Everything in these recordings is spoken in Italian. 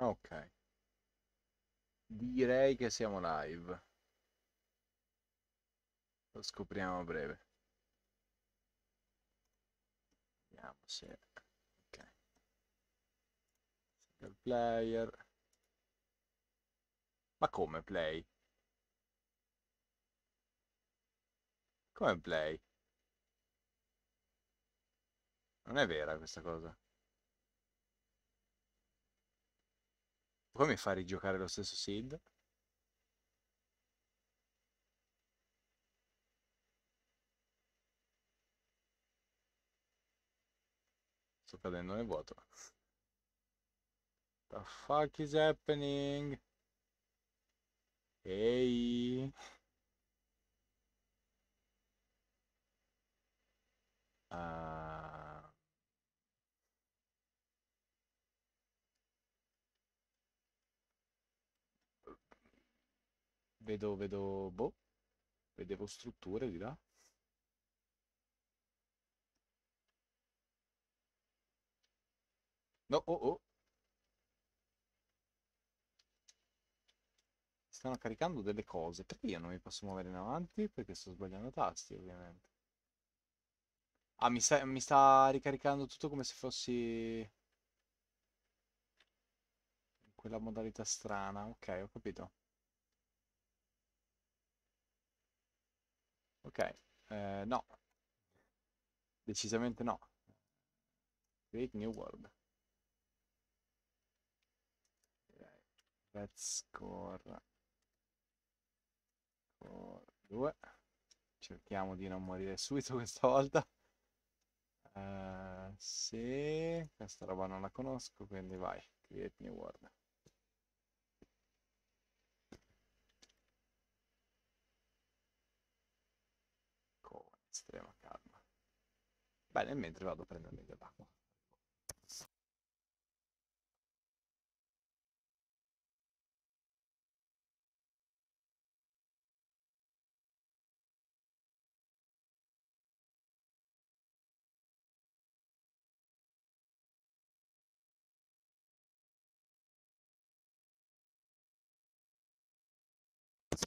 Ah, ok. Direi che siamo live. Lo scopriamo a breve. Vediamo se... Ok. Single player. Ma come play? Come play? Non è vera questa cosa. Come fa a rigiocare lo stesso seed? Sto cadendo nel vuoto. The fuck is happening? Ehi. Ah. Uh... Vedo, vedo, boh. Vedevo strutture di là. No, oh, oh. Stanno caricando delle cose. Perché io non mi posso muovere in avanti? Perché sto sbagliando tasti, ovviamente. Ah, mi sta, mi sta ricaricando tutto come se fossi quella modalità strana. Ok, ho capito. Ok, eh, no. Decisamente no. Create new world. Let's score. Core 2. Cerchiamo di non morire subito questa volta. Uh, sì, questa roba non la conosco, quindi vai, create new world. estrema calma. Bene, mentre vado a prendermi dell'acqua.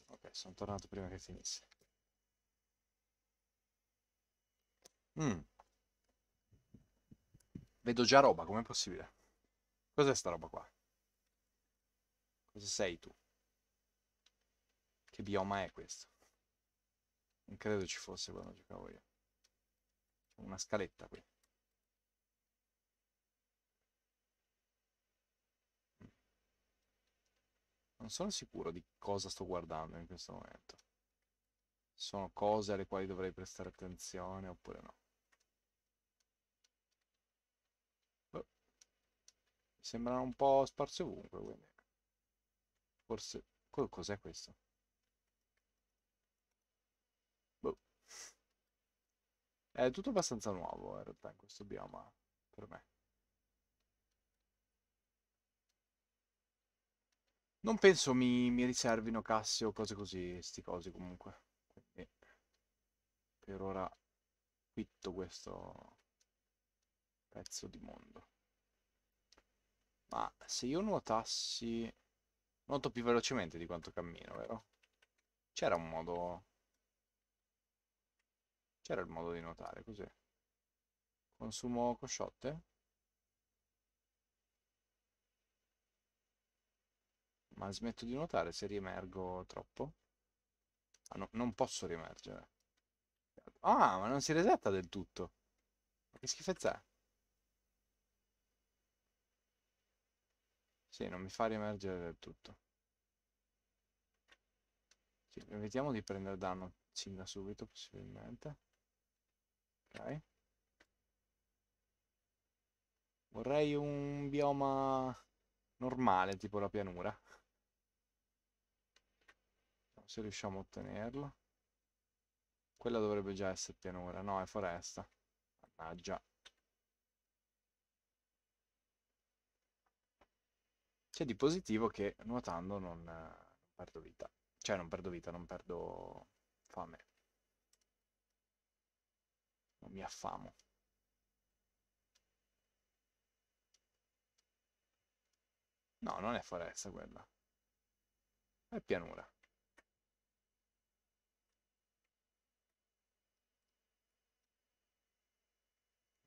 Ok, sono tornato prima che finisse. Mm. Vedo già roba, com'è possibile? Cos'è sta roba qua? Cosa sei tu? Che bioma è questo? Non credo ci fosse quando giocavo io. C'è una scaletta qui. Non sono sicuro di cosa sto guardando in questo momento. Sono cose alle quali dovrei prestare attenzione oppure no. sembrano un po' sparsi ovunque, quindi. Forse... Cos'è questo? Boh. È tutto abbastanza nuovo, eh, in realtà, in questo bioma, per me. Non penso mi, mi riservino cassi o cose così, sti cosi comunque. Quindi, per ora quitto questo pezzo di mondo. Ma se io nuotassi... Nuoto più velocemente di quanto cammino, vero? C'era un modo... C'era il modo di nuotare, così. Consumo cosciotte? Ma smetto di nuotare se riemergo troppo? Ah, no, non posso riemergere. Ah, ma non si resetta del tutto. Ma che schifezza è? Sì, non mi fa riemergere del tutto. Sì, evitiamo di prendere danno sin da subito, possibilmente. Ok. Vorrei un bioma normale, tipo la pianura. Se riusciamo a ottenerlo. Quella dovrebbe già essere pianura, no, è foresta. Mannaggia. sia di positivo che nuotando non, eh, non perdo vita. Cioè non perdo vita, non perdo fame. Non mi affamo. No, non è foresta quella. È pianura.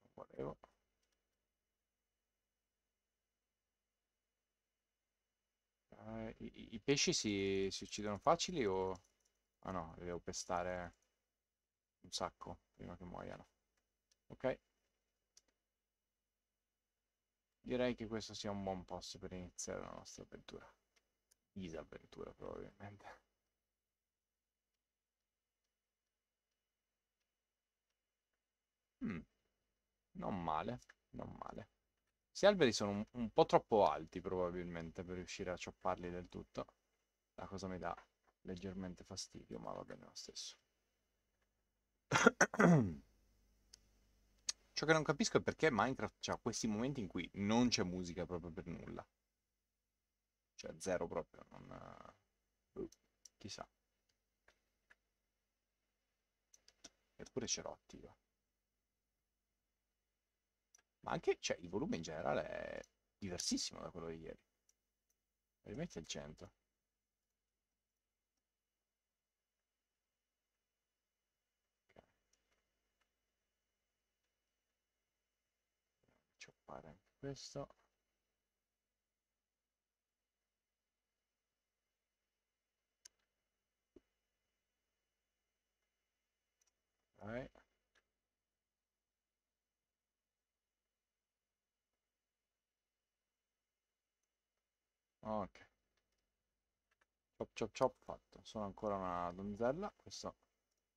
Non volevo. Eh, i, i, pesci si, si, uccidono facili o... Ah no, li devo pestare un sacco prima che muoiano. Ok. Direi che questo sia un buon posto per iniziare la nostra avventura. Disavventura probabilmente. Hmm. Non male, non male. Questi alberi sono un, un po' troppo alti probabilmente per riuscire a ciopparli del tutto. La cosa mi dà leggermente fastidio, ma va bene lo stesso. Ciò che non capisco è perché Minecraft ha questi momenti in cui non c'è musica proprio per nulla. Cioè, zero proprio. Non... Eh, boh, chissà. Eppure ce l'ho attiva ma anche cioè, il volume in generale è diversissimo da quello di ieri. Rimetti al centro. Okay. Cioppare anche questo. All right. Ah, ok. Chop chop chop fatto. Sono ancora una donzella. Questo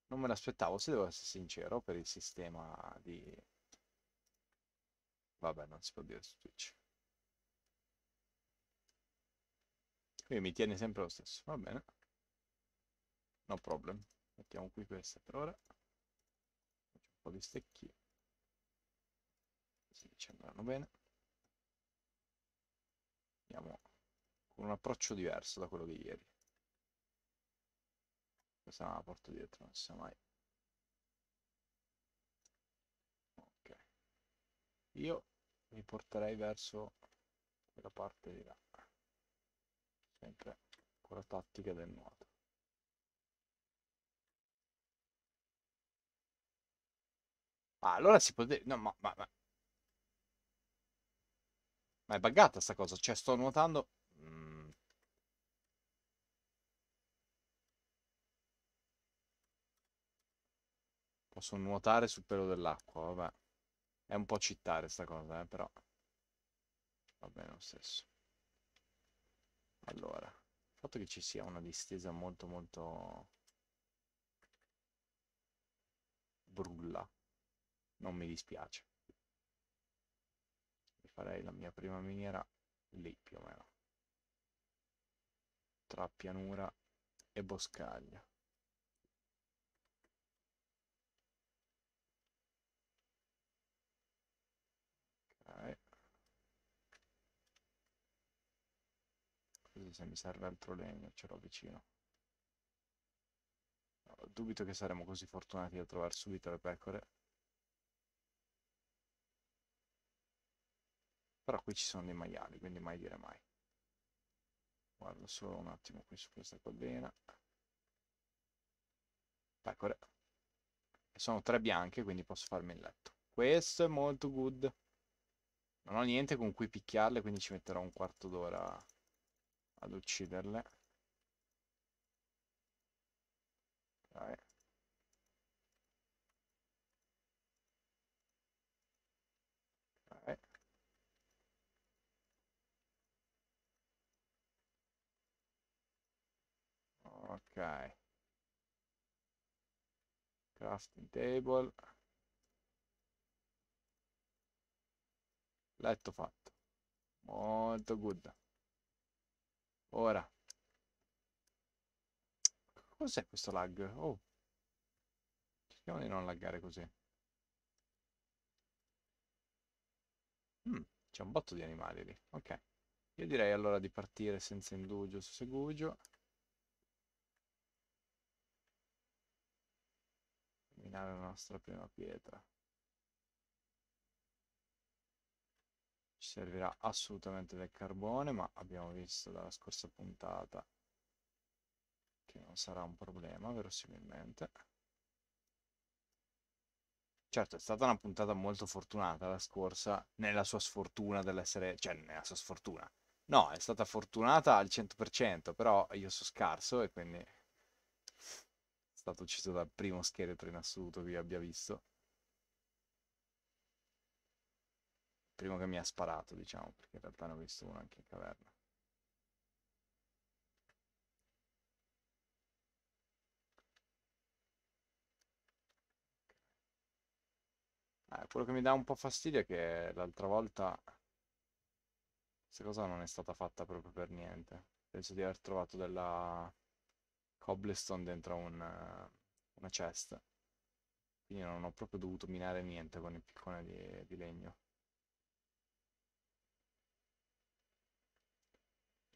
non me l'aspettavo, se devo essere sincero, per il sistema di... Vabbè, non si può dire su Twitch. Quindi mi tiene sempre lo stesso. Va bene. No problem. Mettiamo qui questa per ora. Faccio un po' di stecchi. Così ci andranno bene. Andiamo con un approccio diverso da quello di ieri. Questa non la porto dietro, non si sa mai. Ok. Io mi porterei verso quella parte di là. Sempre con la tattica del nuoto. Ah, allora si poteva... No, ma, ma, ma... ma è buggata sta cosa, cioè sto nuotando Mm. Posso nuotare sul pelo dell'acqua, vabbè. È un po' cittare sta cosa, eh, però. Va bene lo stesso. Allora, il fatto che ci sia una distesa molto molto... brulla, non mi dispiace. Farei la mia prima miniera lì più o meno tra pianura e boscaglia. Okay. Così se mi serve altro legno ce l'ho vicino. No, dubito che saremo così fortunati a trovare subito le pecore. Però qui ci sono dei maiali, quindi mai dire mai guardo solo un attimo qui su questa collina pecore sono tre bianche quindi posso farmi il letto questo è molto good non ho niente con cui picchiarle quindi ci metterò un quarto d'ora ad ucciderle ok crafting table letto fatto molto good ora cos'è questo lag? oh cerchiamo di non laggare così mm, c'è un botto di animali lì ok io direi allora di partire senza indugio su segugio seminare la nostra prima pietra. Ci servirà assolutamente del carbone, ma abbiamo visto dalla scorsa puntata che non sarà un problema, verosimilmente. Certo, è stata una puntata molto fortunata la scorsa, nella sua sfortuna dell'essere... cioè nella sua sfortuna. No, è stata fortunata al 100%, però io sono scarso e quindi stato ucciso dal primo scheletro in assoluto che io abbia visto. Il primo che mi ha sparato, diciamo, perché in realtà ne ho visto uno anche in caverna. Eh, quello che mi dà un po' fastidio è che l'altra volta questa cosa non è stata fatta proprio per niente. Penso di aver trovato della cobblestone dentro eh, una, una cesta. Quindi non ho proprio dovuto minare niente con il piccone di, di legno.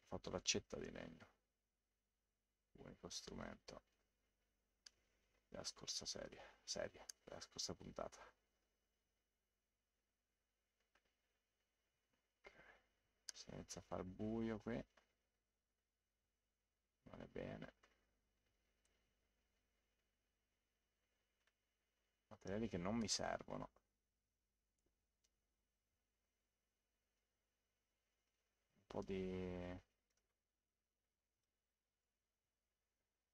Ho fatto l'accetta di legno. Unico strumento della scorsa serie, serie della scorsa puntata. Okay. Si inizia a far buio qui. Vale bene. materiali che non mi servono. Un po' di...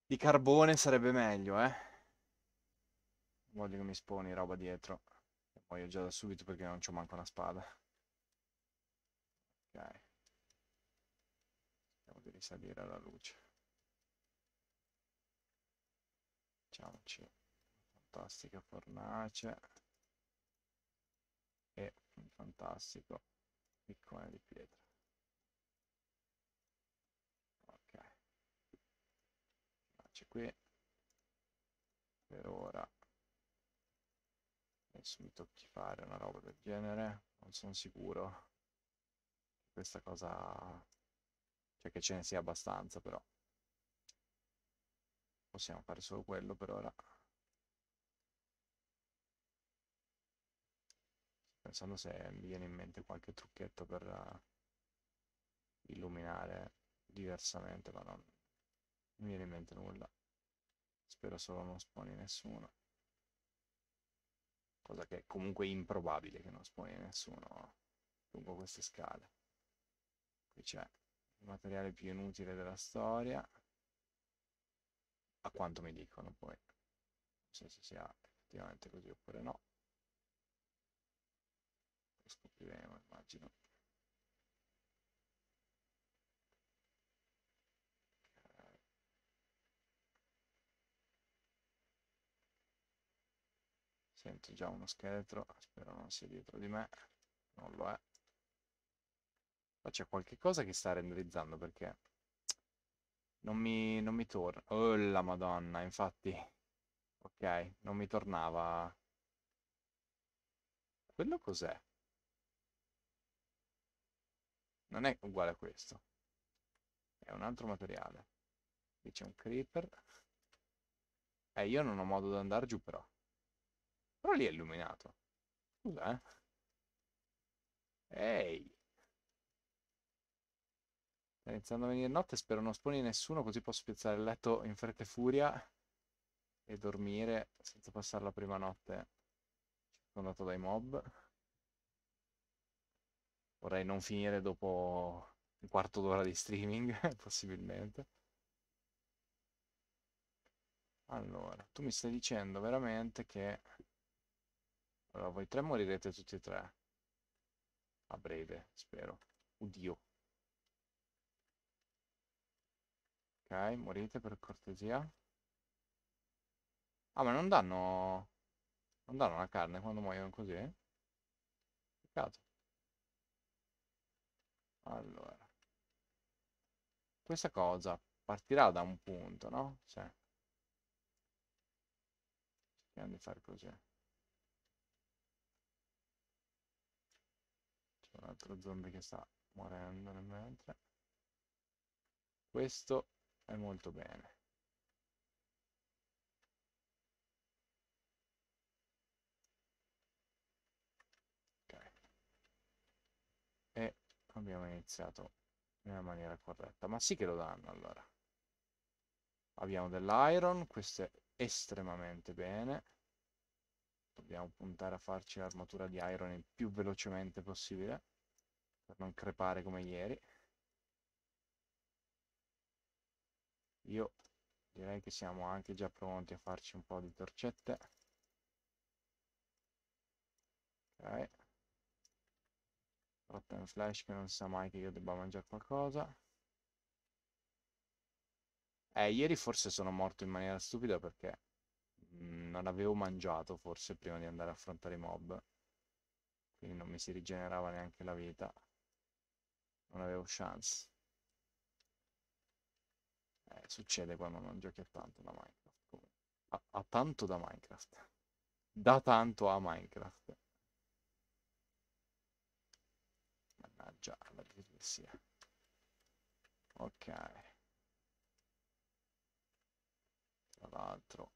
Di carbone sarebbe meglio, eh. voglio che mi sponi roba dietro. muoio già da subito perché non c'ho manco una spada. Ok. Cerchiamo di risalire alla luce. Facciamoci fantastica fornace e un fantastico piccone di pietra ok faccio qui per ora adesso mi tocchi fare una roba del genere non sono sicuro che questa cosa cioè che ce ne sia abbastanza però possiamo fare solo quello per ora pensando se mi viene in mente qualche trucchetto per eh, illuminare diversamente, ma non mi viene in mente nulla. Spero solo non sponi nessuno. Cosa che è comunque improbabile che non sponi nessuno lungo queste scale. Qui c'è il materiale più inutile della storia. A quanto mi dicono poi. Non so se sia effettivamente così oppure no scriviamo, immagino. Sento già uno scheletro, spero non sia dietro di me, non lo è. Ma c'è qualche cosa che sta renderizzando perché non mi, non mi torna. Oh la madonna, infatti. Ok, non mi tornava. Quello cos'è? non è uguale a questo è un altro materiale qui c'è un creeper eh io non ho modo di andare giù però però lì è illuminato scusa eh ehi sta iniziando a venire notte spero non sponi nessuno così posso piazzare il letto in fretta e furia e dormire senza passare la prima notte circondato dai mob vorrei non finire dopo un quarto d'ora di streaming, possibilmente. Allora, tu mi stai dicendo veramente che... Allora, voi tre morirete tutti e tre. A breve, spero. Oddio. Ok, morite per cortesia. Ah, ma non danno... Non danno la carne quando muoiono così? Peccato. Allora. Questa cosa partirà da un punto, no? Cioè. Cerchiamo di fare così. C'è un altro zombie che sta morendo nel mentre. Questo è molto bene. abbiamo iniziato nella maniera corretta. Ma sì che lo danno allora. Abbiamo dell'iron, questo è estremamente bene. Dobbiamo puntare a farci l'armatura di iron il più velocemente possibile, per non crepare come ieri. Io direi che siamo anche già pronti a farci un po' di torcette. Ok. Rotten Flash che non sa mai che io debba mangiare qualcosa. Eh, ieri forse sono morto in maniera stupida perché mm, non avevo mangiato forse prima di andare a affrontare i mob. Quindi non mi si rigenerava neanche la vita. Non avevo chance. Eh, succede quando non giochi a tanto da Minecraft. A, a tanto da Minecraft. Da tanto a Minecraft. mannaggia ah, la griglia ok tra l'altro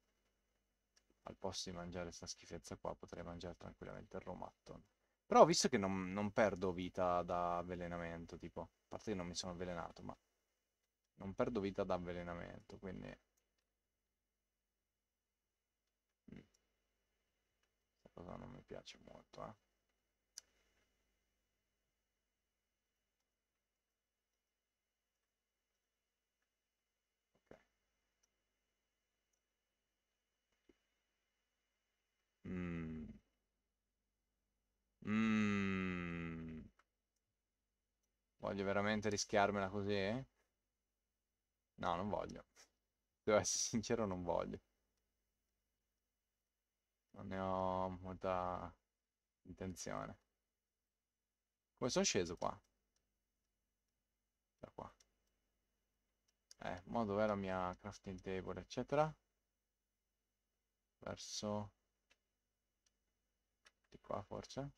al posto di mangiare questa schifezza qua potrei mangiare tranquillamente il Romatton però visto che non, non, perdo vita da avvelenamento tipo a parte che non mi sono avvelenato ma non perdo vita da avvelenamento quindi questa mm. cosa non mi piace molto eh Mm. Mm. Voglio veramente rischiarmela così? No, non voglio. Devo essere sincero, non voglio. Non ne ho molta intenzione. Come sono sceso qua? Da qua. Eh, ma dov'è la mia crafting table, eccetera? Verso qua forse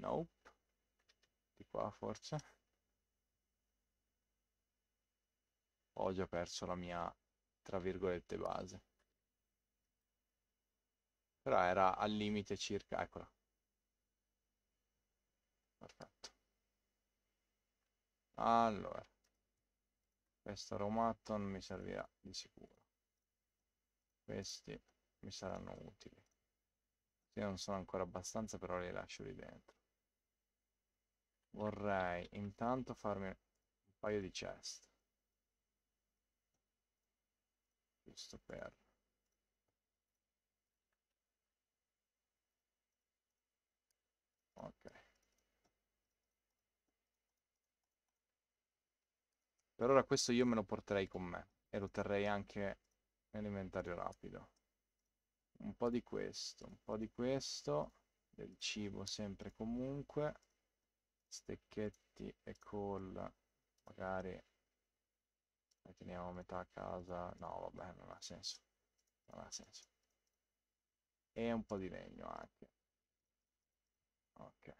nope di qua forse ho già perso la mia tra virgolette base però era al limite circa eccola perfetto allora questo Romatton mi servirà di sicuro questi mi saranno utili io non sono ancora abbastanza, però le lascio lì dentro. Vorrei intanto farmi un paio di chest. Giusto per... Ok. Per ora questo io me lo porterei con me e lo terrei anche nell'inventario rapido un po' di questo, un po' di questo, del cibo sempre comunque, stecchetti e col, magari la teniamo a metà a casa, no vabbè non ha senso, non ha senso. E un po' di legno anche. Ok.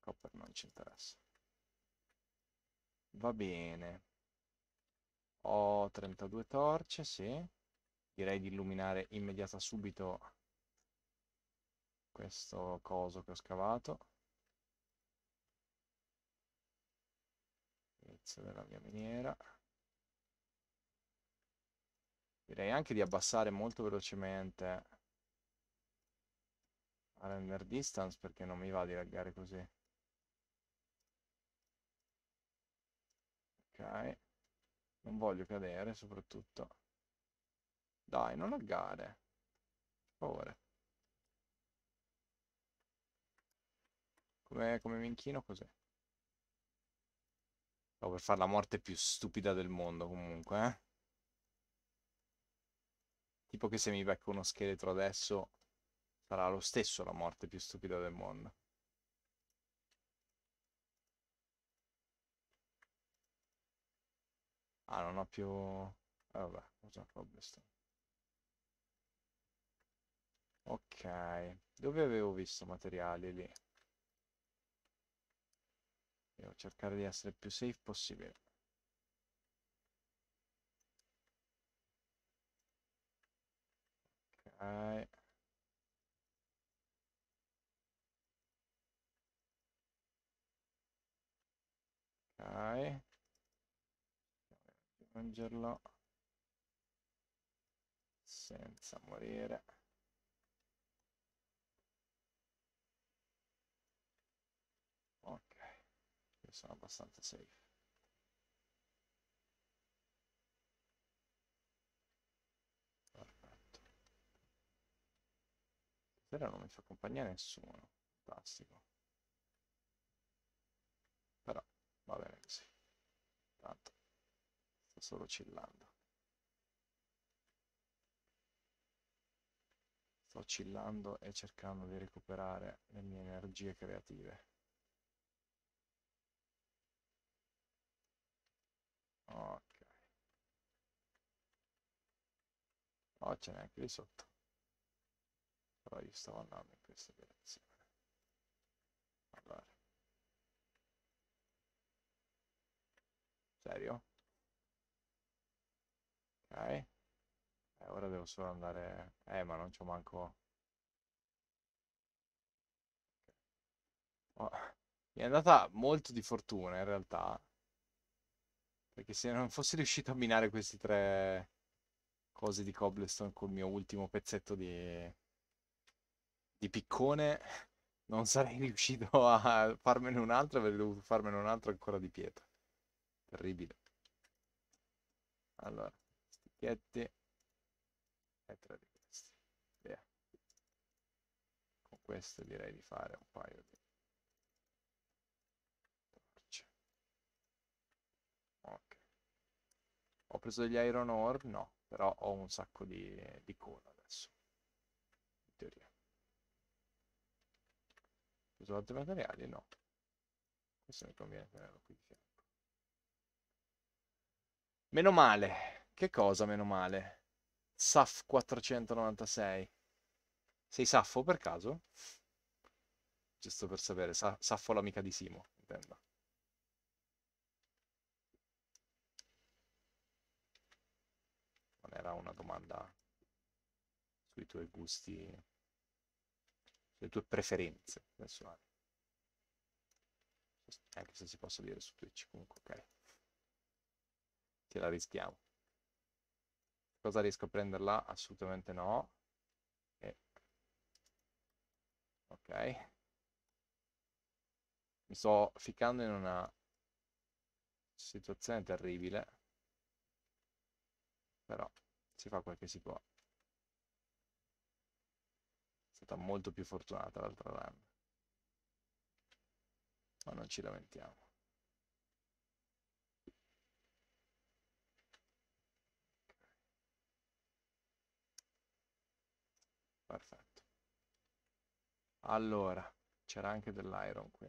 Copper non ci interessa. Va bene. Ho 32 torce, sì direi di illuminare immediata subito questo coso che ho scavato inizio della mia miniera direi anche di abbassare molto velocemente a render distance perché non mi va di laggare così ok non voglio cadere soprattutto dai, non laggare. Per favore. Come, come mi inchino così. Stavo per fare la morte più stupida del mondo comunque, eh? Tipo che se mi becco uno scheletro adesso sarà lo stesso la morte più stupida del mondo. Ah, non ho più... Eh, vabbè, ho già questo ok dove avevo visto materiali lì devo cercare di essere più safe possibile ok ok mangerlo senza morire che sono abbastanza safe perfetto stasera non mi fa compagnia nessuno fantastico però va bene così tanto sto solo chillando sto chillando e cercando di recuperare le mie energie creative ok no ce n'è anche lì sotto però io stavo andando in questa direzione allora serio? ok e eh, ora devo solo andare eh ma non c'ho manco okay. oh. mi è andata molto di fortuna in realtà perché se non fossi riuscito a minare queste tre cose di cobblestone col mio ultimo pezzetto di, di piccone, non sarei riuscito a farmene un altro, avrei dovuto farmene un altro ancora di pietra. Terribile. Allora, sticchetti e tre di questi. Via. Con questo direi di fare un paio di Ho preso degli Iron Ore? No, però ho un sacco di, di cola adesso. In teoria. Ho preso altri materiali? No. Questo mi conviene tenerlo qui di fianco. Meno male. Che cosa meno male? SAF 496. Sei Saffo per caso? Giusto per sapere, Sa Saffo l'amica di Simo, intendo. non era una domanda sui tuoi gusti, sulle tue preferenze personali. Anche se si possa dire su Twitch, comunque, ok. Ce la rischiamo. Cosa riesco a prenderla? Assolutamente no. E... Eh. Ok. Mi sto ficcando in una situazione terribile però si fa quel che si può. È stata molto più fortunata l'altra run. Ma non ci lamentiamo. Perfetto. Allora, c'era anche dell'iron qui.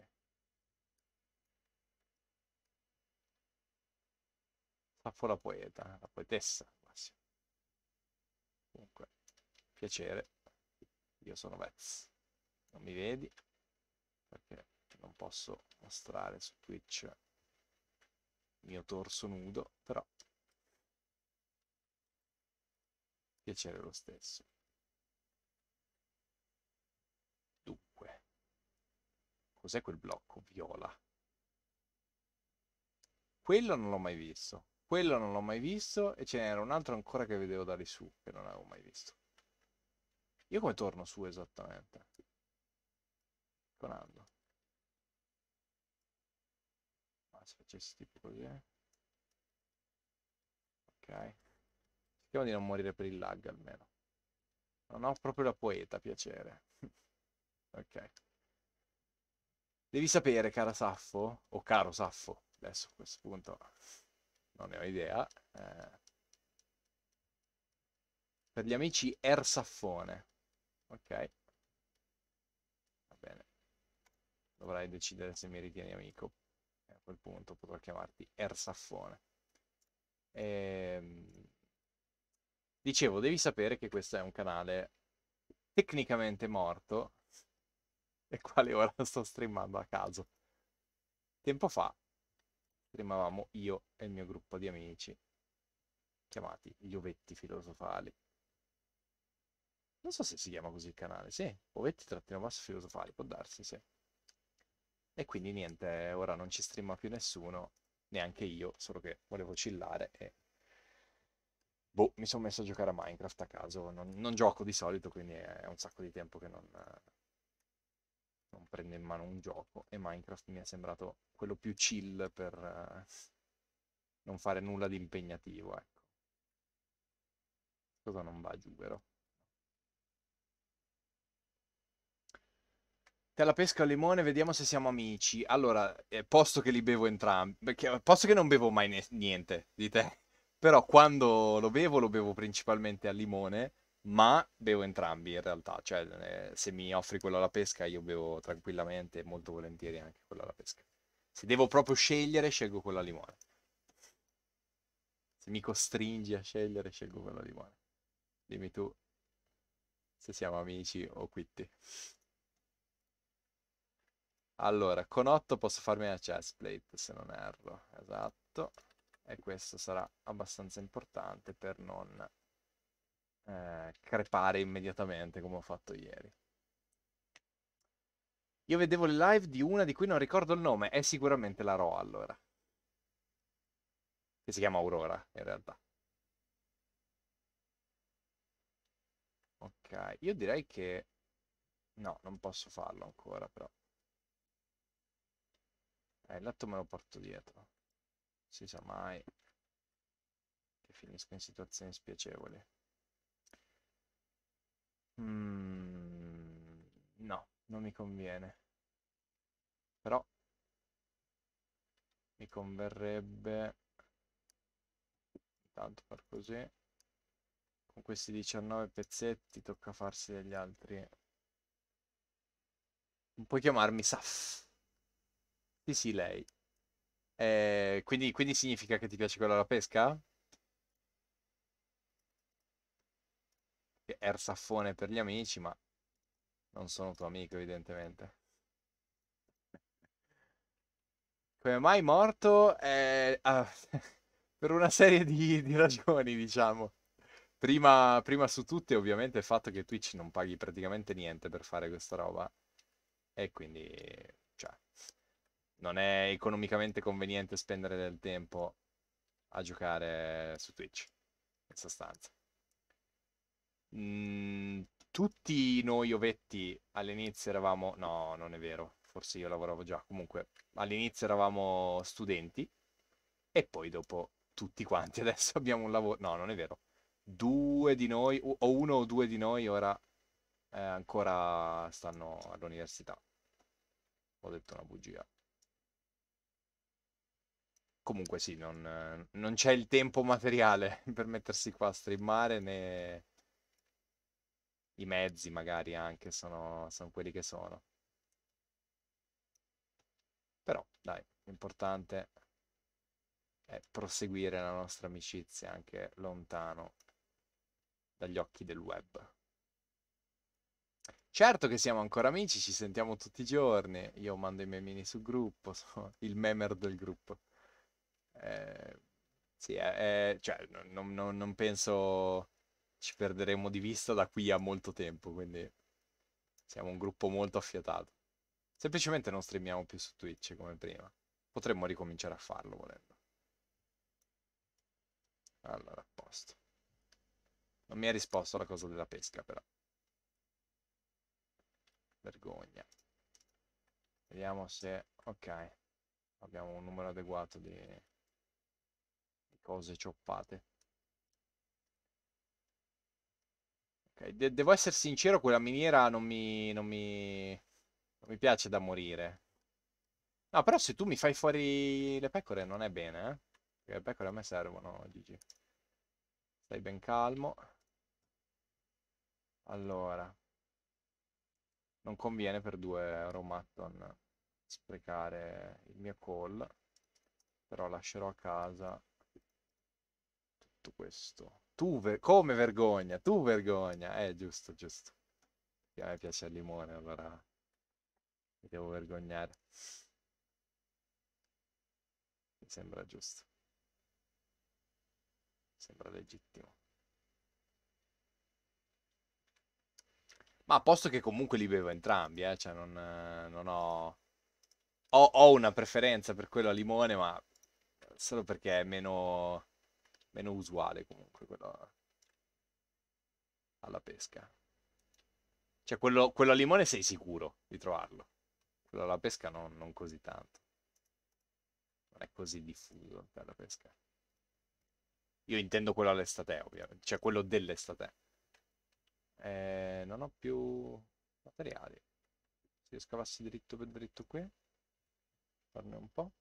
Saffo la poeta, eh, la poetessa. Comunque, piacere. Io sono Vex. Non mi vedi? Perché non posso mostrare su Twitch il mio torso nudo, però piacere lo stesso. Dunque, cos'è quel blocco viola? Quello non l'ho mai visto. Quello non l'ho mai visto e ce n'era un altro ancora che vedevo da lì su, che non avevo mai visto. Io come torno su esattamente? Tornando. Ma se facessi tipo così. Eh. Ok. Cerchiamo di non morire per il lag almeno. Non ho proprio la poeta, piacere. ok. Devi sapere, cara Saffo, o caro Saffo, adesso a questo punto non ne ho idea. Eh. Per gli amici Ersaffone. Ok. Va bene. Dovrai decidere se mi ritieni amico. Eh, a quel punto potrò chiamarti Ersaffone. Ehm... Dicevo, devi sapere che questo è un canale tecnicamente morto, E quale ora sto streamando a caso. Tempo fa streamavamo io e il mio gruppo di amici, chiamati gli Ovetti Filosofali. Non so se si chiama così il canale, sì, Ovetti-Basso Filosofali, può darsi, sì. E quindi niente, ora non ci streama più nessuno, neanche io, solo che volevo chillare e... Boh, mi sono messo a giocare a Minecraft a caso, non, non gioco di solito, quindi è un sacco di tempo che non, non prende in mano un gioco e Minecraft mi è sembrato quello più chill per uh, non fare nulla di impegnativo, ecco. Cosa non va giù, vero? Te la pesca al limone, vediamo se siamo amici. Allora, eh, posto che li bevo entrambi, perché posto che non bevo mai niente di te, però quando lo bevo lo bevo principalmente al limone ma bevo entrambi in realtà, cioè eh, se mi offri quello alla pesca io bevo tranquillamente, e molto volentieri anche quello alla pesca. Se devo proprio scegliere, scelgo quello al limone. Se mi costringi a scegliere, scelgo quello al limone. Dimmi tu se siamo amici o quitti. Allora, con 8 posso farmi una chest plate, se non erro. Esatto. E questo sarà abbastanza importante per non eh, crepare immediatamente come ho fatto ieri. Io vedevo il live di una di cui non ricordo il nome, è sicuramente la Roa allora. Che si chiama Aurora, in realtà. Ok, io direi che... No, non posso farlo ancora, però. Eh, l'atto me lo porto dietro. Si sa mai che finisco in situazioni spiacevoli. Mm, no, non mi conviene. Però mi converrebbe intanto far così. Con questi 19 pezzetti tocca farsi degli altri. Non puoi chiamarmi Saf. Sì, sì, lei. Eh, quindi, quindi significa che ti piace quella alla pesca? erzaffone per gli amici, ma non sono tuo amico evidentemente. Come mai morto? È... Ah, per una serie di, di ragioni, diciamo. Prima, prima, su tutte, ovviamente, il fatto che Twitch non paghi praticamente niente per fare questa roba. E quindi, cioè, non è economicamente conveniente spendere del tempo a giocare su Twitch, in sostanza mh, mm, tutti noi ovetti all'inizio eravamo, no, non è vero, forse io lavoravo già, comunque all'inizio eravamo studenti e poi dopo tutti quanti adesso abbiamo un lavoro, no, non è vero, due di noi, o uno o due di noi ora eh, ancora stanno all'università. Ho detto una bugia. Comunque sì, non, non c'è il tempo materiale per mettersi qua a streamare né i mezzi magari anche sono, sono quelli che sono. Però dai, l'importante è proseguire la nostra amicizia anche lontano dagli occhi del web. Certo che siamo ancora amici, ci sentiamo tutti i giorni. Io mando i memini sul gruppo, sono il memer del gruppo. Eh, sì, eh, eh cioè, non, non, non penso ci perderemo di vista da qui a molto tempo, quindi siamo un gruppo molto affiatato. Semplicemente non streamiamo più su Twitch come prima. Potremmo ricominciare a farlo volendo. Allora, a posto. Non mi ha risposto alla cosa della pesca, però. Vergogna. Vediamo se... Ok. Abbiamo un numero adeguato di, di cose cioppate. Okay. De- devo essere sincero, quella miniera non mi, non mi... non mi piace da morire. No, però se tu mi fai fuori le pecore non è bene, eh? Perché le pecore a me servono, Gigi. Stai ben calmo. Allora. Non conviene per due Romatton sprecare il mio call. Però lascerò a casa tutto questo. Tu ver- come vergogna, tu vergogna. Eh, giusto, giusto. A me piace il limone, allora mi devo vergognare. Mi sembra giusto. Mi sembra legittimo. Ma posto che comunque li bevo entrambi, eh, cioè non, non ho... ho... ho... una preferenza per quello a limone, ma solo perché è meno meno usuale comunque quello alla pesca. Cioè quello, quello al limone sei sicuro di trovarlo, quello alla pesca no, non così tanto. Non è così diffuso per la pesca. Io intendo quello all'estate, ovviamente, cioè quello dell'estate. Eh, non ho più materiali. Se io scavassi dritto per dritto qui, farne un po'.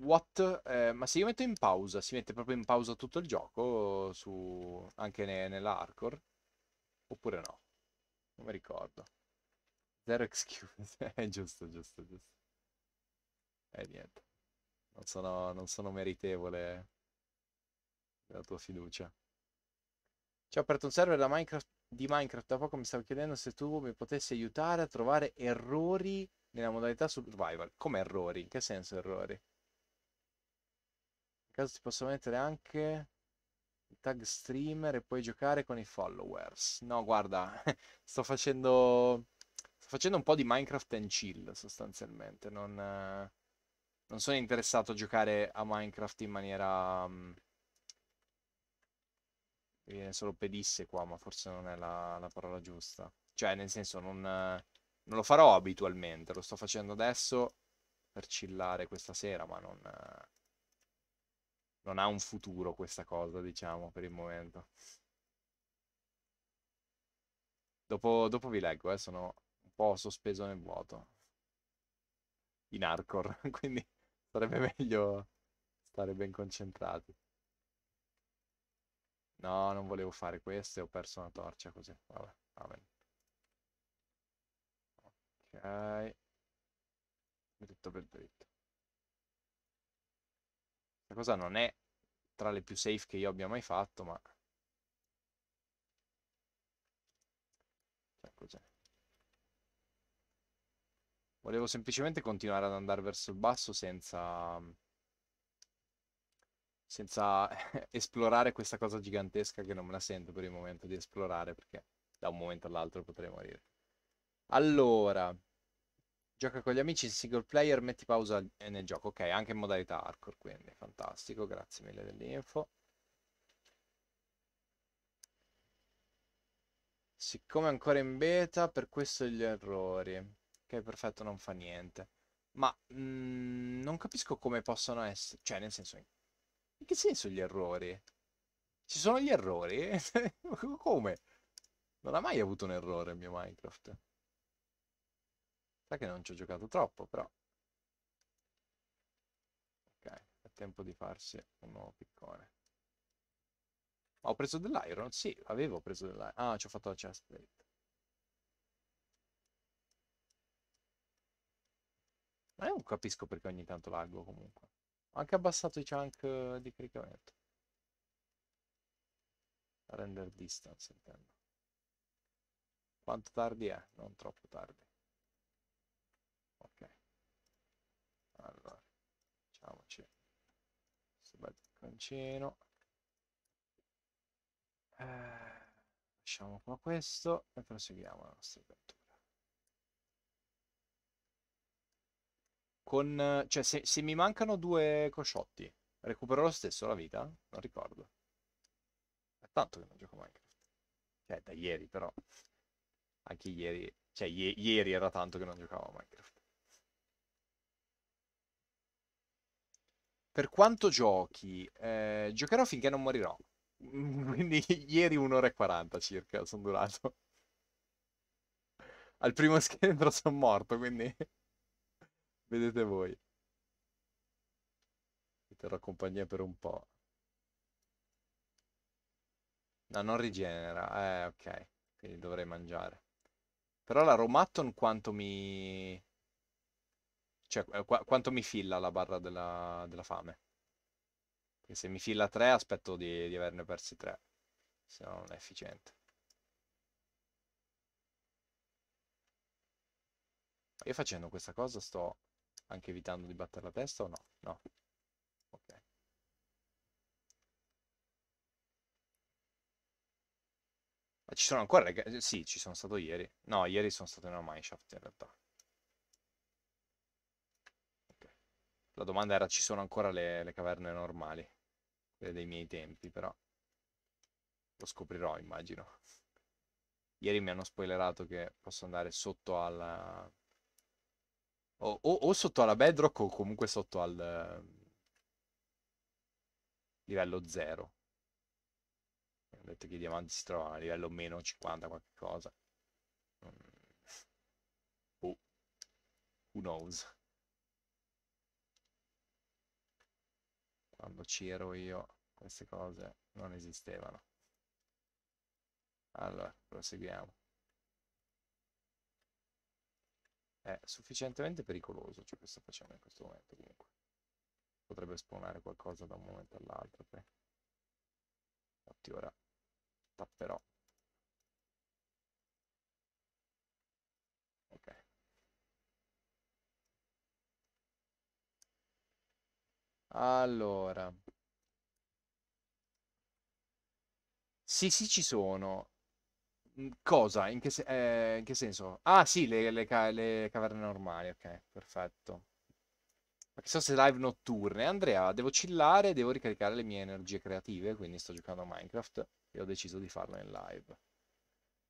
what? eh, ma se io metto in pausa, si mette proprio in pausa tutto il gioco su, anche ne, nell'hardcore? Oppure no? Non mi ricordo. Zero excuse, è eh, giusto, giusto, giusto. E eh, niente. Non sono, non sono meritevole della tua fiducia. Ci ho aperto un server da Minecraft, di Minecraft da poco, mi stavo chiedendo se tu mi potessi aiutare a trovare errori nella modalità survival. Come errori? In che senso errori? caso ti posso mettere anche il tag streamer e poi giocare con i followers. No, guarda, sto facendo sto facendo un po' di Minecraft and chill sostanzialmente, non, non sono interessato a giocare a Minecraft in maniera mm, mi viene solo pedisse qua, ma forse non è la, la parola giusta. Cioè, nel senso, non, non, lo farò abitualmente, lo sto facendo adesso per chillare questa sera, ma non, non ha un futuro questa cosa, diciamo, per il momento. Dopo, dopo vi leggo, eh, sono un po' sospeso nel vuoto. In hardcore, quindi sarebbe meglio stare ben concentrati. No, non volevo fare queste, ho perso una torcia così. Vabbè, va Ok. Dritto per dritto. La cosa non è tra le più safe che io abbia mai fatto, ma... Cioè, cos'è? Volevo semplicemente continuare ad andare verso il basso senza... senza esplorare questa cosa gigantesca che non me la sento per il momento di esplorare, perché da un momento all'altro potrei morire. Allora... Gioca con gli amici in single player, metti pausa nel gioco. Ok, anche in modalità hardcore, quindi fantastico, grazie mille dell'info. Siccome è ancora in beta, per questo gli errori. Ok, perfetto, non fa niente. Ma mh, mm, non capisco come possono essere... Cioè, nel senso... In che senso gli errori? Ci sono gli errori? come? Non ha mai avuto un errore il mio Minecraft. Sa che non ci ho giocato troppo, però. Ok, è tempo di farsi un nuovo piccone. Ah, ho preso dell'iron? Sì, avevo preso dell'iron. Ah, ci ho fatto la chest plate. Ma io non capisco perché ogni tanto laggo comunque. Ho anche abbassato i chunk di caricamento. Render distance, intendo. Quanto tardi è? Non troppo tardi. allora facciamoci questo bel picconcino eh, lasciamo qua questo e proseguiamo la nostra avventura con cioè se, se mi mancano due cosciotti recupero lo stesso la vita? non ricordo è tanto che non gioco Minecraft cioè da ieri però anche ieri cioè ieri era tanto che non giocavo a Minecraft per quanto giochi, eh, giocherò finché non morirò. Quindi ieri un'ora e 40 circa sono durato. Al primo scheletro sono morto, quindi vedete voi. Vi terrò compagnia per un po'. No, non rigenera. Eh, ok. Quindi dovrei mangiare. Però la Romatton quanto mi... Cioè, eh, qu- quanto mi filla la barra della, della fame? Perché se mi filla 3 aspetto di, di averne persi 3. Se no non è efficiente. Io facendo questa cosa sto anche evitando di battere la testa o no? No. Ok. Ma ci sono ancora le... Eh, sì, ci sono stato ieri. No, ieri sono stato in una mineshaft in realtà. La domanda era ci sono ancora le, le caverne normali, quelle dei miei tempi però. Lo scoprirò immagino. Ieri mi hanno spoilerato che posso andare sotto alla... O, o, o sotto alla bedrock o comunque sotto al... Livello 0. Ho detto che i diamanti si trovano a livello meno 50 qualche cosa. Oh. Who knows? quando ci ero io queste cose non esistevano. Allora, proseguiamo. È sufficientemente pericoloso ciò che sto facendo in questo momento comunque. Potrebbe spawnare qualcosa da un momento all'altro. Infatti ora tapperò Allora. Sì, sì, ci sono. Mhmm, cosa? In che, se- eh, in che senso? Ah, sì, le, le ca- le caverne normali, ok, perfetto. Ma che so se live notturne. Andrea, devo chillare, devo ricaricare le mie energie creative, quindi sto giocando a Minecraft e ho deciso di farlo in live.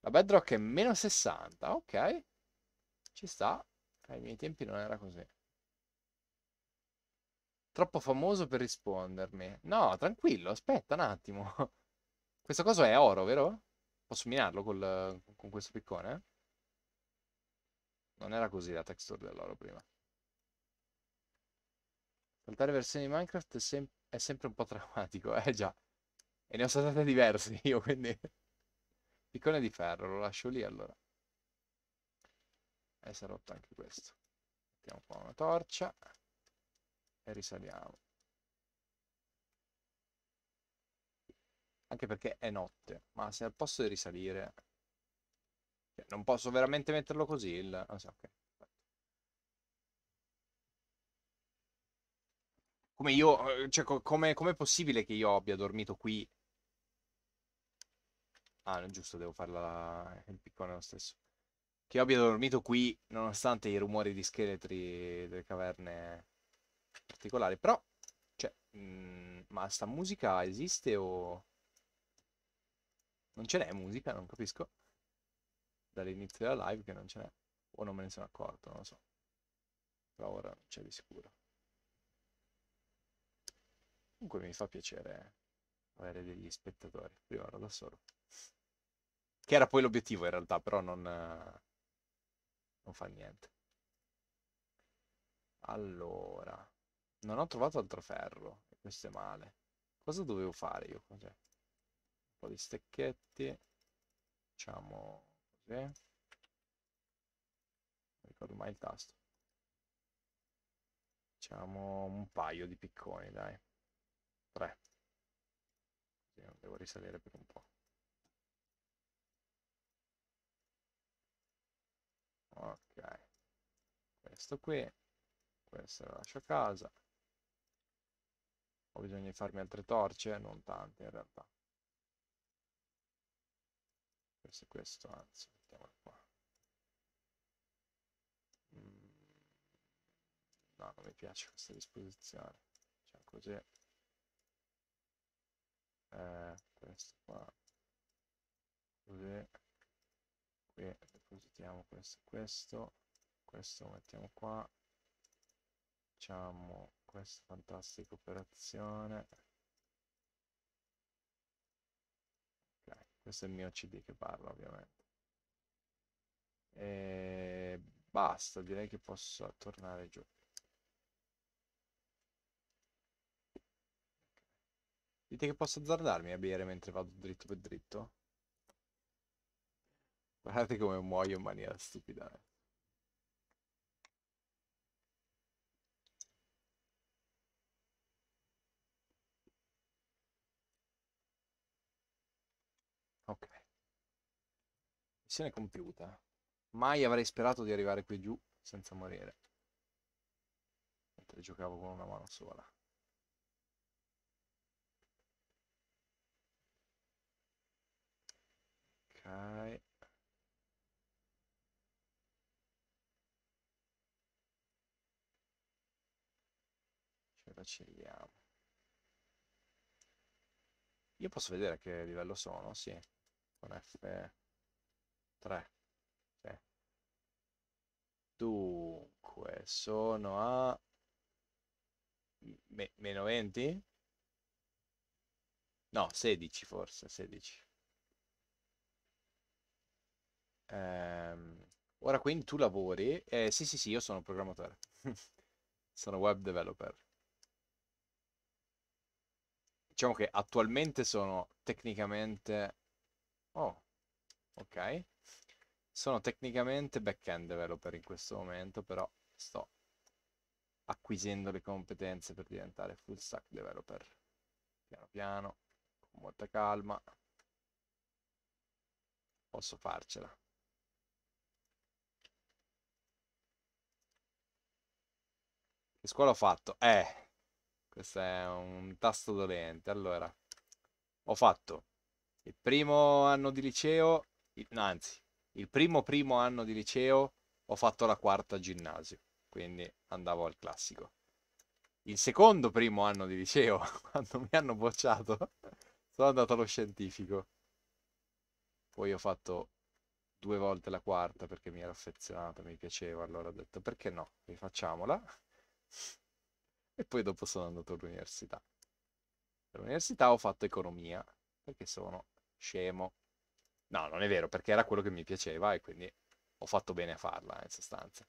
La bedrock è meno 60, ok. Ci sta. Ai miei tempi non era così. Troppo famoso per rispondermi. No, tranquillo, aspetta un attimo. Questa cosa è oro, vero? Posso minarlo col, con questo piccone? Non era così la texture dell'oro prima. Saltare versioni di Minecraft è, sem è sempre un po' traumatico, eh già. E ne ho saltate diverse io, quindi... Piccone di ferro, lo lascio lì allora. E eh, si è rotto anche questo. Mettiamo qua una torcia e risaliamo. Anche perché è notte, ma se al posto di risalire... Cioè, non posso veramente metterlo così il... Ah, sì, okay. Come io... Eh, cioè, come, come è possibile che io abbia dormito qui? Ah, non giusto, devo fare la... il piccone lo stesso che io abbia dormito qui nonostante i rumori di scheletri delle caverne particolare, però, cioè, mh, mm, ma sta musica esiste o... Non ce n'è musica, non capisco. Dall'inizio della live che non ce n'è. O non me ne sono accorto, non lo so. Però ora non c'è di sicuro. Comunque mi fa piacere avere degli spettatori. Prima ero da solo. Che era poi l'obiettivo in realtà, però non, non fa niente. Allora. Non ho trovato altro ferro. Questo è male. Cosa dovevo fare io? Cioè, un po' di stecchetti. Facciamo così. Non ricordo mai il tasto. Facciamo un paio di picconi, dai. Tre. Così non devo risalire per un po'. Ok. Questo qui. Questo lo lascio a casa. Ho bisogno di farmi altre torce? Non tante in realtà. Questo è questo, anzi, mettiamolo qua. Mm. No, non mi piace questa disposizione. Facciamo così. Eh, questo qua. Così. Qui depositiamo questo e questo. Questo lo mettiamo qua. Facciamo questa fantastica operazione ok questo è il mio cd che parla ovviamente e basta direi che posso tornare giù Dite che posso azzardarmi a bere mentre vado dritto per dritto? Guardate come muoio in maniera stupida. Missione compiuta. Mai avrei sperato di arrivare qui giù senza morire. Mentre giocavo con una mano sola. Ok. Ce la cegliamo. Io posso vedere che livello sono, sì. Con F 3. Okay. Dunque, sono a Me meno 20? No, 16 forse, 16. Ehm, ora quindi tu lavori. Eh, sì, sì, sì, io sono programmatore. sono web developer. Diciamo che attualmente sono tecnicamente... Oh, ok? Sono tecnicamente back-end developer in questo momento, però sto acquisendo le competenze per diventare full stack developer. Piano piano, con molta calma, posso farcela. Che scuola ho fatto? Eh, questo è un tasto dolente. Allora, ho fatto il primo anno di liceo anzi, il primo primo anno di liceo ho fatto la quarta ginnasio, quindi andavo al classico. Il secondo primo anno di liceo, quando mi hanno bocciato, sono andato allo scientifico. Poi ho fatto due volte la quarta perché mi era affezionato, mi piaceva, allora ho detto perché no, rifacciamola. E poi dopo sono andato all'università. All'università ho fatto economia perché sono scemo No, non è vero, perché era quello che mi piaceva e quindi ho fatto bene a farla, in sostanza.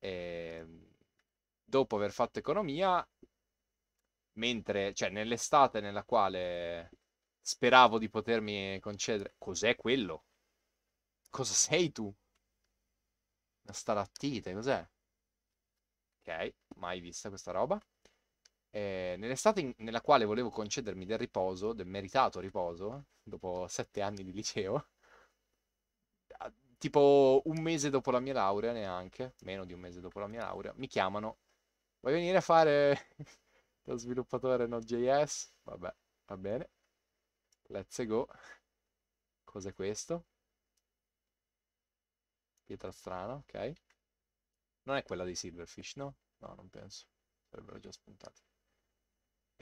E ehm, dopo aver fatto economia, mentre, cioè nell'estate nella quale speravo di potermi concedere, cos'è quello? Cosa sei tu? Una stalattite, cos'è? Ok, mai vista questa roba eh, nell'estate in, nella quale volevo concedermi del riposo, del meritato riposo, dopo sette anni di liceo, tipo un mese dopo la mia laurea neanche, meno di un mese dopo la mia laurea, mi chiamano, vuoi venire a fare lo sviluppatore Node.js? Vabbè, va bene, let's go. Cos'è questo? Pietra strana, ok. Non è quella dei Silverfish, no? No, non penso. Sarebbero già spuntati.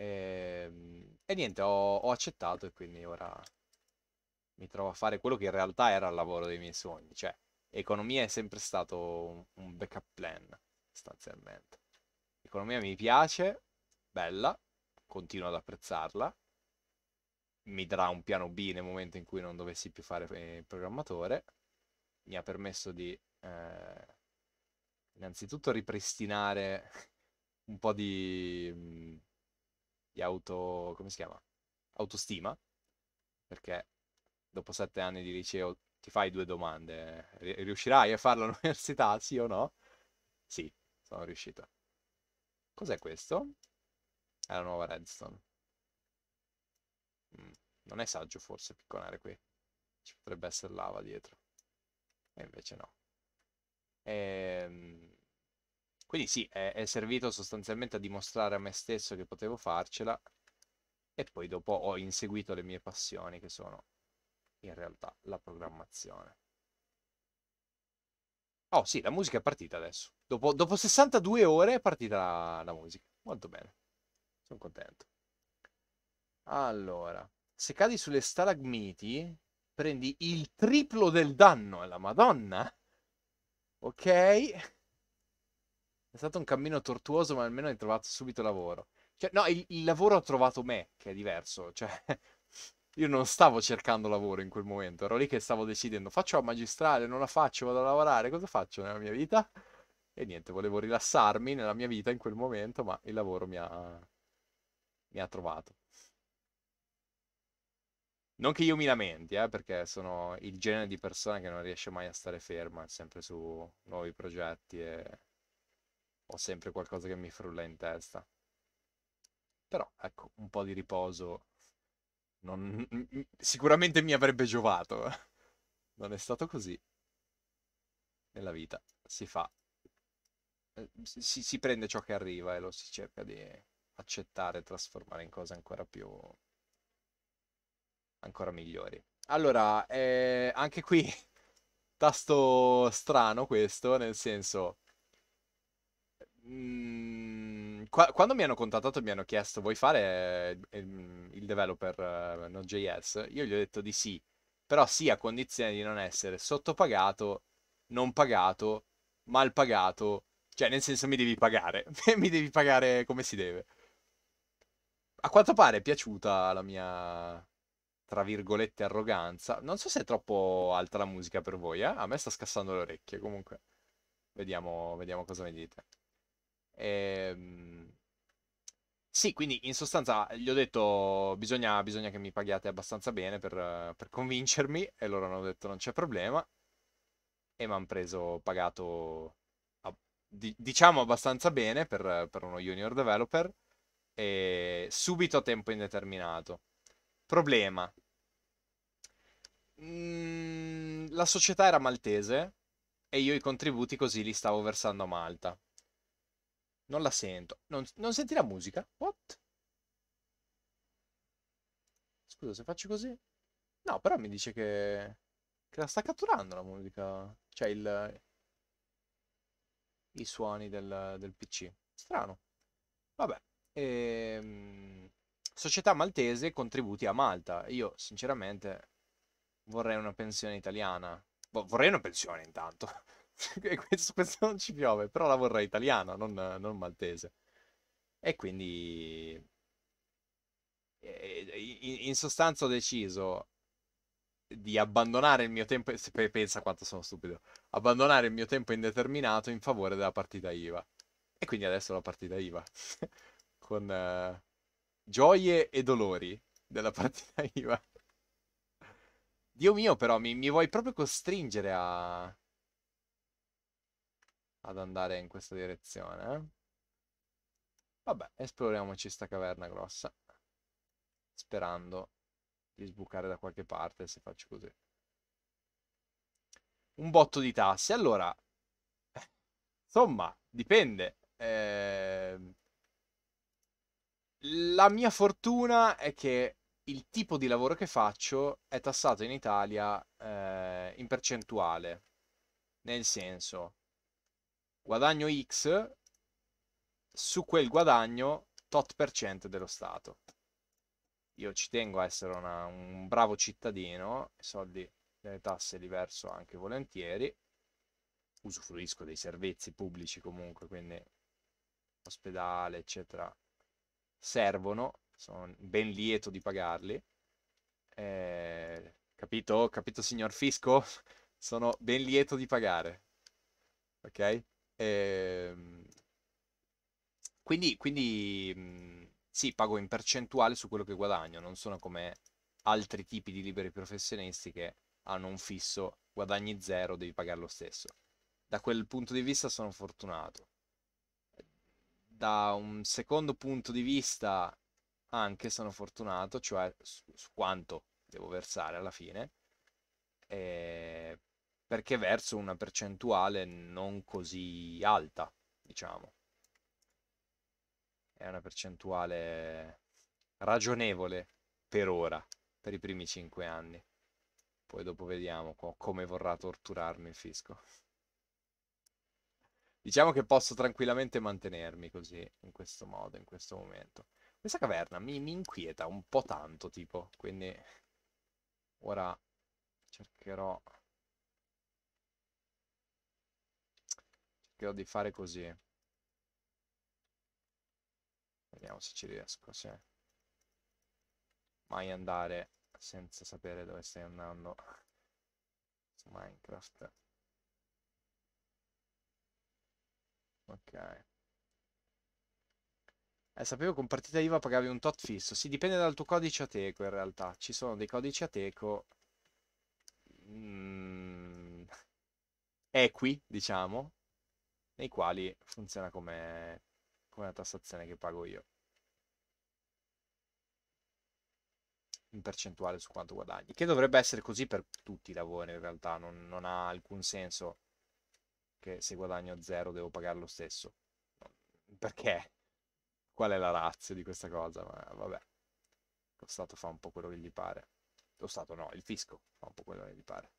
E, ehm, e niente, ho, ho, accettato e quindi ora mi trovo a fare quello che in realtà era il lavoro dei miei sogni, cioè economia è sempre stato un, un backup plan, sostanzialmente. Economia mi piace, bella, continuo ad apprezzarla, mi darà un piano B nel momento in cui non dovessi più fare eh, il programmatore, mi ha permesso di eh, innanzitutto ripristinare un po' di mm, di auto... come si chiama? Autostima, perché dopo sette anni di liceo ti fai due domande. riuscirai a farlo all'università, sì o no? Sì, sono riuscito. Cos'è questo? È la nuova redstone. Mm, non è saggio forse picconare qui. Ci potrebbe essere lava dietro. E invece no. Ehm... Quindi sì, è, è, servito sostanzialmente a dimostrare a me stesso che potevo farcela e poi dopo ho inseguito le mie passioni che sono in realtà la programmazione. Oh sì, la musica è partita adesso. Dopo, dopo 62 ore è partita la, la musica. Molto bene. Sono contento. Allora, se cadi sulle stalagmiti, prendi il triplo del danno. La madonna. Ok. È stato un cammino tortuoso, ma almeno hai trovato subito lavoro. Cioè, no, il, il lavoro ha trovato me, che è diverso. Cioè, io non stavo cercando lavoro in quel momento, ero lì che stavo decidendo, faccio la magistrale, non la faccio, vado a lavorare, cosa faccio nella mia vita? E niente, volevo rilassarmi nella mia vita in quel momento, ma il lavoro mi ha, mi ha trovato. Non che io mi lamenti, eh, perché sono il genere di persona che non riesce mai a stare ferma, sempre su nuovi progetti e ho sempre qualcosa che mi frulla in testa. Però ecco, un po' di riposo non... sicuramente mi avrebbe giovato. Non è stato così. Nella vita si fa. Eh, si, si prende ciò che arriva e lo si cerca di accettare e trasformare in cose ancora più ancora migliori. Allora, eh, anche qui tasto strano questo, nel senso Mhmm, quando mi hanno contattato e mi hanno chiesto vuoi fare ehm, il developer ehm, Node.js, io gli ho detto di sì, però sì a condizione di non essere sottopagato, non pagato, mal pagato, cioè nel senso mi devi pagare, mi devi pagare come si deve. A quanto pare è piaciuta la mia, tra virgolette, arroganza. Non so se è troppo alta la musica per voi, eh? a me sta scassando le orecchie comunque. Vediamo, vediamo cosa mi dite. Ehm... Sì, quindi in sostanza gli ho detto bisogna, bisogna che mi paghiate abbastanza bene per, per, convincermi e loro hanno detto non c'è problema e mi hanno preso pagato a, di, diciamo abbastanza bene per, per, uno junior developer e subito a tempo indeterminato. Problema. Mm, la società era maltese e io i contributi così li stavo versando a Malta. Non la sento. Non, non senti la musica? What? Scusa, se faccio così... No, però mi dice che... Che la sta catturando la musica. Cioè il... I suoni del, del PC. Strano. Vabbè. Ehm... Società maltese contributi a Malta. Io, sinceramente, vorrei una pensione italiana. Vorrei una pensione, intanto. questo, questo, non ci piove, però la vorrei italiana, non, non maltese. E quindi eh, in sostanza ho deciso di abbandonare il mio tempo pensa quanto sono stupido abbandonare il mio tempo indeterminato in favore della partita IVA e quindi adesso la partita IVA con uh, gioie e dolori della partita IVA Dio mio però mi, mi vuoi proprio costringere a ad andare in questa direzione. Eh. Vabbè, esploriamoci sta caverna grossa. Sperando di sbucare da qualche parte se faccio così. Un botto di tasse. Allora, insomma, dipende. Eh... La mia fortuna è che il tipo di lavoro che faccio è tassato in Italia eh, in percentuale. Nel senso, guadagno X, su quel guadagno tot per cento dello Stato. Io ci tengo a essere una, un bravo cittadino, i soldi delle tasse li verso anche volentieri, usufruisco dei servizi pubblici comunque, quindi ospedale, eccetera, servono, sono ben lieto di pagarli. Eh, capito? Capito signor Fisco? sono ben lieto di pagare. Ok? Ehm, quindi, quindi sì, pago in percentuale su quello che guadagno, non sono come altri tipi di liberi professionisti che hanno un fisso, guadagni zero, devi pagare lo stesso. Da quel punto di vista sono fortunato. Da un secondo punto di vista anche sono fortunato, cioè su, su quanto devo versare alla fine, eh, perché verso una percentuale non così alta, diciamo. È una percentuale ragionevole per ora, per i primi cinque anni. Poi dopo vediamo co- come vorrà torturarmi il fisco. Diciamo che posso tranquillamente mantenermi così, in questo modo, in questo momento. Questa caverna mi, mi inquieta un po' tanto, tipo, quindi ora cercherò Credo di fare così. Vediamo se ci riesco, sì. Mai andare senza sapere dove stai andando. Su Minecraft. Ok. Eh, sapevo che con partita IVA pagavi un tot fisso. Si dipende dal tuo codice Ateco in realtà. Ci sono dei codici Ateco... Mm... Equi, diciamo, nei quali funziona come, come la tassazione che pago io. in percentuale su quanto guadagni, che dovrebbe essere così per tutti i lavori in realtà, non, non ha alcun senso che se guadagno zero devo pagare lo stesso. Perché? Qual è la razza di questa cosa? Ma vabbè, lo Stato fa un po' quello che gli pare. Lo Stato no, il fisco fa un po' quello che gli pare.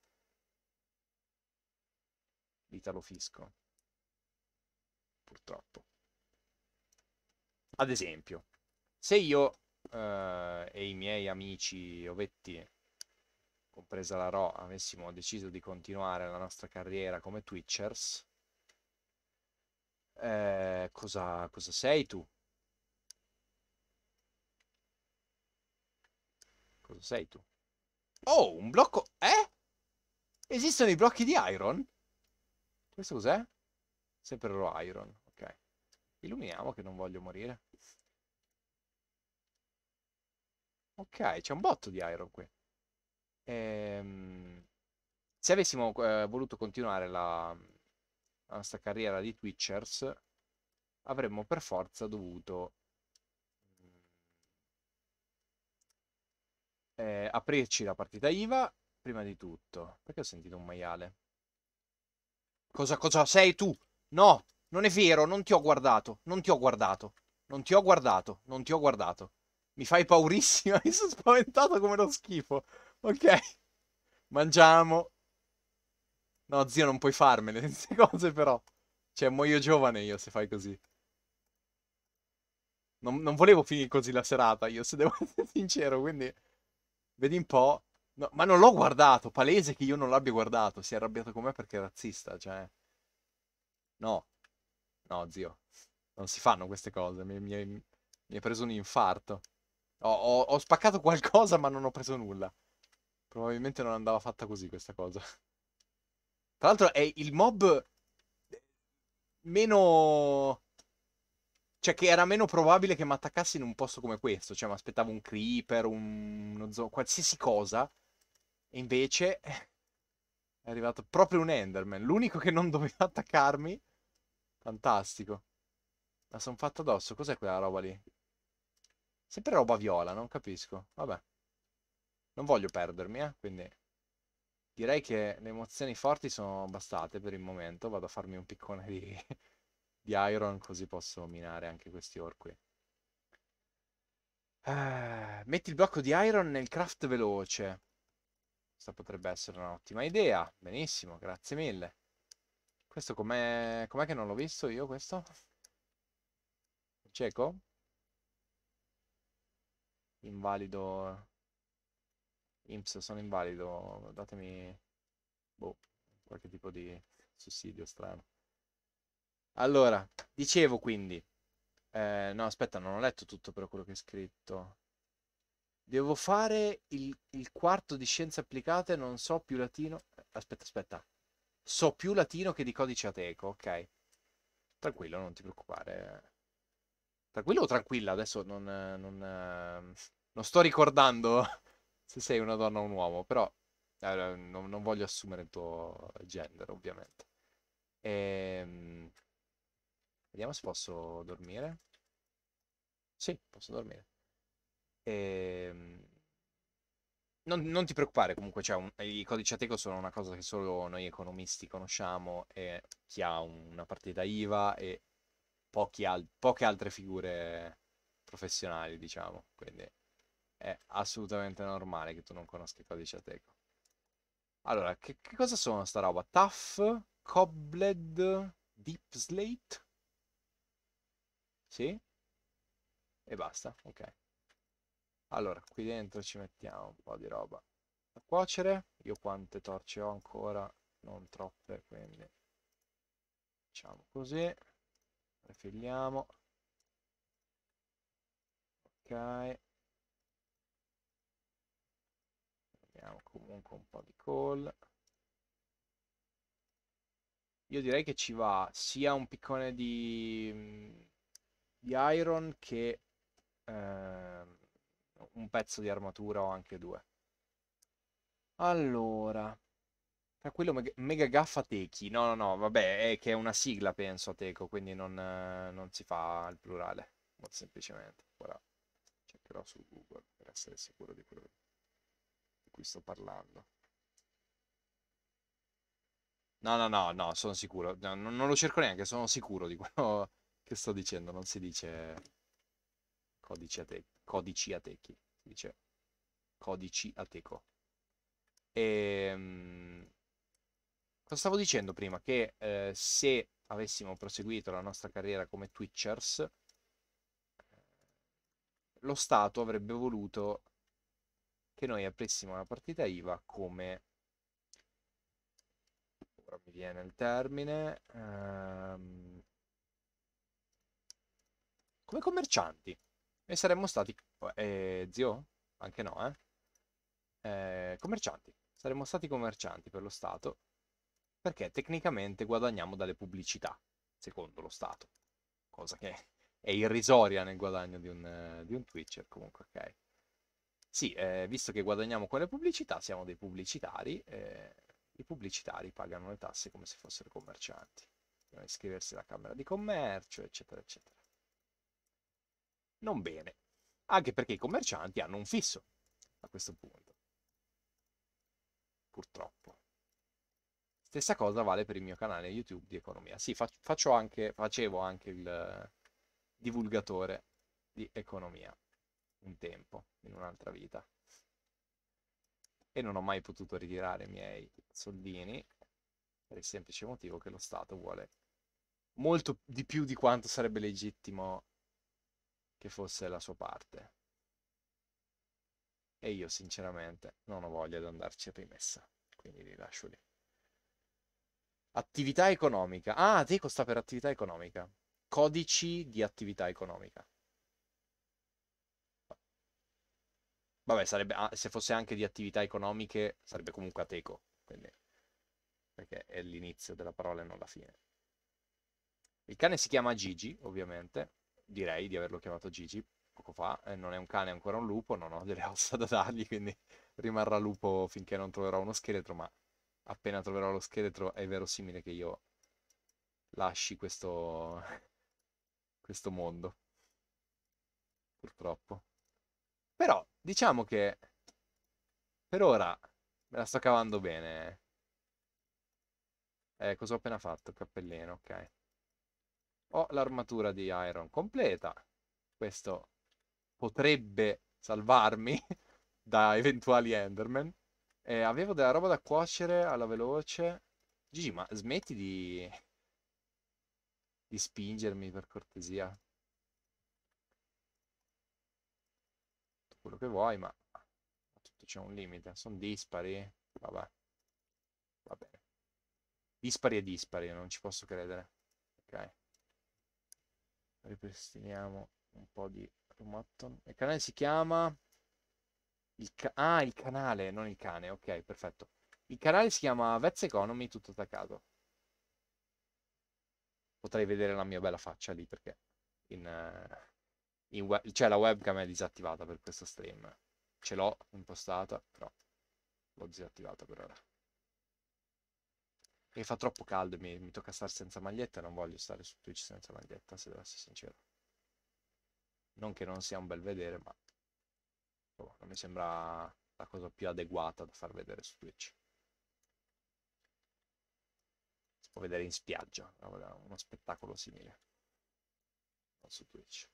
L'italo fisco purtroppo. Ad esempio, se io eh, e i miei amici ovetti, compresa la Ro, avessimo deciso di continuare la nostra carriera come Twitchers, eh, cosa, cosa sei tu? Cosa sei tu? Oh, un blocco... Eh? Esistono i blocchi di Iron? Questo cos'è? Sempre lo Iron. Illuminiamo che non voglio morire. Ok, c'è un botto di iron qui. Ehm, se avessimo eh, voluto continuare la, la nostra carriera di Twitchers, avremmo per forza dovuto mm, eh, aprirci la partita IVA prima di tutto. Perché ho sentito un maiale? Cosa, cosa sei tu? No! Non è vero, non ti ho guardato, non ti ho guardato, non ti ho guardato, non ti ho guardato. Mi fai paurissima, mi sono spaventato come lo schifo. Ok, mangiamo. No, zio, non puoi farmele queste cose però. Cioè, muoio giovane io se fai così. Non, non volevo finire così la serata, io se devo essere sincero, quindi... Vedi un po'. No, ma non l'ho guardato, palese che io non l'abbia guardato. Si è arrabbiato con me perché è razzista, cioè... No, No, zio, non si fanno queste cose. Mi, mi, mi è preso un infarto. Ho, ho, ho spaccato qualcosa, ma non ho preso nulla. Probabilmente non andava fatta così questa cosa. Tra l'altro è il mob eh, meno... Cioè che era meno probabile che mi attaccassi in un posto come questo. Cioè mi aspettavo un creeper, un... uno zo... qualsiasi cosa. E invece eh, è arrivato proprio un Enderman. L'unico che non doveva attaccarmi Fantastico. La son fatta addosso. Cos'è quella roba lì? Sempre roba viola, non capisco. Vabbè. Non voglio perdermi, eh. Quindi direi che le emozioni forti sono bastate per il momento. Vado a farmi un piccone di, di iron così posso minare anche questi orqui. Eh, metti il blocco di iron nel craft veloce. Questa potrebbe essere un'ottima idea. Benissimo, grazie mille. Questo com'è... com'è che non l'ho visto io questo? Cieco? Invalido... Imps, sono invalido. Datemi... Boh, qualche tipo di sussidio strano. Allora, dicevo quindi... Eh, no, aspetta, non ho letto tutto però quello che è scritto. Devo fare il, il quarto di scienze applicate, non so più latino. Eh, aspetta, aspetta. So più latino che di codice ateco, ok. Tranquillo, non ti preoccupare. Tranquillo o tranquilla? Adesso non, non, ehm, non sto ricordando se sei una donna o un uomo, però eh, non, non, voglio assumere il tuo gender, ovviamente. Ehm, vediamo se posso dormire. Sì, posso dormire. Ehm, non, non, ti preoccupare, comunque cioè, un, eh, i codici ateco sono una cosa che solo noi economisti conosciamo e eh, chi ha una partita IVA e al, poche altre figure professionali, diciamo. Quindi è assolutamente normale che tu non conosca i codici ateco. Allora, che, che cosa sono sta roba? Tough, Cobbled, Deep Slate? Sì? E basta, ok. Allora, qui dentro ci mettiamo un po' di roba da cuocere. Io quante torce ho ancora? Non troppe, quindi facciamo così. Refilliamo. Ok. Abbiamo comunque un po' di call. Io direi che ci va sia un piccone di, mm, di iron che... Eh, un pezzo di armatura o anche due. Allora, tra quello Meg Mega Gaffa Techi, no no no, vabbè, è che è una sigla penso a Teco, quindi non, eh, non si fa il plurale, molto semplicemente. Ora cercherò su Google per essere sicuro di quello di cui sto parlando. No, no, no, no, sono sicuro. No, non lo cerco neanche, sono sicuro di quello che sto dicendo. Non si dice codici, ate- codici atechi, si dice codici ateco. E, ehm, cosa stavo dicendo prima? Che eh, se avessimo proseguito la nostra carriera come Twitchers, eh, lo Stato avrebbe voluto che noi aprissimo una partita IVA come ora mi viene il termine ehm, come commercianti e saremmo stati... Eh, zio? Anche no, eh? eh? Commercianti. Saremmo stati commercianti per lo Stato perché tecnicamente guadagniamo dalle pubblicità, secondo lo Stato. Cosa che è irrisoria nel guadagno di un, di un Twitcher, comunque, ok? Sì, eh, visto che guadagniamo con le pubblicità, siamo dei pubblicitari. Eh, I pubblicitari pagano le tasse come se fossero commercianti. Devono iscriversi alla Camera di Commercio, eccetera, eccetera non bene, anche perché i commercianti hanno un fisso a questo punto. Purtroppo. Stessa cosa vale per il mio canale YouTube di economia. Sì, faccio anche, facevo anche il divulgatore di economia un tempo, in un'altra vita. E non ho mai potuto ritirare i miei soldini per il semplice motivo che lo Stato vuole molto di più di quanto sarebbe legittimo che fosse la sua parte. E io sinceramente non ho voglia di andarci a rimessa, quindi li lascio lì. Attività economica. Ah, Teco sta per attività economica. Codici di attività economica. Vabbè, sarebbe, ah, se fosse anche di attività economiche, sarebbe comunque Ateco. Quindi, perché è l'inizio della parola e non la fine. Il cane si chiama Gigi, ovviamente direi di averlo chiamato Gigi poco fa, eh, non è un cane, è ancora un lupo, non ho delle ossa da dargli, quindi rimarrà lupo finché non troverò uno scheletro, ma appena troverò lo scheletro è verosimile che io lasci questo, questo mondo, purtroppo. Però diciamo che per ora me la sto cavando bene. Eh, cosa ho appena fatto? Cappellino, ok. Ho l'armatura di Iron completa. Questo potrebbe salvarmi da eventuali Enderman. Eh, avevo della roba da cuocere alla veloce. Gigi, ma smetti di... di spingermi per cortesia. tutto Quello che vuoi, ma tutto c'è un limite. Sono dispari. Vabbè. Va bene. Dispari e dispari, non ci posso credere. Ok ripristiniamo un po' di Romatton. Il canale si chiama... Il ca... ah, il canale, non il cane, ok, perfetto. Il canale si chiama Vets Economy, tutto attaccato. Potrei vedere la mia bella faccia lì perché in, eh, in web... cioè, la webcam è disattivata per questo stream. Ce l'ho impostata, però l'ho disattivata per ora. Perché fa troppo caldo, mi, mi tocca stare senza maglietta non voglio stare su Twitch senza maglietta, se devo essere sincero. Non che non sia un bel vedere, ma oh, non mi sembra la cosa più adeguata da far vedere su Twitch. Si può vedere in spiaggia, uno spettacolo simile. Non su Twitch.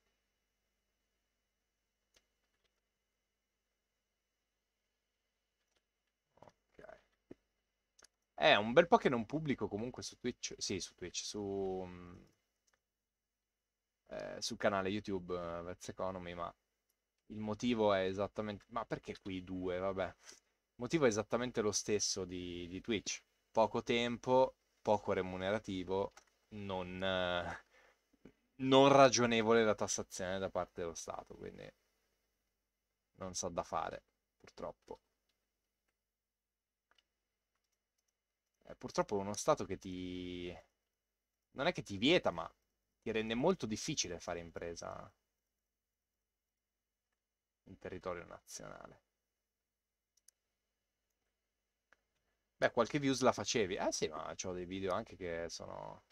È un bel po' che non pubblico comunque su Twitch. Sì, su Twitch, su. Mm, eh, sul canale YouTube Verz eh, Economy, ma il motivo è esattamente. Ma perché qui due? Vabbè. Il motivo è esattamente lo stesso di, di Twitch. Poco tempo, poco remunerativo, non, eh, non ragionevole la tassazione da parte dello Stato. Quindi non so da fare, purtroppo. eh, purtroppo è uno stato che ti... non è che ti vieta, ma ti rende molto difficile fare impresa in territorio nazionale. Beh, qualche views la facevi. Eh sì, ma ho dei video anche che sono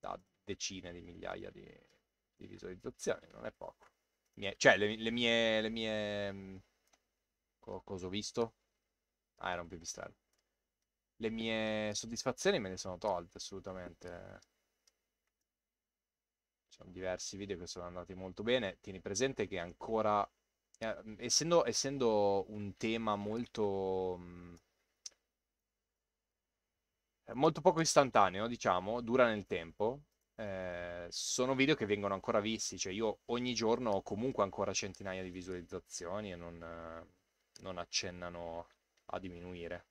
da decine di migliaia di, di visualizzazioni, non è poco. Mie... cioè, le, le, mie... Le mie... Mm, co- cosa ho visto? Ah, era un pipistrello le mie soddisfazioni me le sono tolte assolutamente. Ci sono diversi video che sono andati molto bene. Tieni presente che ancora, eh, essendo, essendo, un tema molto, mh, mm, eh, molto poco istantaneo, diciamo, dura nel tempo. Eh, sono video che vengono ancora visti, cioè io ogni giorno ho comunque ancora centinaia di visualizzazioni e non, eh, non accennano a diminuire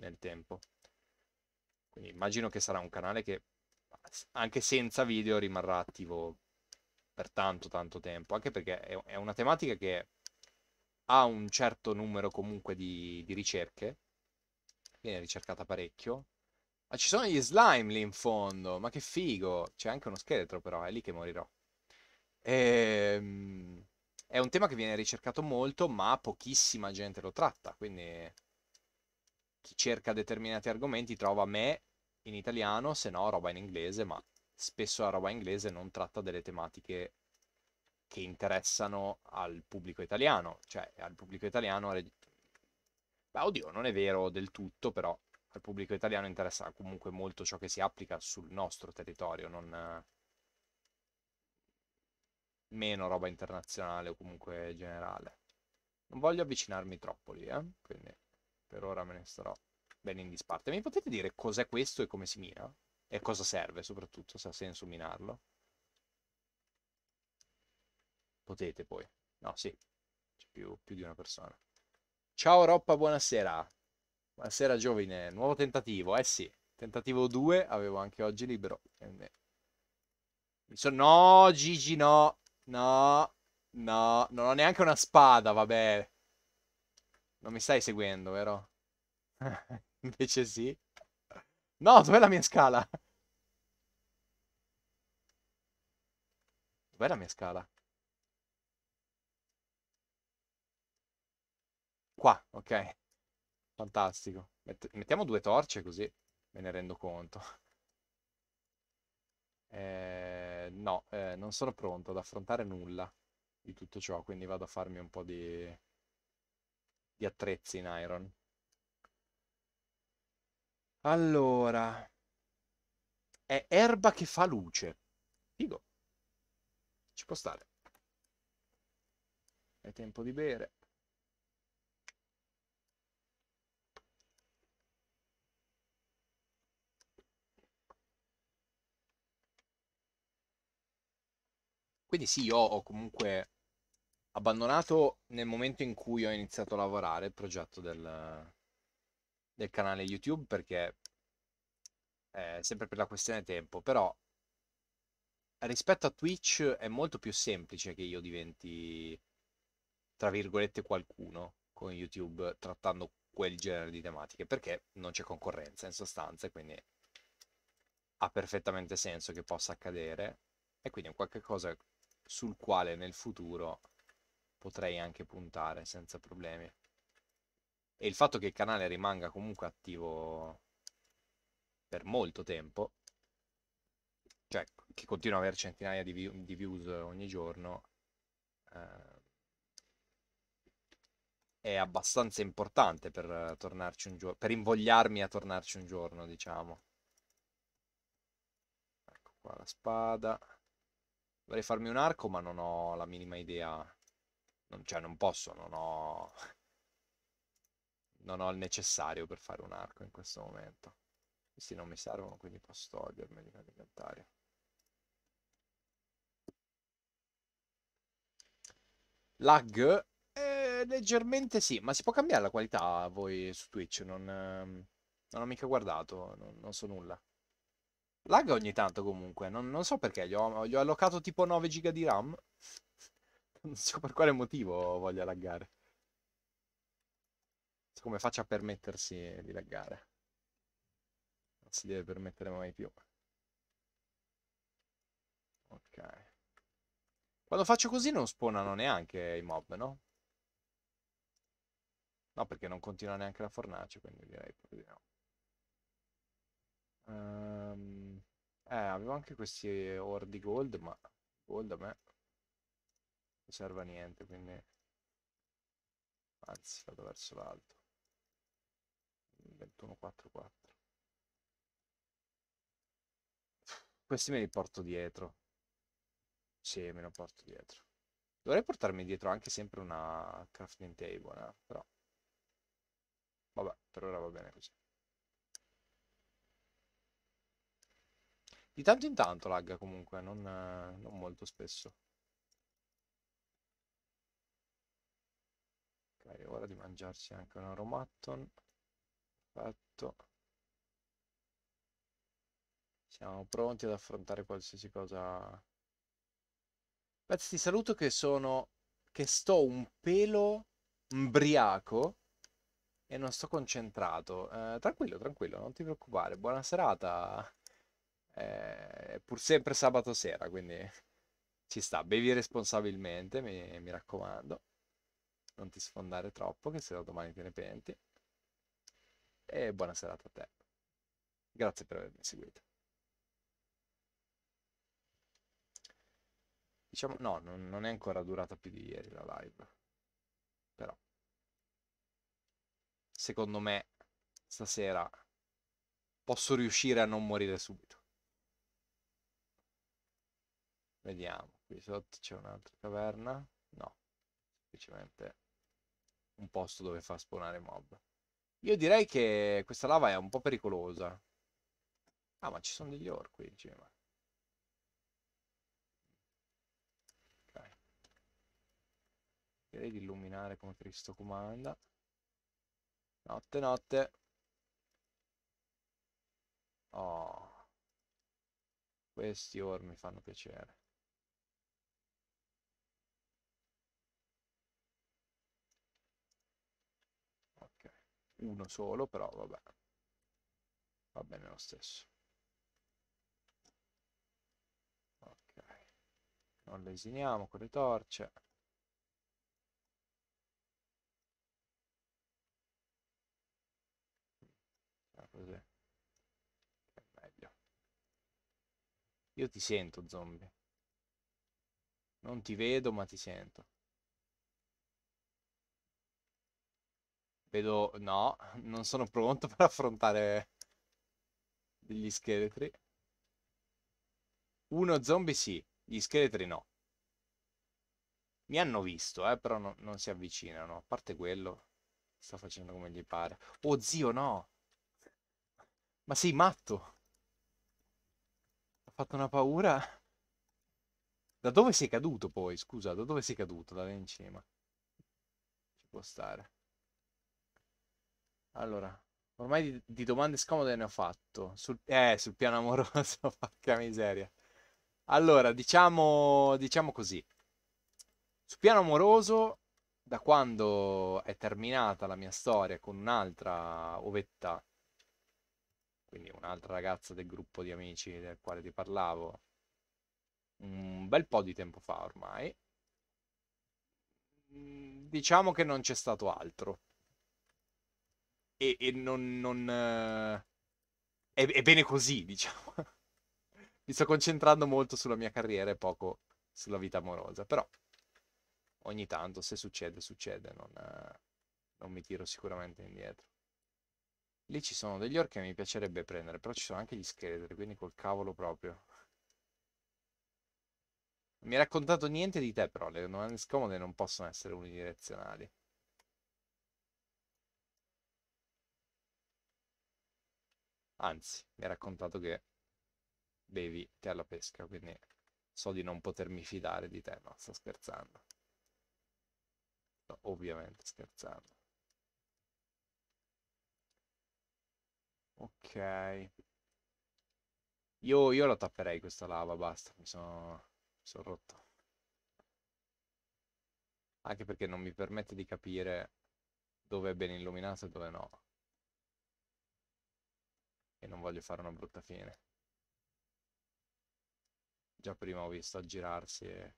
nel tempo. Quindi immagino che sarà un canale che anche senza video rimarrà attivo per tanto tanto tempo, anche perché è, una tematica che ha un certo numero comunque di, di ricerche, viene ricercata parecchio. Ma ci sono gli slime lì in fondo, ma che figo! C'è anche uno scheletro però, è lì che morirò. Ehm... È un tema che viene ricercato molto, ma pochissima gente lo tratta, quindi chi cerca determinati argomenti trova me in italiano, se no roba in inglese, ma spesso la roba inglese non tratta delle tematiche che interessano al pubblico italiano, cioè al pubblico italiano... Beh, oddio, non è vero del tutto, però al pubblico italiano interessa comunque molto ciò che si applica sul nostro territorio, non meno roba internazionale o comunque generale. Non voglio avvicinarmi troppo lì, eh? Quindi per ora me ne starò bene in disparte. Mi potete dire cos'è questo e come si mina? E cosa serve soprattutto, se ha senso minarlo? Potete poi. No, sì, c'è più, più di una persona. Ciao Roppa, buonasera. Buonasera giovine, nuovo tentativo, eh sì. Tentativo 2, avevo anche oggi libero. No, Gigi, no. No, no, non ho neanche una spada, vabbè. Non mi stai seguendo, vero? Invece sì. No, dov'è la mia scala? Dov'è la mia scala? Qua, ok. Fantastico. Met mettiamo due torce così me ne rendo conto. Eh, no, eh, non sono pronto ad affrontare nulla di tutto ciò, quindi vado a farmi un po' di di attrezzi in Iron. Allora, è erba che fa luce. Figo. Ci può stare. È tempo di bere. Quindi sì, io ho comunque abbandonato nel momento in cui ho iniziato a lavorare il progetto del, del canale YouTube perché eh, sempre per la questione tempo, però rispetto a Twitch è molto più semplice che io diventi tra virgolette qualcuno con YouTube trattando quel genere di tematiche perché non c'è concorrenza in sostanza e quindi ha perfettamente senso che possa accadere e quindi è qualcosa sul quale nel futuro potrei anche puntare senza problemi. E il fatto che il canale rimanga comunque attivo per molto tempo, cioè che continua ad avere centinaia di, view, di views ogni giorno, eh, è abbastanza importante per tornarci un giorno, per invogliarmi a tornarci un giorno, diciamo. Ecco qua la spada. Vorrei farmi un arco, ma non ho la minima idea non, cioè non posso, non ho, non ho il necessario per fare un arco in questo momento. Questi non mi servono, quindi posso togliermeli dall'inventario. Lag? Eh, leggermente sì, ma si può cambiare la qualità voi su Twitch? Non, ehm, non ho mica guardato, non, non, so nulla. Lag ogni tanto comunque, non, non so perché, gli ho, gli ho allocato tipo 9 giga di RAM Non so per quale motivo voglia laggare. Non so Come faccia a permettersi di laggare. Non si deve permettere mai più. Ok. Quando faccio così non spawnano neanche i mob, no? No, perché non continua neanche la fornace, quindi direi proprio di no. Um, eh, avevo anche questi ore di gold, ma gold a me serve a niente, quindi anzi vado verso l'alto. 21.44 Questi me li porto dietro. Sì, me lo porto dietro. Dovrei portarmi dietro anche sempre una crafting table, eh? però... Vabbè, per ora va bene così. Di tanto in tanto lagga comunque, non, non molto spesso. è ora di mangiarsi anche un aromatton perfetto siamo pronti ad affrontare qualsiasi cosa Pezzi ti saluto che sono che sto un pelo mbriaco e non sto concentrato eh, tranquillo tranquillo non ti preoccupare buona serata eh, è pur sempre sabato sera quindi ci sta bevi responsabilmente mi, mi raccomando non ti sfondare troppo, che se no domani te ne penti. E buona serata a te. Grazie per avermi seguito. Diciamo, no, non, non è ancora durata più di ieri la live. Però, secondo me, stasera posso riuscire a non morire subito. Vediamo, qui sotto c'è un'altra caverna? No, semplicemente un posto dove far spawnare mob. Io direi che questa lava è un po' pericolosa. Ah, ma ci sono degli or qui in cima. Ok. Direi di illuminare come Cristo comanda. Notte, notte. Oh. Questi or mi fanno piacere. uno solo, però vabbè, va bene lo stesso. Ok, non lesiniamo con le torce. Cioè, così. È meglio. Io ti sento, zombie. Non ti vedo, ma ti sento. Vedo... no, non sono pronto per affrontare degli scheletri. Uno zombie sì, gli scheletri no. Mi hanno visto, eh, però no, non si avvicinano. A parte quello, sta facendo come gli pare. Oh zio, no! Ma sei matto! Ha fatto una paura. Da dove sei caduto poi? Scusa, da dove sei caduto? Da là in cima. Ci può stare. Allora, ormai di, di, domande scomode ne ho fatto. Sul, eh, sul piano amoroso, porca miseria. Allora, diciamo, diciamo così. Sul piano amoroso, da quando è terminata la mia storia con un'altra ovetta, quindi un'altra ragazza del gruppo di amici del quale ti parlavo, un bel po' di tempo fa ormai, mm, diciamo che non c'è stato altro e, e non... non eh, è, è, bene così, diciamo. Mi sto concentrando molto sulla mia carriera e poco sulla vita amorosa, però ogni tanto se succede, succede, non, non mi tiro sicuramente indietro. Lì ci sono degli orchi che mi piacerebbe prendere, però ci sono anche gli scheletri, quindi col cavolo proprio. Non mi ha raccontato niente di te, però le domande scomode non possono essere unidirezionali. Anzi, mi ha raccontato che bevi te alla pesca, quindi so di non potermi fidare di te, ma sto scherzando. No, ovviamente scherzando. Ok. Io, io la tapperei questa lava, basta, mi sono, mi sono rotto. Anche perché non mi permette di capire dove è ben illuminato e dove no e non voglio fare una brutta fine. Già prima ho visto aggirarsi e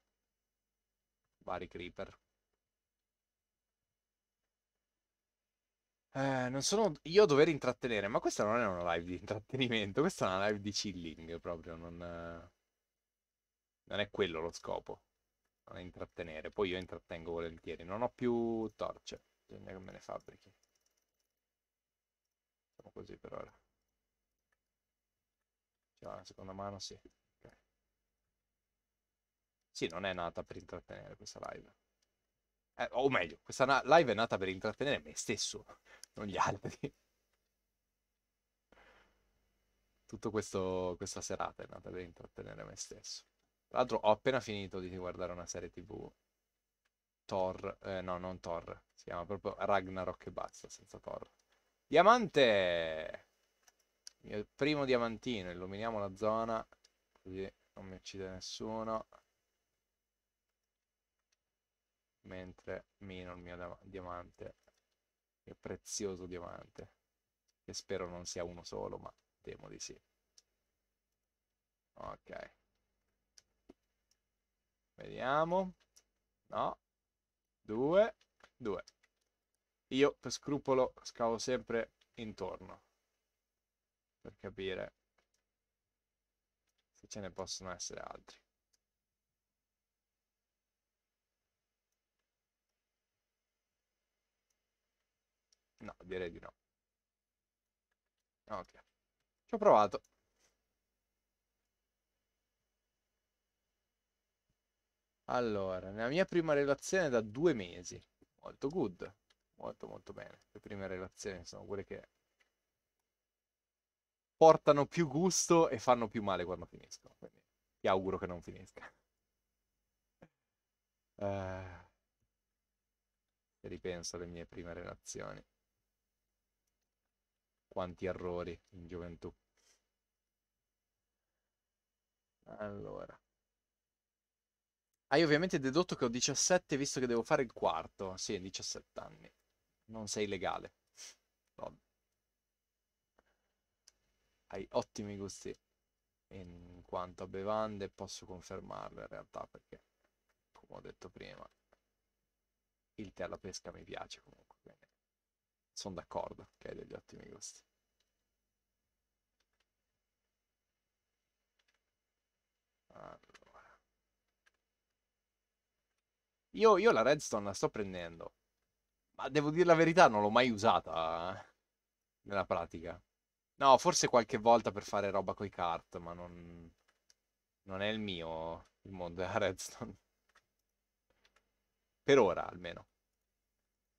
vari creeper. Eh, non sono io a dover intrattenere, ma questa non è una live di intrattenimento, questa è una live di chilling proprio, non, non è quello lo scopo, non è intrattenere, poi io intrattengo volentieri, non ho più torce, bisogna che me ne fabbrichi. Siamo così per ora la seconda mano sì. Okay. Sì, non è nata per intrattenere questa live. Eh, o meglio, questa live è nata per intrattenere me stesso, non gli altri. Tutto questo, questa serata è nata per intrattenere me stesso. Tra l'altro ho appena finito di guardare una serie tv. Thor, eh, no, non Thor, si chiama proprio Ragnarok e basta, senza Thor. Diamante! Il primo diamantino, illuminiamo la zona, così non mi uccide nessuno. Mentre mino il mio diamante, il mio prezioso diamante, che spero non sia uno solo, ma temo di sì. Ok. Vediamo. No. Due. Due. Io per scrupolo scavo sempre intorno per capire se ce ne possono essere altri. No, direi di no. Ok, ci ho provato. Allora, nella mia prima relazione da due mesi. Molto good. Molto molto bene. Le prime relazioni sono quelle che portano più gusto e fanno più male quando finiscono. Quindi ti auguro che non finisca. Uh, ripenso alle mie prime relazioni. Quanti errori in gioventù. Allora. Hai ovviamente dedotto che ho 17 visto che devo fare il quarto. Sì, 17 anni. Non sei legale. hai ottimi gusti in quanto a bevande posso confermarlo in realtà perché come ho detto prima il tè alla pesca mi piace comunque quindi sono d'accordo che hai degli ottimi gusti allora. io, io la redstone la sto prendendo ma devo dire la verità non l'ho mai usata eh, nella pratica No, forse qualche volta per fare roba coi kart, ma non... Non è il mio il mondo della Redstone. Per ora, almeno.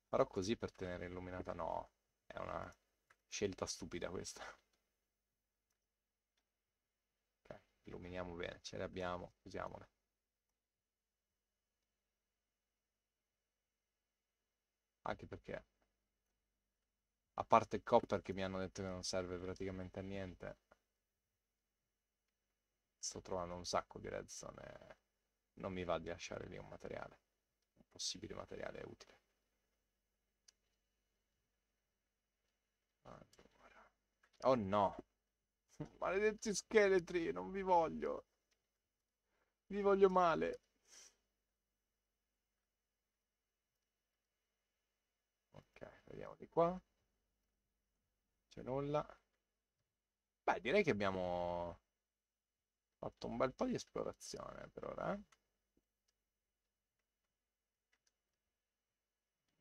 Farò così per tenere illuminata? No, è una scelta stupida questa. Ok, illuminiamo bene, ce le abbiamo, usiamole. Anche perché a parte il Copper che mi hanno detto che non serve praticamente a niente. Sto trovando un sacco di redstone. Non mi va di lasciare lì un materiale. Un possibile materiale utile. Allora. Oh no! Maledetti scheletri, non vi voglio. Vi voglio male. Ok, vediamo di qua c'è nulla. Beh, direi che abbiamo fatto un bel po' di esplorazione per ora. Eh?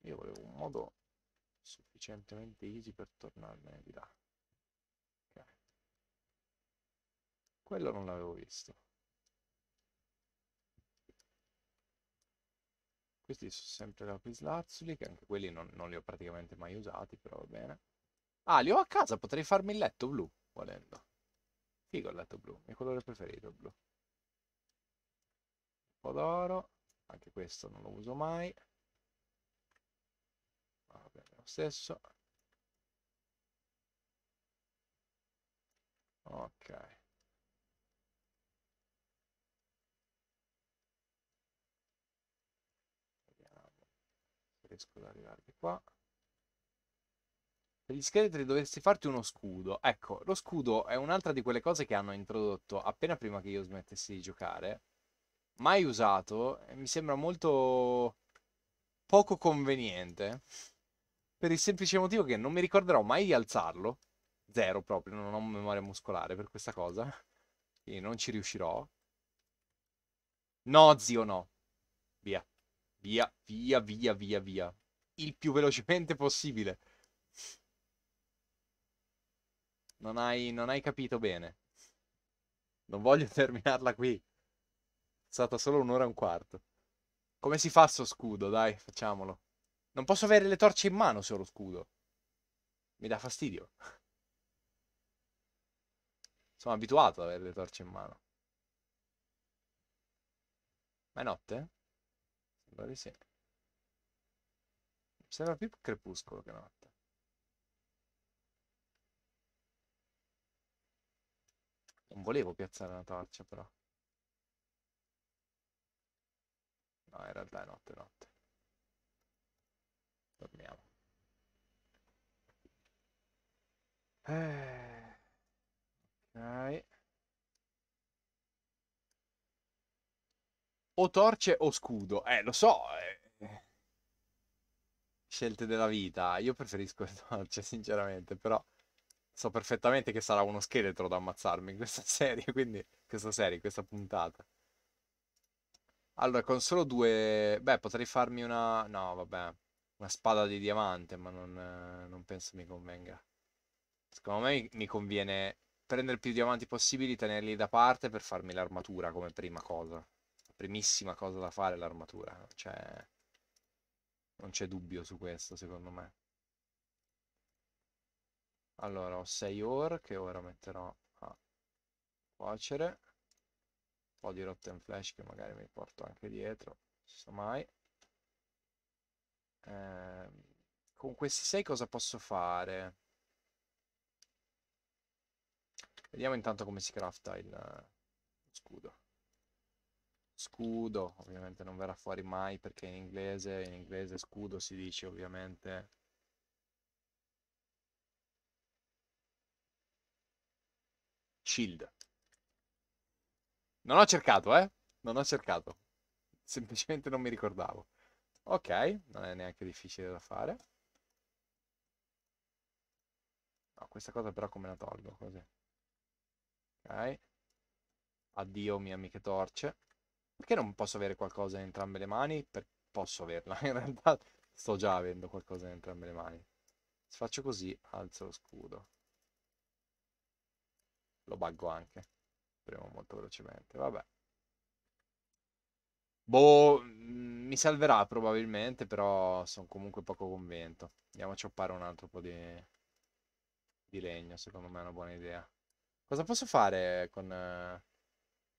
Io volevo un modo sufficientemente easy per tornarmene di là. Okay. Quello non l'avevo visto. Questi sono sempre lapislazzuli, che anche quelli non, non li ho praticamente mai usati, però va bene. Ah, li ho a casa, potrei farmi il letto blu, volendo. Figo il letto blu, il colore preferito il blu. Un po' d'oro, anche questo non lo uso mai. Ah, va bene lo stesso. Ok. Vediamo se riesco ad arrivare di qua. Per gli scheletri dovresti farti uno scudo. Ecco, lo scudo è un'altra di quelle cose che hanno introdotto appena prima che io smettessi di giocare. Mai usato, mi sembra molto poco conveniente. Per il semplice motivo che non mi ricorderò mai di alzarlo. Zero proprio, non ho memoria muscolare per questa cosa. Quindi non ci riuscirò. No, zio, no. Via. Via, via, via, via, via. Il più velocemente possibile. Non hai, non hai capito bene. Non voglio terminarla qui. È stata solo un'ora e un quarto. Come si fa sto scudo? Dai, facciamolo. Non posso avere le torce in mano se ho lo scudo. Mi dà fastidio. Sono abituato ad avere le torce in mano. Ma è notte? Sembra di sì. sembra più crepuscolo che notte. Non volevo piazzare una torcia però. No, in realtà è notte, notte. Dormiamo. Eh, ok. O torce o scudo. Eh, lo so. Eh. eh. Scelte della vita. Io preferisco le torce, sinceramente, però so perfettamente che sarà uno scheletro da ammazzarmi in questa serie, quindi questa serie, questa puntata. Allora, con solo due... Beh, potrei farmi una... No, vabbè. Una spada di diamante, ma non, non penso mi convenga. Secondo me mi conviene prendere più diamanti possibili, tenerli da parte per farmi l'armatura come prima cosa. La primissima cosa da fare è l'armatura. Cioè... Non c'è dubbio su questo, secondo me. Allora ho 6 ore che ora metterò a cuocere. Un po' di rotten flash che magari mi porto anche dietro, si sa mai. Eh, con questi 6 cosa posso fare? Vediamo intanto come si crafta il scudo. Scudo, ovviamente non verrà fuori mai perché in inglese, in inglese scudo si dice ovviamente shield. Non ho cercato, eh? Non ho cercato. Semplicemente non mi ricordavo. Ok, non è neanche difficile da fare. No, questa cosa però come la tolgo? Così. Ok. Addio mie amiche torce. Perché non posso avere qualcosa in entrambe le mani? Per... Posso averla, in realtà sto già avendo qualcosa in entrambe le mani. Se faccio così, alzo lo scudo lo buggo anche. Speriamo molto velocemente. Vabbè. Boh, mm, mi salverà probabilmente, però sono comunque poco convinto. Andiamo a cioppare un altro po' di, di legno, secondo me è una buona idea. Cosa posso fare con, eh,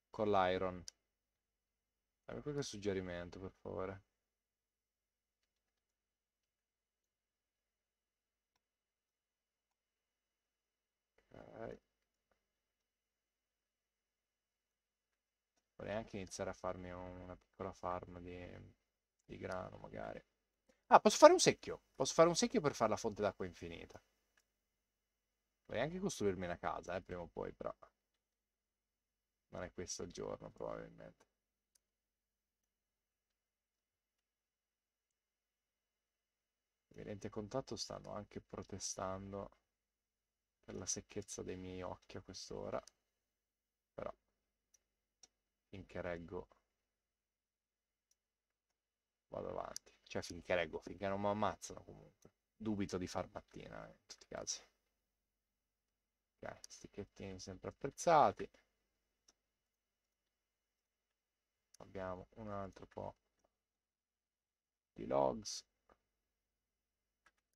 con l'iron? Dammi qualche suggerimento, per favore. Potrei anche iniziare a farmi una piccola farm di, di grano, magari. Ah, posso fare un secchio. Posso fare un secchio per fare la fonte d'acqua infinita. Potrei anche costruirmi una casa, eh, prima o poi, però. Non è questo il giorno, probabilmente. Evidente contatto stanno anche protestando per la secchezza dei miei occhi a quest'ora finché reggo vado avanti cioè finché reggo finché non mi ammazzano comunque dubito di far mattina eh, in tutti i casi ok sticchettini sempre apprezzati abbiamo un altro po' di logs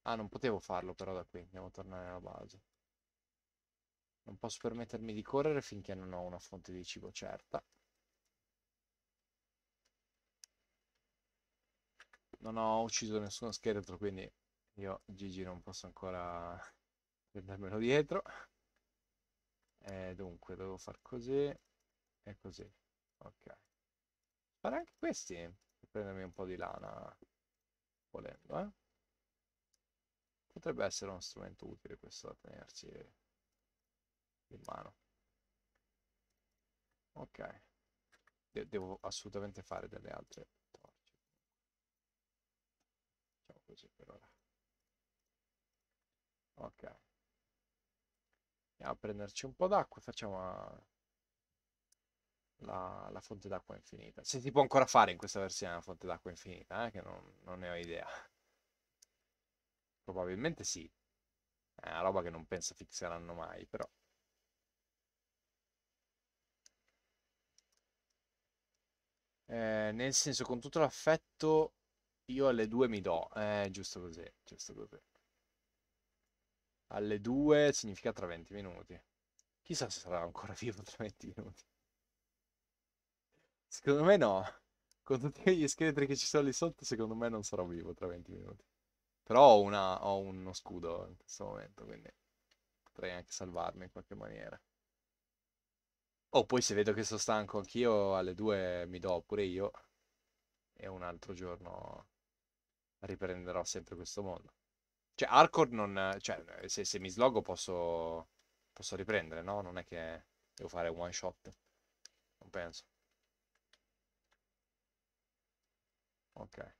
ah non potevo farlo però da qui andiamo a tornare alla base non posso permettermi di correre finché non ho una fonte di cibo certa non ho ucciso nessuno scheletro, quindi io Gigi non posso ancora prendermelo dietro. e eh, dunque, devo far così e così. Ok. Fare anche questi prendermi un po' di lana volendo, eh. Potrebbe essere uno strumento utile questo da tenersi in mano. Ok. De devo assolutamente fare delle altre così per ora. Ok. Andiamo a prenderci un po' d'acqua, facciamo ah, la, la fonte d'acqua infinita. Se si può ancora fare in questa versione la fonte d'acqua infinita, eh, che non, non ne ho idea. Probabilmente sì. È una roba che non penso fixeranno mai, però. Eh, nel senso, con tutto l'affetto io alle 2 mi do, eh, giusto così, giusto così. Alle 2 significa tra 20 minuti. Chissà se sarà ancora vivo tra 20 minuti. Secondo me no. Con tutti gli scheletri che ci sono lì sotto, secondo me non sarò vivo tra 20 minuti. Però ho, una, ho uno scudo in questo momento, quindi potrei anche salvarmi in qualche maniera. Oh, poi se vedo che sono stanco anch'io, alle 2 mi do pure io. E un altro giorno riprenderò sempre questo mondo. Cioè, hardcore non... Cioè, se, se mi slogo posso... Posso riprendere, no? Non è che devo fare one shot. Non penso. Ok.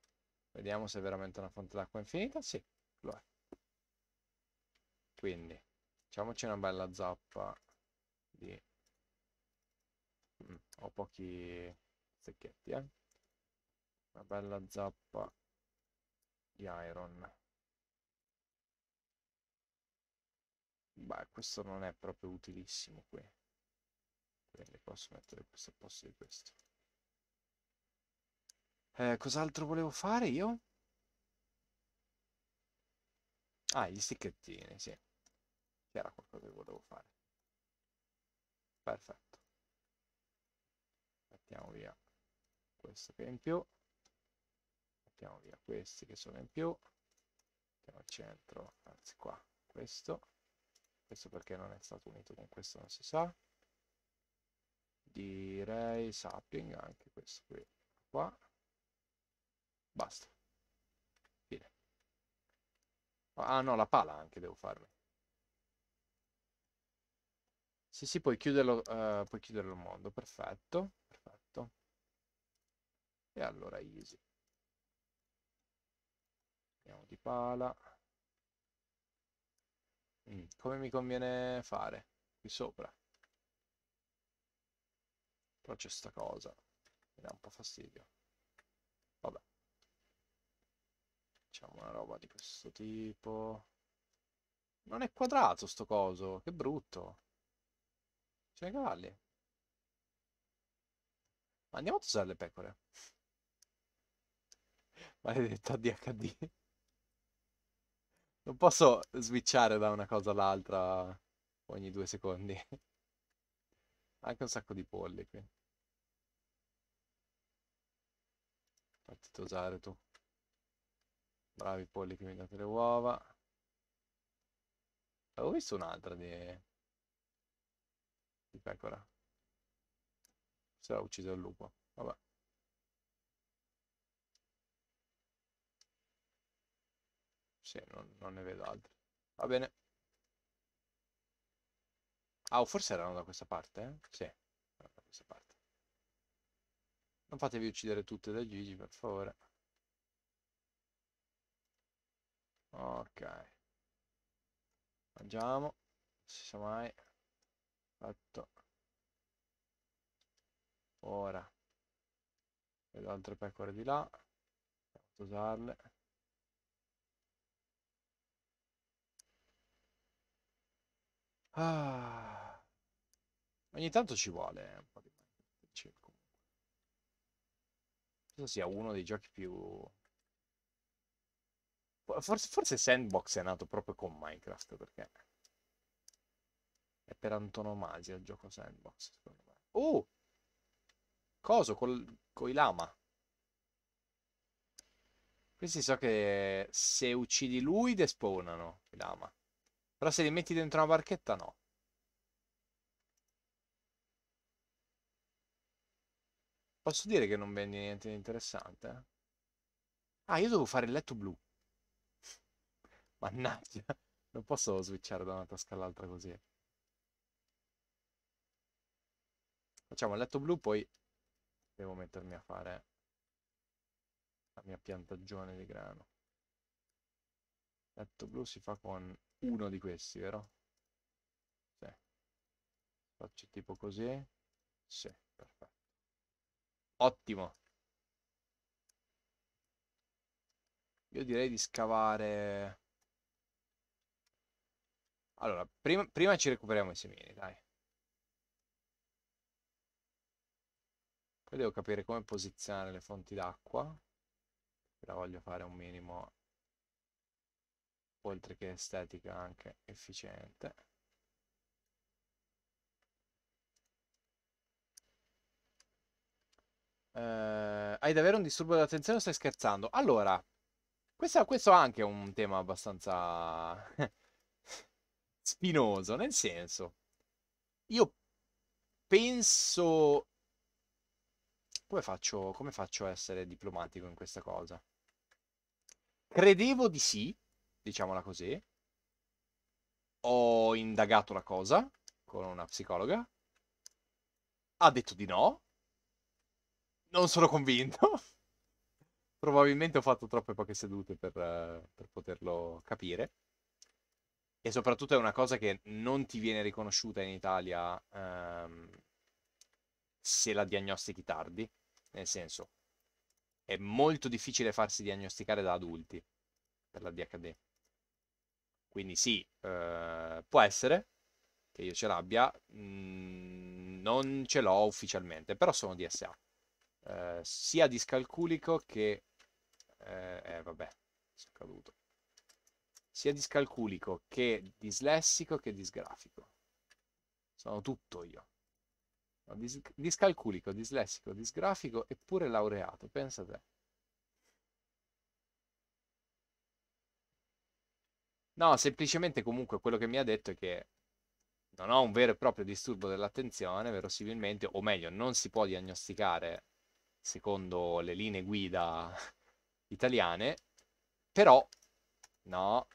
Vediamo se è veramente una fonte d'acqua infinita. Sì, lo è. Quindi, facciamoci una bella zappa di... Mm, ho pochi secchietti, eh. Una bella zappa di Iron. Beh, questo non è proprio utilissimo qui. Quindi posso mettere questo al posto di questo. Eh, cos'altro volevo fare io? Ah, gli sticchettini, sì. C'era qualcosa che volevo fare. Perfetto. Mettiamo via questo che in più mettiamo via questi che sono in più mettiamo al centro anzi qua questo questo perché non è stato unito con questo non si sa direi sapping anche questo qui qua basta fine ah no la pala anche devo farmi sì sì puoi chiuderlo eh, puoi chiuderlo il mondo perfetto perfetto e allora easy Andiamo di pala. Mm, come mi conviene fare? Qui sopra. Però c'è sta cosa. Mi dà un po' fastidio. Vabbè. Facciamo una roba di questo tipo. Non è quadrato sto coso. Che brutto. C'è le cavalli. Ma andiamo a usare le pecore. Maledetta DHD. Non posso switchare da una cosa all'altra ogni due secondi. Anche un sacco di polli qui. Fatti tosare tu. Bravi polli che mi date le uova. Avevo visto un'altra di... di pecora. Se era ucciso il lupo. Vabbè. Sì, non, non ne vedo altri. Va bene. Ah, forse erano da questa parte? Eh? Sì, erano da questa parte. Non fatevi uccidere tutte da Gigi, per favore. Ok. Mangiamo. Non si sa mai. Fatto. Ora. Vedo altre pecore di là. Usarle. Ah. Ogni tanto ci vuole un po' di Penso sia uno dei giochi più... Forse, forse Sandbox è nato proprio con Minecraft, perché... È per antonomasia il gioco Sandbox, secondo me. Oh! Coso, col, coi lama. Questi so che se uccidi lui despawnano i lama. Però se li metti dentro una barchetta no. Posso dire che non vendi niente di interessante? Eh? Ah, io devo fare il letto blu. Mannaggia, non posso switchare da una tasca all'altra così. Facciamo il letto blu, poi devo mettermi a fare la mia piantagione di grano. Letto blu si fa con uno di questi, vero? Sì. Faccio tipo così. Sì, perfetto. Ottimo. Io direi di scavare... Allora, prima, prima ci recuperiamo i semini, dai. Poi devo capire come posizionare le fonti d'acqua. La voglio fare un minimo oltre che estetica anche efficiente eh, hai davvero un disturbo d'attenzione o stai scherzando? allora questo, questo anche è un tema abbastanza spinoso nel senso io penso come faccio, come faccio a essere diplomatico in questa cosa credevo di sì diciamola così. Ho indagato la cosa con una psicologa. Ha detto di no. Non sono convinto. Probabilmente ho fatto troppe poche sedute per, eh, per poterlo capire. E soprattutto è una cosa che non ti viene riconosciuta in Italia ehm, se la diagnostichi tardi. Nel senso, è molto difficile farsi diagnosticare da adulti per la DHD. Quindi sì, eh, può essere che io ce l'abbia, mh, mm, non ce l'ho ufficialmente, però sono DSA. Eh, sia discalculico che... Eh, eh vabbè, è caduto. Sia discalculico che dislessico che disgrafico. Sono tutto io. Dis- discalculico, dislessico, disgrafico, eppure laureato, pensa te. No, semplicemente comunque quello che mi ha detto è che non ho un vero e proprio disturbo dell'attenzione, verosimilmente, o meglio, non si può diagnosticare secondo le linee guida italiane, però, no,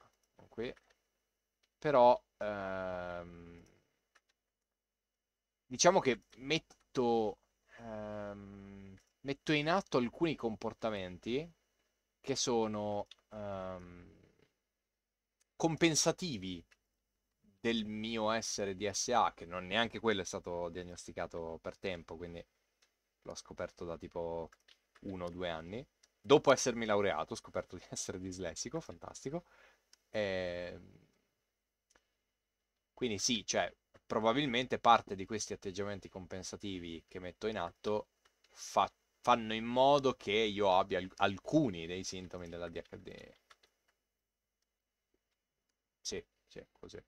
qui, però, ehm, diciamo che metto, ehm, metto in atto alcuni comportamenti che sono... Ehm, compensativi del mio essere DSA, che non neanche quello è stato diagnosticato per tempo, quindi l'ho scoperto da tipo uno o due anni. Dopo essermi laureato, ho scoperto di essere dislessico, fantastico. E... Ehm, quindi sì, cioè, probabilmente parte di questi atteggiamenti compensativi che metto in atto fa- fanno in modo che io abbia alcuni dei sintomi della DHD sì, sì, così.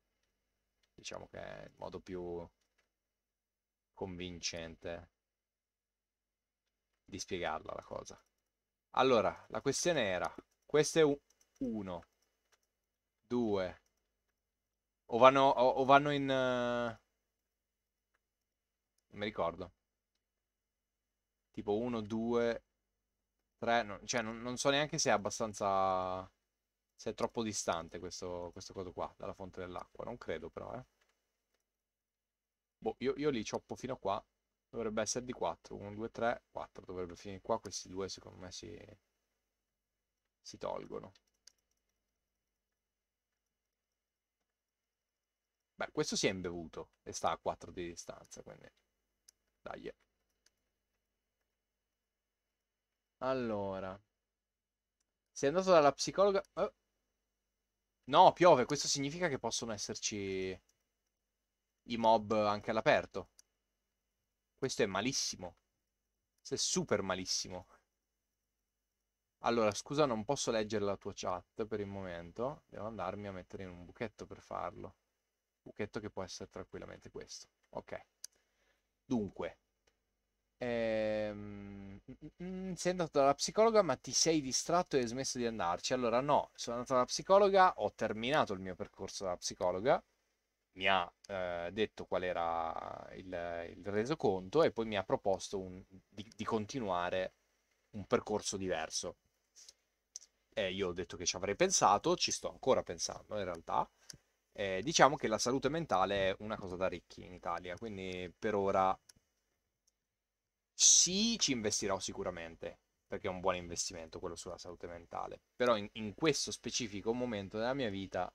Diciamo che è il modo più convincente di spiegarla la cosa. Allora, la questione era, questo è uno, due, o vanno, o, o vanno in... Uh... Non mi ricordo. Tipo uno, due, tre, no, cioè non, non so neanche se è abbastanza se è troppo distante questo, questo coso qua dalla fonte dell'acqua. Non credo però, eh. Boh, io, io li cioppo fino a qua. Dovrebbe essere di 4. 1, 2, 3, 4. Dovrebbe finire qua. Questi due secondo me si, si tolgono. Beh, questo si è imbevuto e sta a 4 di distanza, quindi... Dai. Yeah. Allora... Sei andato dalla psicologa... Oh. No, piove. Questo significa che possono esserci i mob anche all'aperto. Questo è malissimo. Questo è super malissimo. Allora, scusa, non posso leggere la tua chat per il momento. Devo andarmi a mettere in un buchetto per farlo. Buchetto che può essere tranquillamente questo. Ok. Dunque, Ehm, mm, mm, mm, sei andato dalla psicologa, ma ti sei distratto e hai smesso di andarci. Allora, no, sono andato dalla psicologa, ho terminato il mio percorso dalla psicologa, mi ha eh, detto qual era il, il, resoconto e poi mi ha proposto un, di, di, continuare un percorso diverso. E io ho detto che ci avrei pensato, ci sto ancora pensando in realtà. Eh, diciamo che la salute mentale è una cosa da ricchi in Italia, quindi per ora sì, ci investirò sicuramente, perché è un buon investimento quello sulla salute mentale, però in, in questo specifico momento della mia vita,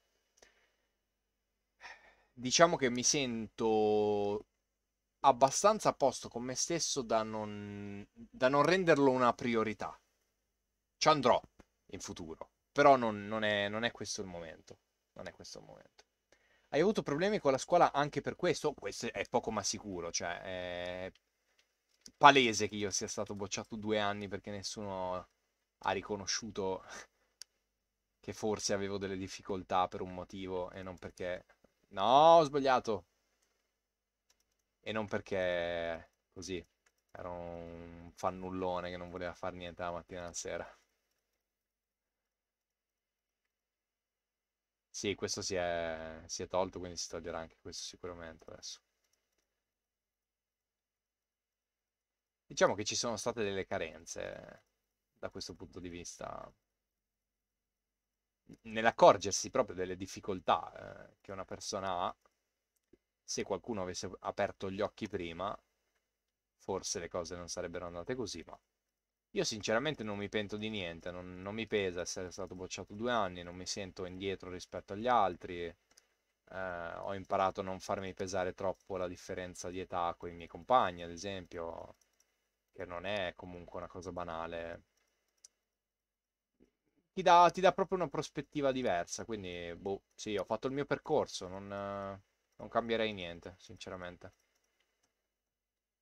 diciamo che mi sento abbastanza a posto con me stesso da non, da non renderlo una priorità. Ci andrò in futuro, però non, non, è, non è questo il momento. Non è questo il momento. Hai avuto problemi con la scuola anche per questo? Questo è poco ma sicuro, cioè è, eh, palese che io sia stato bocciato due anni perché nessuno ha riconosciuto che forse avevo delle difficoltà per un motivo e non perché... No, ho sbagliato! E non perché così. ero un fannullone che non voleva fare niente la mattina e la sera. Sì, questo si è, si è tolto, quindi si toglierà anche questo sicuramente adesso. Diciamo che ci sono state delle carenze da questo punto di vista nell'accorgersi proprio delle difficoltà eh, che una persona ha, se qualcuno avesse aperto gli occhi prima, forse le cose non sarebbero andate così, ma io sinceramente non mi pento di niente, non, non mi pesa essere stato bocciato due anni, non mi sento indietro rispetto agli altri, eh, ho imparato a non farmi pesare troppo la differenza di età con i miei compagni, ad esempio, che non è comunque una cosa banale, ti dà, ti dà proprio una prospettiva diversa. Quindi, boh, sì, ho fatto il mio percorso, non, non cambierei niente, sinceramente.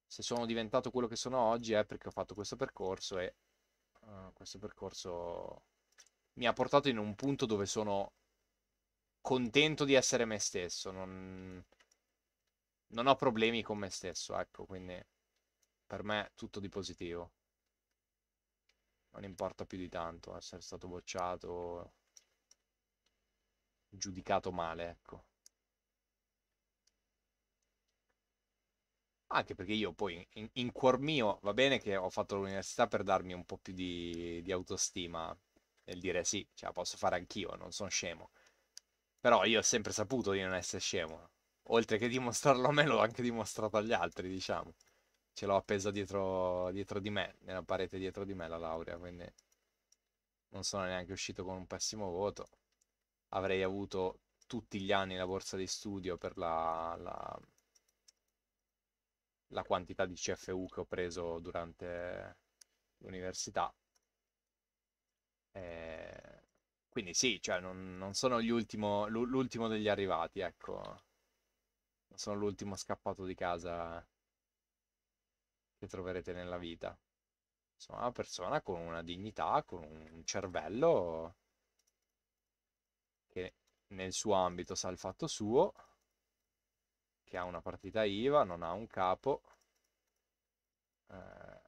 Se sono diventato quello che sono oggi è perché ho fatto questo percorso e uh, questo percorso mi ha portato in un punto dove sono contento di essere me stesso, non, non ho problemi con me stesso, ecco, quindi per me tutto di positivo. Non importa più di tanto essere stato bocciato, giudicato male, ecco. Anche perché io poi in, in cuor mio va bene che ho fatto l'università per darmi un po' più di, di autostima nel dire sì, ce la posso fare anch'io, non sono scemo. Però io ho sempre saputo di non essere scemo. Oltre che dimostrarlo a me, l'ho anche dimostrato agli altri, diciamo ce l'ho appesa dietro, dietro di me, nella parete dietro di me la laurea, quindi non sono neanche uscito con un pessimo voto. Avrei avuto tutti gli anni la borsa di studio per la, la, la quantità di CFU che ho preso durante l'università. E... Eh, quindi sì, cioè non, non sono ultimo, l'ultimo degli arrivati, ecco. Non sono l'ultimo scappato di casa che troverete nella vita. Insomma, una persona con una dignità, con un cervello che nel suo ambito sa il fatto suo, che ha una partita IVA, non ha un capo, eh,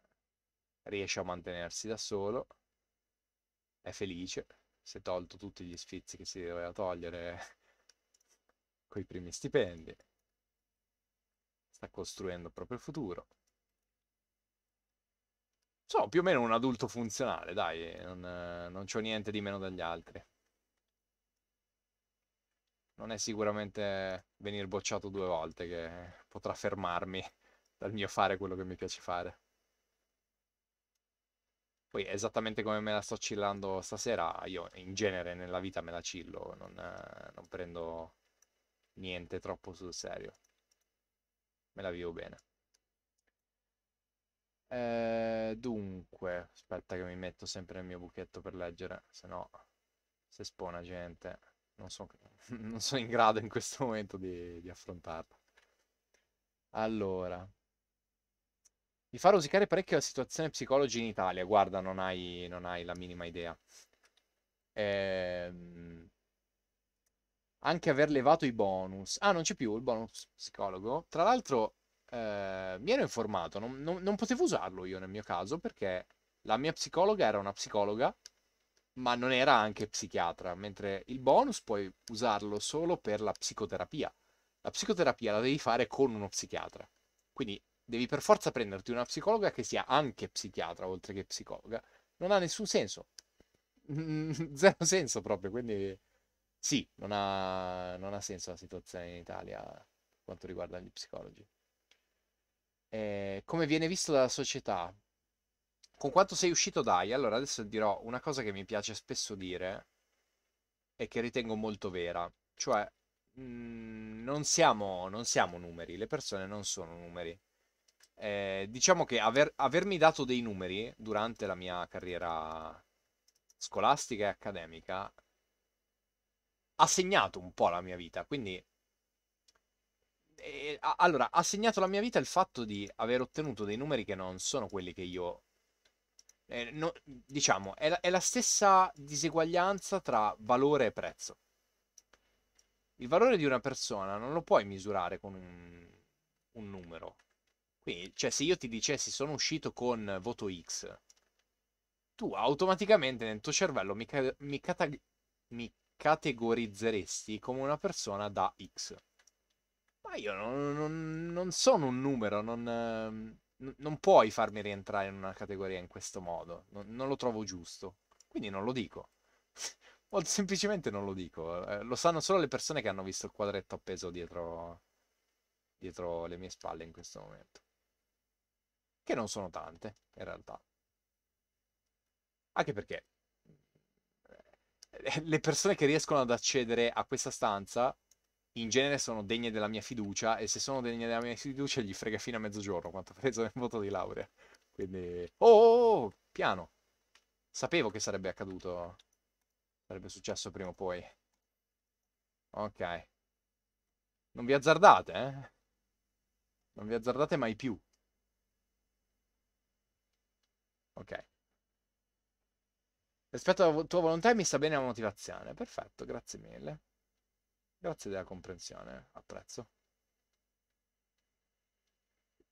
riesce a mantenersi da solo, è felice, si è tolto tutti gli sfizi che si doveva togliere con i primi stipendi, sta costruendo il proprio futuro. Sono più o meno un adulto funzionale, dai, eh, non, non c'ho niente di meno dagli altri. Non è sicuramente venir bocciato due volte che potrà fermarmi dal mio fare quello che mi piace fare. Poi esattamente come me la sto chillando stasera, io in genere nella vita me la chillo, non, non prendo niente troppo sul serio. Me la vivo bene. Eh, dunque, aspetta che mi metto sempre nel mio buchetto per leggere, se no se spona gente. Non, so, non sono in grado in questo momento di, di affrontarla. Allora, mi fa rosicare parecchio la situazione psicologi in Italia. Guarda, non hai, non hai la minima idea. Ehm, anche aver levato i bonus. Ah, non c'è più il bonus psicologo. Tra l'altro, Ehm, mi ero informato, non, non, non potevo usarlo io nel mio caso perché la mia psicologa era una psicologa, ma non era anche psichiatra, mentre il bonus puoi usarlo solo per la psicoterapia. La psicoterapia la devi fare con uno psichiatra. Quindi devi per forza prenderti una psicologa che sia anche psichiatra, oltre che psicologa. Non ha nessun senso. Zero senso proprio, quindi sì, non ha, non ha senso la situazione in Italia per quanto riguarda gli psicologi eh, come viene visto dalla società, con quanto sei uscito dai. Allora, adesso dirò una cosa che mi piace spesso dire e che ritengo molto vera, cioè mh, mm, non, siamo, non siamo numeri, le persone non sono numeri. Eh, diciamo che aver, avermi dato dei numeri durante la mia carriera scolastica e accademica ha segnato un po' la mia vita, quindi e, eh, allora, ha segnato la mia vita il fatto di aver ottenuto dei numeri che non sono quelli che io... Eh, no, diciamo, è la, è la stessa diseguaglianza tra valore e prezzo. Il valore di una persona non lo puoi misurare con un, un numero. Quindi, cioè, se io ti dicessi sono uscito con voto X, tu automaticamente nel tuo cervello mi, ca- mi, cata- mi categorizzeresti come una persona da X. Ma io non, non, non sono un numero, non, ehm, non, puoi farmi rientrare in una categoria in questo modo, non, lo trovo giusto, quindi non lo dico. Molto semplicemente non lo dico, eh, lo sanno solo le persone che hanno visto il quadretto appeso dietro, dietro le mie spalle in questo momento. Che non sono tante, in realtà. Anche perché eh, le persone che riescono ad accedere a questa stanza in genere sono degne della mia fiducia e se sono degne della mia fiducia gli frega fino a mezzogiorno quanto ho preso nel voto di laurea. Quindi... Oh, oh, oh, oh, piano. Sapevo che sarebbe accaduto. Sarebbe successo prima o poi. Ok. Non vi azzardate, eh? Non vi azzardate mai più. Ok. Rispetto alla tua volontà mi sta bene la motivazione. Perfetto, grazie mille. Grazie della comprensione, apprezzo.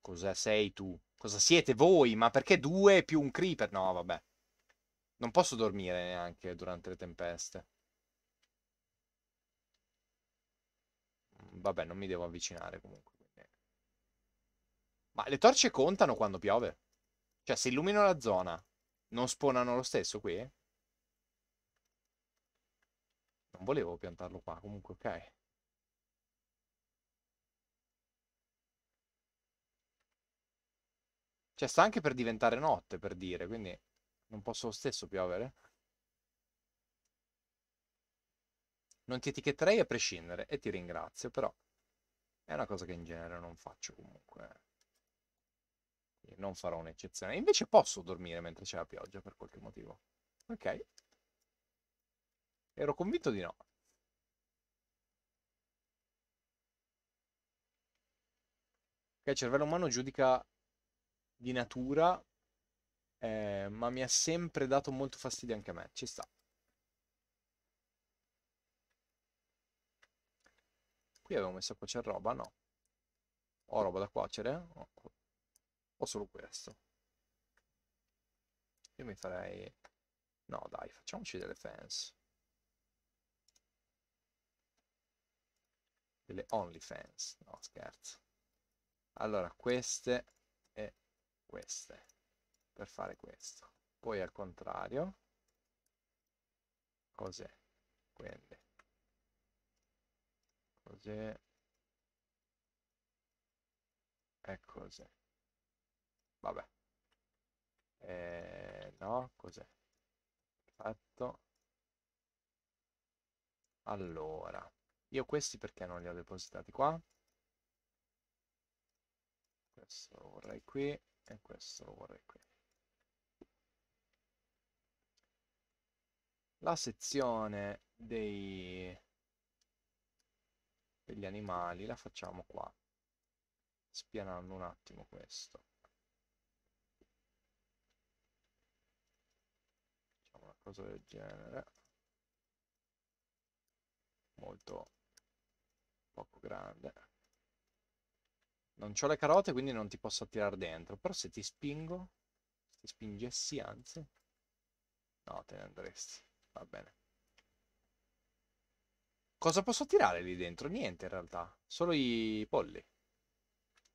Cosa sei tu? Cosa siete voi? Ma perché due più un creeper? No, vabbè. Non posso dormire neanche durante le tempeste. Mm, vabbè, non mi devo avvicinare comunque. Ma le torce contano quando piove? Cioè, se illumino la zona, non spawnano lo stesso qui? non volevo piantarlo qua, comunque ok. Cioè sta anche per diventare notte, per dire, quindi non posso lo stesso piovere. Non ti etichetterei a prescindere e ti ringrazio, però è una cosa che in genere non faccio comunque. Eh. Quindi non farò un'eccezione. Invece posso dormire mentre c'è la pioggia per qualche motivo. Ok. Ero convinto di no. Ok, il cervello umano giudica di natura, eh, ma mi ha sempre dato molto fastidio anche a me. Ci sta. Qui avevo messo a cuocere roba? No. Ho roba da cuocere? Ho, Ho solo questo. Io mi farei... No, dai, facciamoci delle fence. delle OnlyFans. No, scherzo. Allora, queste e queste, per fare questo. Poi al contrario, cos'è? Quelle. Cos'è? E cos'è? Vabbè. Eh, no, cos'è? Fatto. Allora. Io questi perché non li ho depositati qua? Questo lo vorrei qui e questo lo vorrei qui. La sezione dei... degli animali la facciamo qua, spianando un attimo questo. Facciamo una cosa del genere. Molto poco grande. Non ho le carote, quindi non ti posso attirare dentro. Però se ti spingo, se ti spingessi anzi, no, te ne andresti. Va bene. Cosa posso tirare lì dentro? Niente in realtà, solo i polli.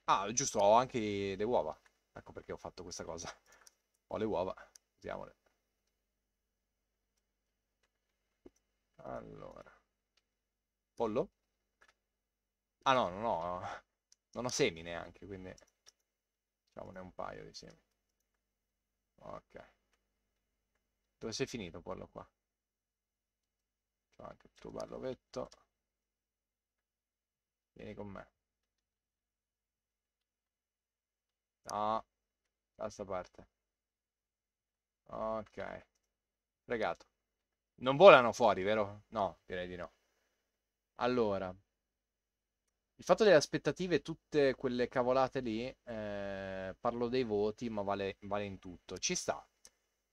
Ah, giusto, ho anche le uova. Ecco perché ho fatto questa cosa. Ho le uova, usiamole. Allora. Pollo? Ah no, non ho, non ho semi neanche, quindi facciamone un paio di semi. Ok. Dove sei finito quello qua? Facciamo anche il tuo barlovetto. Vieni con me. No, da sta parte. Ok. Pregato. Non volano fuori, vero? No, direi di no. Allora, il fatto delle aspettative, tutte quelle cavolate lì, eh, parlo dei voti, ma vale, vale, in tutto. Ci sta,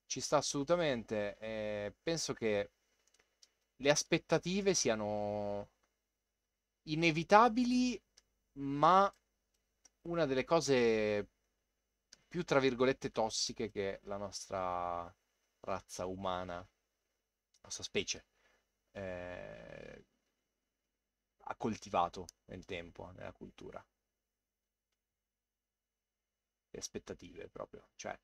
ci sta assolutamente. Eh, penso che le aspettative siano inevitabili, ma una delle cose più, tra virgolette, tossiche che la nostra razza umana, la nostra specie, eh, ha coltivato nel tempo, eh, nella cultura. Le aspettative proprio, cioè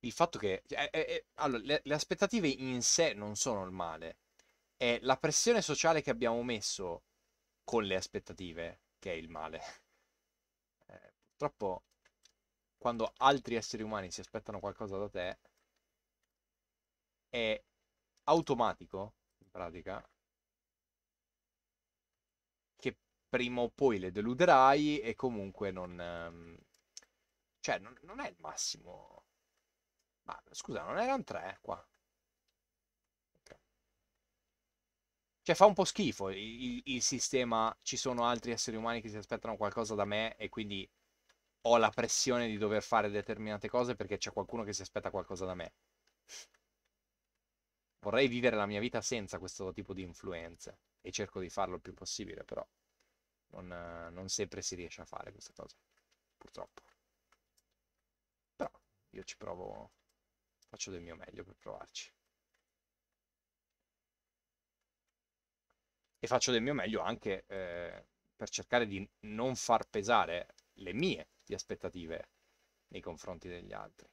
il fatto che... Eh, eh, allora, le, le aspettative in sé non sono il male, è la pressione sociale che abbiamo messo con le aspettative che è il male. Eh, purtroppo quando altri esseri umani si aspettano qualcosa da te, è automatico, in pratica, prima o poi le deluderai e comunque non... Ehm, cioè, non, non è il massimo. Ma scusa, non erano tre eh, qua. Cioè, fa un po' schifo il, il, sistema. Ci sono altri esseri umani che si aspettano qualcosa da me e quindi ho la pressione di dover fare determinate cose perché c'è qualcuno che si aspetta qualcosa da me. Vorrei vivere la mia vita senza questo tipo di influenze e cerco di farlo il più possibile, però non, non sempre si riesce a fare questa cosa, purtroppo. Però io ci provo, faccio del mio meglio per provarci. E faccio del mio meglio anche eh, per cercare di non far pesare le mie le aspettative nei confronti degli altri.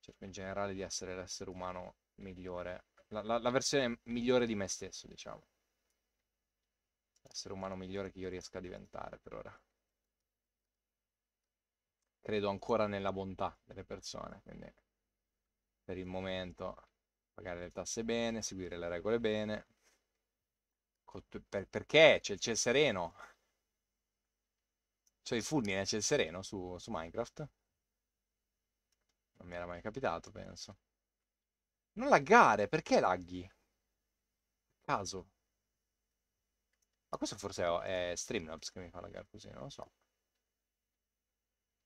Cerco in generale di essere l'essere umano migliore, la, la, la versione migliore di me stesso, diciamo essere umano migliore che io riesca a diventare per ora. Credo ancora nella bontà delle persone, quindi per il momento pagare le tasse bene, seguire le regole bene. Per, perché c'è il ciel sereno? C'è il fulmine c'è il sereno su, su Minecraft? Non mi era mai capitato, penso. Non laggare, perché laghi? Caso. Ma questo forse è Streamlabs che mi fa laggare così, non lo so.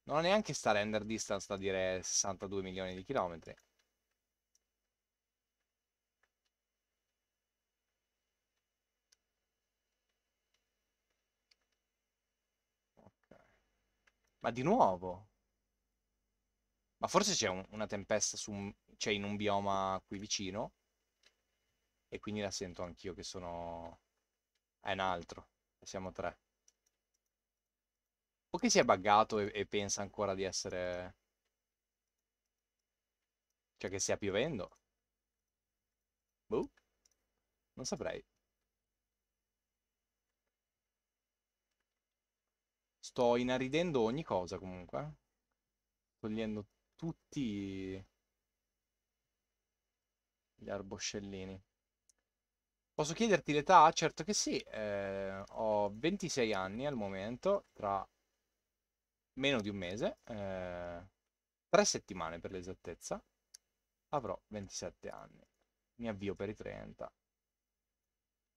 Non ha neanche sta render distance da dire 62 milioni di chilometri. Okay. Ma di nuovo? Ma forse c'è un, una tempesta un, in un bioma qui vicino. E quindi la sento anch'io che sono è un altro. Siamo tre. O che si è buggato e, e pensa ancora di essere... Cioè che stia piovendo. Boh. Non saprei. Sto inaridendo ogni cosa comunque. Eh. Togliendo tutti gli arboscellini. Posso chiederti l'età? Certo che sì, eh, ho 26 anni al momento, tra meno di un mese, eh, tre settimane per l'esattezza, avrò 27 anni, mi avvio per i 30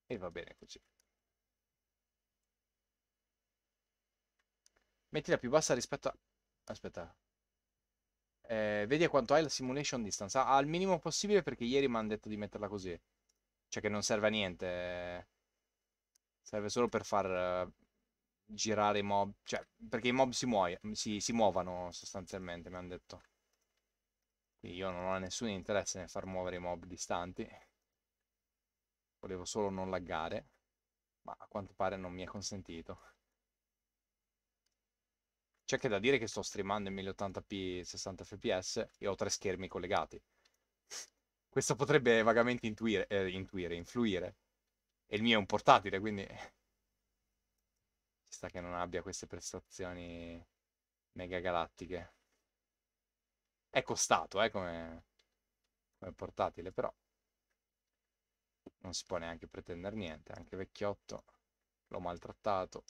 e va bene così. Mettila più bassa rispetto a... Aspetta. Eh, vedi a quanto hai la simulation distance? Ah, al minimo possibile perché ieri mi hanno detto di metterla così. Cioè che non serve a niente. Eh, serve solo per far eh, girare i mob. Cioè, perché i mob si, muoia, si, si muovano sostanzialmente, mi hanno detto. Quindi io non ho nessun interesse nel far muovere i mob distanti. Volevo solo non laggare. Ma a quanto pare non mi è consentito. C'è che da dire che sto streamando in 1080p 60 fps e ho tre schermi collegati. Questo potrebbe vagamente intuire, eh, intuire, influire. E il mio è un portatile, quindi... Ci sta che non abbia queste prestazioni mega galattiche. È costato, eh, come, come portatile, però non si può neanche pretendere niente, anche vecchiotto, l'ho maltrattato.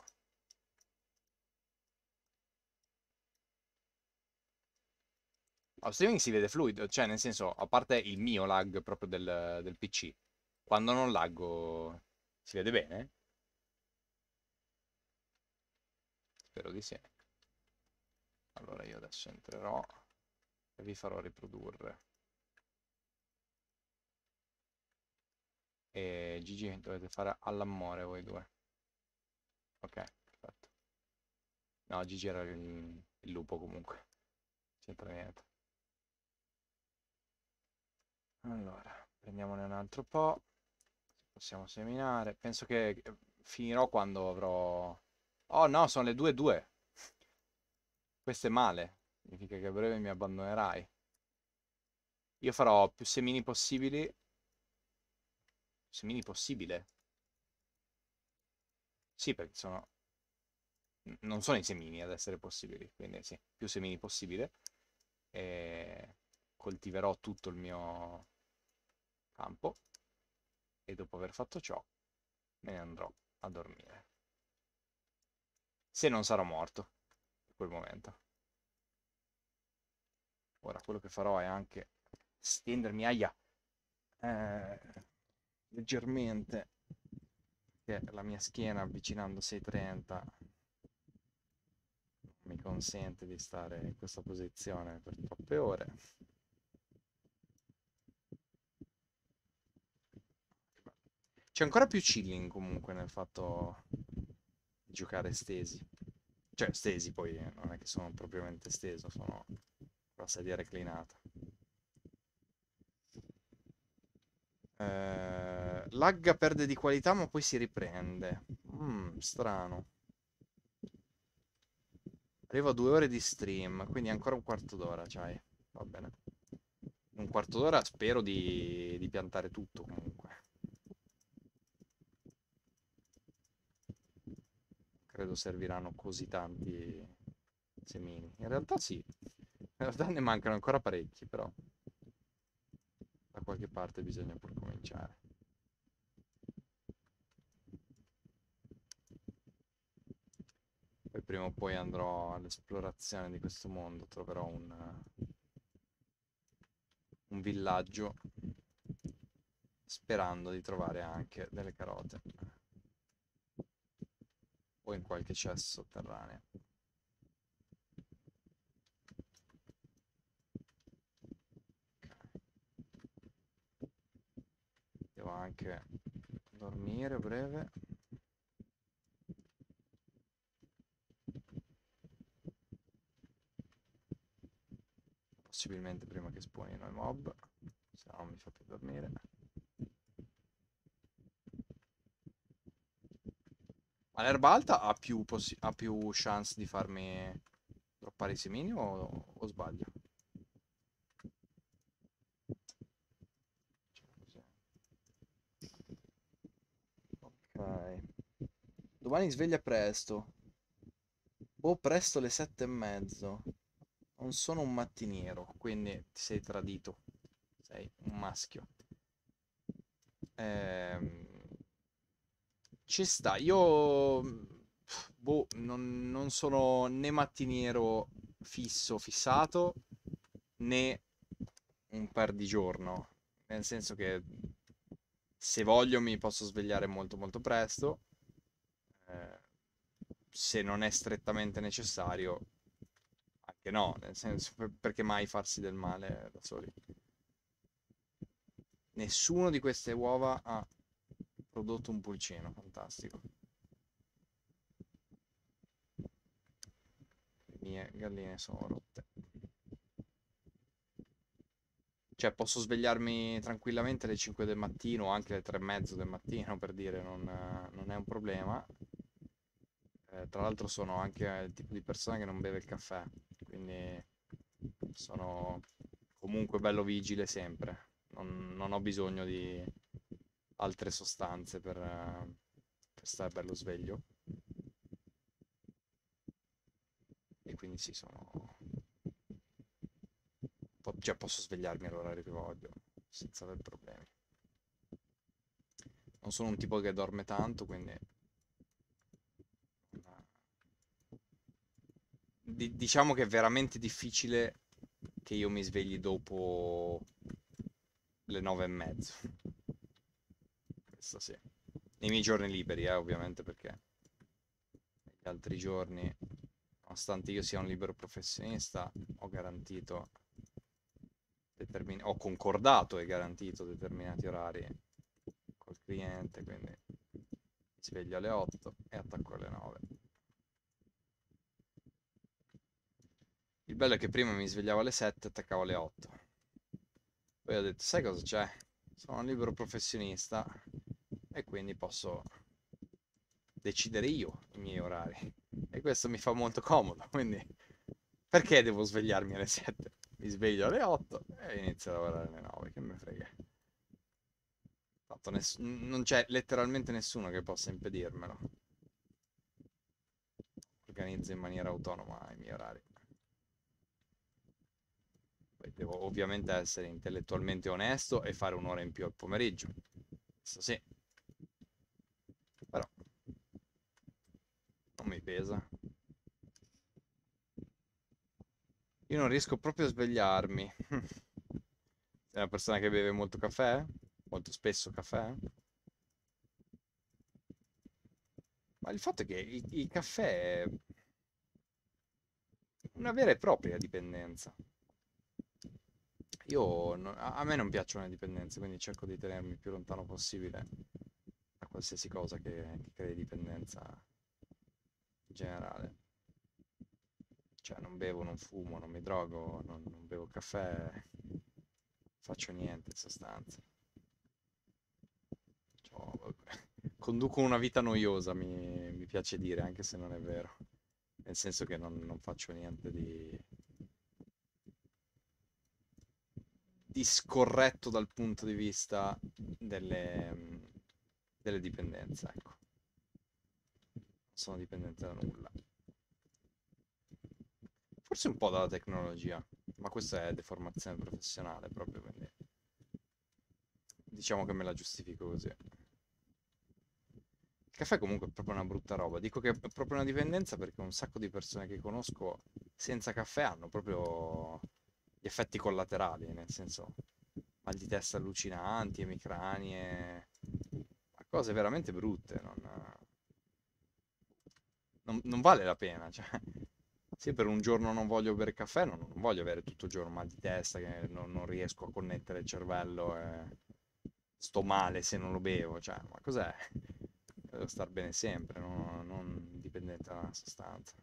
Lo streaming si vede fluido, cioè nel senso, a parte il mio lag proprio del, del PC, quando non laggo si vede bene? Spero di sì. Allora io adesso entrerò e vi farò riprodurre. E GG dovete fare all'amore voi due. Ok, perfetto. No, GG era il, il lupo comunque. C'entra niente. Allora, prendiamone un altro po'. Possiamo seminare. Penso che eh, finirò quando avrò... Oh no, sono le 2-2. Questo è male. Significa che a breve mi abbandonerai. Io farò più semini possibili. Semini possibile? Sì, perché sono... Non sono i semini ad essere possibili, quindi sì, più semini possibile. E coltiverò tutto il mio campo e dopo aver fatto ciò me ne andrò a dormire. Se non sarò morto in quel momento. Ora quello che farò è anche stendermi aia eh, leggermente che la mia schiena avvicinandosi ai 30 mi consente di stare in questa posizione per troppe ore. C'è ancora più chilling comunque nel fatto di giocare stesi. Cioè, stesi poi, eh, non è che sono propriamente steso, sono la sedia reclinata. Eh, lagga perde di qualità ma poi si riprende. Mm, strano. Arrivo a due ore di stream, quindi ancora un quarto d'ora, c'hai. Va bene. Un quarto d'ora spero di, di piantare tutto comunque. credo serviranno così tanti semini. In realtà sì, in realtà ne mancano ancora parecchi, però da qualche parte bisogna pur cominciare. Poi prima o poi andrò all'esplorazione di questo mondo, troverò un, un villaggio sperando di trovare anche delle carote o in qualche cesso sotterranea. Devo anche dormire breve. Possibilmente prima che spawnino i mob, se no non mi fa più dormire. Ma l'erba alta ha più, possi- ha più chance di farmi droppare i semini o, o sbaglio? Ok. Domani sveglia presto. Boh, presto le sette e mezzo. Non sono un mattiniero, quindi ti sei tradito. Sei un maschio. Ehm ci sta, io boh, non, non sono né mattiniero fisso, fissato, né un par di giorno. Nel senso che se voglio mi posso svegliare molto molto presto. Eh, se non è strettamente necessario, anche no, nel senso perché mai farsi del male da soli. Nessuno di queste uova ha prodotto un pulcino, fantastico. Le mie galline sono rotte. Cioè, posso svegliarmi tranquillamente alle 5 del mattino, anche alle 3 e mezzo del mattino, per dire, non, non è un problema. Eh, tra l'altro sono anche il tipo di persona che non beve il caffè, quindi sono comunque bello vigile sempre. Non, non ho bisogno di, altre sostanze per, eh, per stare bello sveglio. E quindi sì, sono... Po- cioè posso svegliarmi all'orario che voglio, senza aver problemi. Non sono un tipo che dorme tanto, quindi... D- diciamo che è veramente difficile che io mi svegli dopo le nove e mezzo nei miei giorni liberi, eh, ovviamente, perché negli altri giorni, nonostante io sia un libero professionista, ho garantito determin- ho concordato e garantito determinati orari col cliente, quindi mi sveglio alle 8 e attacco alle 9. Il bello è che prima mi svegliavo alle 7 e attaccavo alle 8. Poi ho detto, sai cosa c'è? Sono un libero professionista, e quindi posso decidere io i miei orari e questo mi fa molto comodo quindi perché devo svegliarmi alle 7 mi sveglio alle 8 e inizio a lavorare alle 9 che me frega Tanto ness- non c'è letteralmente nessuno che possa impedirmelo organizzo in maniera autonoma i miei orari devo ovviamente essere intellettualmente onesto e fare un'ora in più al pomeriggio questo sì riesco proprio a svegliarmi. Sei una persona che beve molto caffè? Molto spesso caffè? Ma il fatto è che il, il caffè è una vera e propria dipendenza. Io non, a, me non piacciono le dipendenze, quindi cerco di tenermi più lontano possibile da qualsiasi cosa che, che crei dipendenza in generale bevo, non fumo, non mi drogo, non, non bevo caffè, faccio niente in sostanza. Cioè, conduco una vita noiosa, mi, mi, piace dire, anche se non è vero. Nel senso che non, non faccio niente di, di scorretto dal punto di vista delle, delle dipendenze, ecco. Non sono dipendente da nulla forse un po' dalla tecnologia, ma questa è deformazione professionale proprio, quindi diciamo che me la giustifico così. Il caffè comunque è proprio una brutta roba, dico che è proprio una dipendenza perché un sacco di persone che conosco senza caffè hanno proprio gli effetti collaterali, nel senso mal di testa allucinanti, emicranie, cose veramente brutte, non, non, non vale la pena. Cioè, se per un giorno non voglio bere caffè, non, non voglio avere tutto il giorno mal di testa, che non, non riesco a connettere il cervello, e eh. sto male se non lo bevo, cioè, ma cos'è? Devo star bene sempre, no? non dipendente dalla sostanza.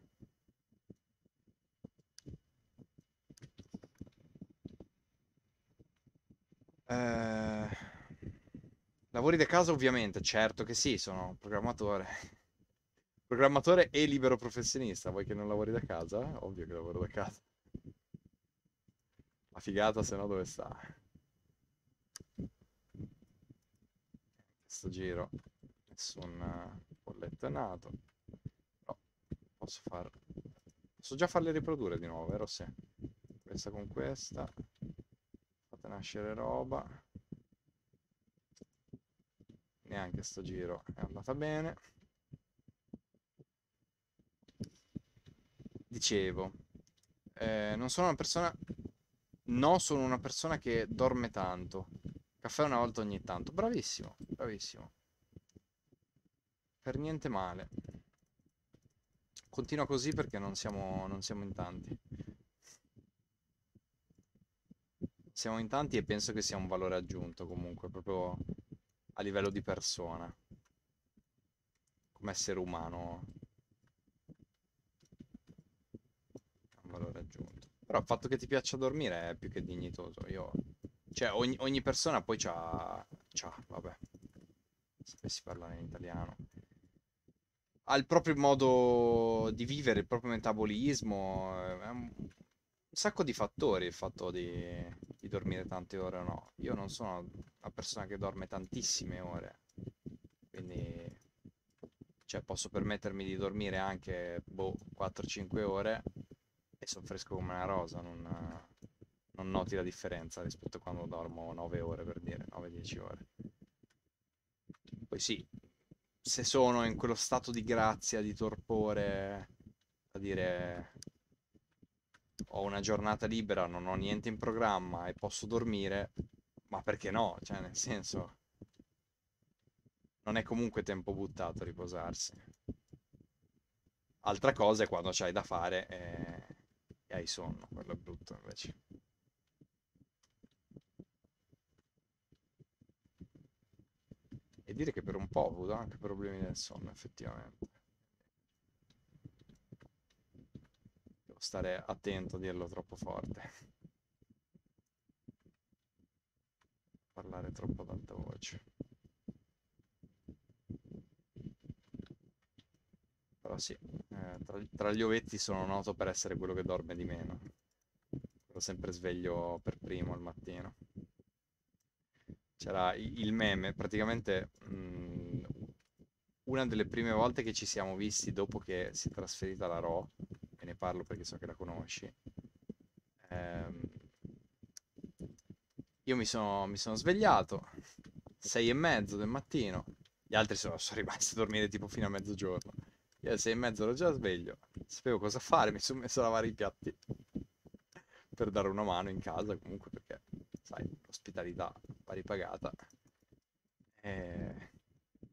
Eh, lavori da casa ovviamente, certo che sì, sono programmatore programmatore e libero professionista. Vuoi che non lavori da casa? Ovvio che lavoro da casa. La figata, se no, dove sta? Questo giro nessun bolletto è nato. No, posso far... Posso già farle riprodurre di nuovo, vero? Sì. questa con questa. Fate nascere roba. Neanche sto giro è andata bene. dicevo, eh, non sono una persona... No, sono una persona che dorme tanto. Caffè una volta ogni tanto. Bravissimo, bravissimo. Per niente male. Continua così perché non siamo, non siamo in tanti. Siamo in tanti e penso che sia un valore aggiunto comunque, proprio a livello di persona. Come essere umano Però il fatto che ti piaccia dormire è più che dignitoso. Io... Cioè, ogni, ogni persona poi c'ha... c'ha, vabbè. Sapessi parlare in italiano. Ha il proprio modo di vivere, il proprio metabolismo. Eh, è un, un sacco di fattori il fatto di, di dormire tante ore o no. Io non sono una persona che dorme tantissime ore. Quindi cioè posso permettermi di dormire anche boh, 4-5 ore e sono fresco come una rosa, non, non noti la differenza rispetto a quando dormo 9 ore per dire, 9-10 ore. Poi sì, se sono in quello stato di grazia, di torpore, a dire ho una giornata libera, non ho niente in programma e posso dormire, ma perché no? Cioè, nel senso, non è comunque tempo buttato riposarsi. Altra cosa è quando c'hai da fare e eh, hai sonno, quello è brutto invece. E dire che per un po' ho avuto anche problemi nel sonno, effettivamente. Devo stare attento a dirlo troppo forte. tra gli ovetti sono noto per essere quello che dorme di meno. Sono sempre sveglio per primo al mattino. C'era il meme, praticamente mh, mm, una delle prime volte che ci siamo visti dopo che si è trasferita la Ro, e ne parlo perché so che la conosci, ehm, io mi sono, mi sono svegliato, sei e mezzo del mattino, gli altri sono, sono rimasti a dormire tipo fino a mezzogiorno. Io alle sei e mezzo ero già sveglio sapevo cosa fare, mi sono messo a lavare i piatti per dare una mano in casa comunque perché, sai, l'ospitalità va ripagata. E...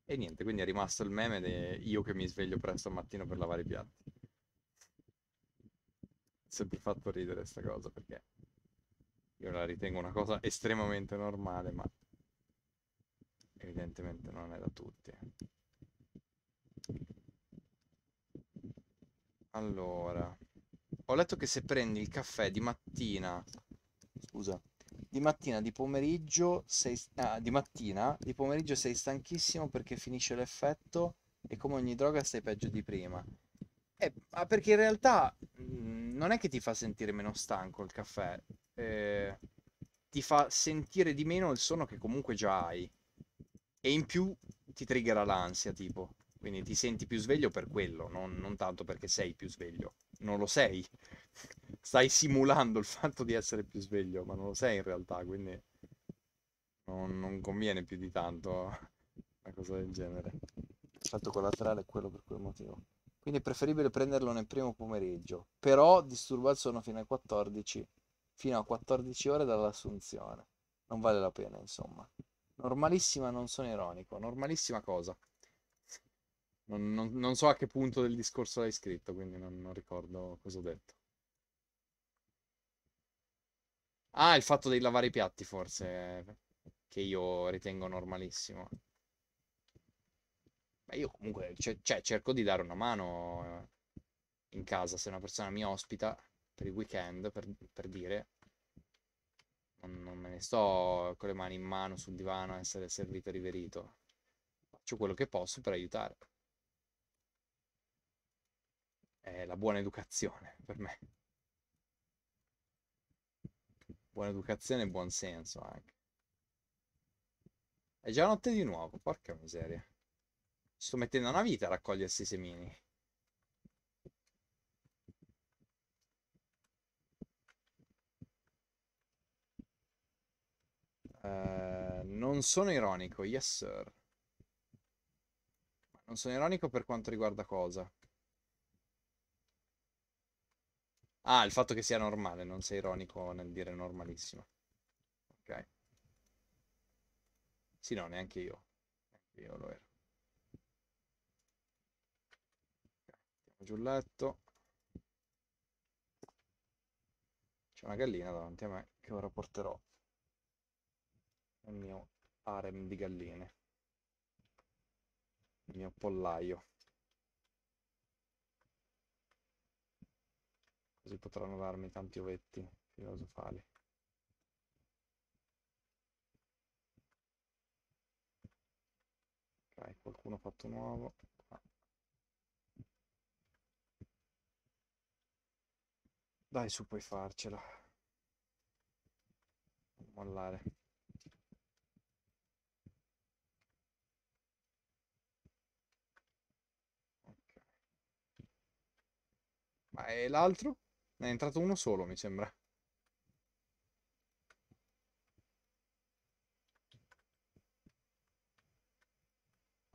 e, niente, quindi è rimasto il meme di io che mi sveglio presto al mattino per lavare i piatti. Sempre fatto ridere sta cosa perché io la ritengo una cosa estremamente normale, ma evidentemente non è da tutti. Eh. Allora, ho letto che se prendi il caffè di mattina, scusa, di mattina, di pomeriggio sei, ah, di mattina, di pomeriggio sei stanchissimo perché finisce l'effetto e come ogni droga stai peggio di prima. Eh, ah, perché in realtà mm, non è che ti fa sentire meno stanco il caffè, eh, ti fa sentire di meno il sonno che comunque già hai e in più ti triggerà l'ansia, tipo. Quindi ti senti più sveglio per quello, non, non tanto perché sei più sveglio. Non lo sei. Stai simulando il fatto di essere più sveglio, ma non lo sei in realtà, quindi non, non conviene più di tanto una cosa del genere. Il fatto certo, collaterale è quello per quel motivo. Quindi è preferibile prenderlo nel primo pomeriggio, però disturba il sonno fino alle 14, fino a 14 ore dall'assunzione. Non vale la pena, insomma. Normalissima, non sono ironico, normalissima cosa. Non, non, non, so a che punto del discorso l'hai scritto, quindi non, non, ricordo cosa ho detto. Ah, il fatto di lavare i piatti, forse, che io ritengo normalissimo. Ma io comunque cioè, cioè, cerco di dare una mano eh, in casa se una persona mi ospita per il weekend, per, per dire. Non, me ne sto con le mani in mano sul divano a essere servito e riverito. Faccio quello che posso per aiutare è la buona educazione per me. Buona educazione e buon senso anche. È già notte di nuovo, porca miseria. Sto mettendo una vita a raccogliersi i semini. Uh, non sono ironico, yes sir. Non sono ironico per quanto riguarda cosa? Ah, il fatto che sia normale, non sei ironico nel dire normalissimo. Ok. Sì, no, neanche io. Neanche io lo ero. Okay. giù il letto. C'è una gallina davanti a me che ora porterò nel mio harem di galline. Il mio pollaio. così potranno darmi tanti ovetti filosofali. Ok, qualcuno ha fatto nuovo. Dai su, puoi farcela. Non mollare. Okay. Ma è l'altro? Ne è entrato uno solo, mi sembra.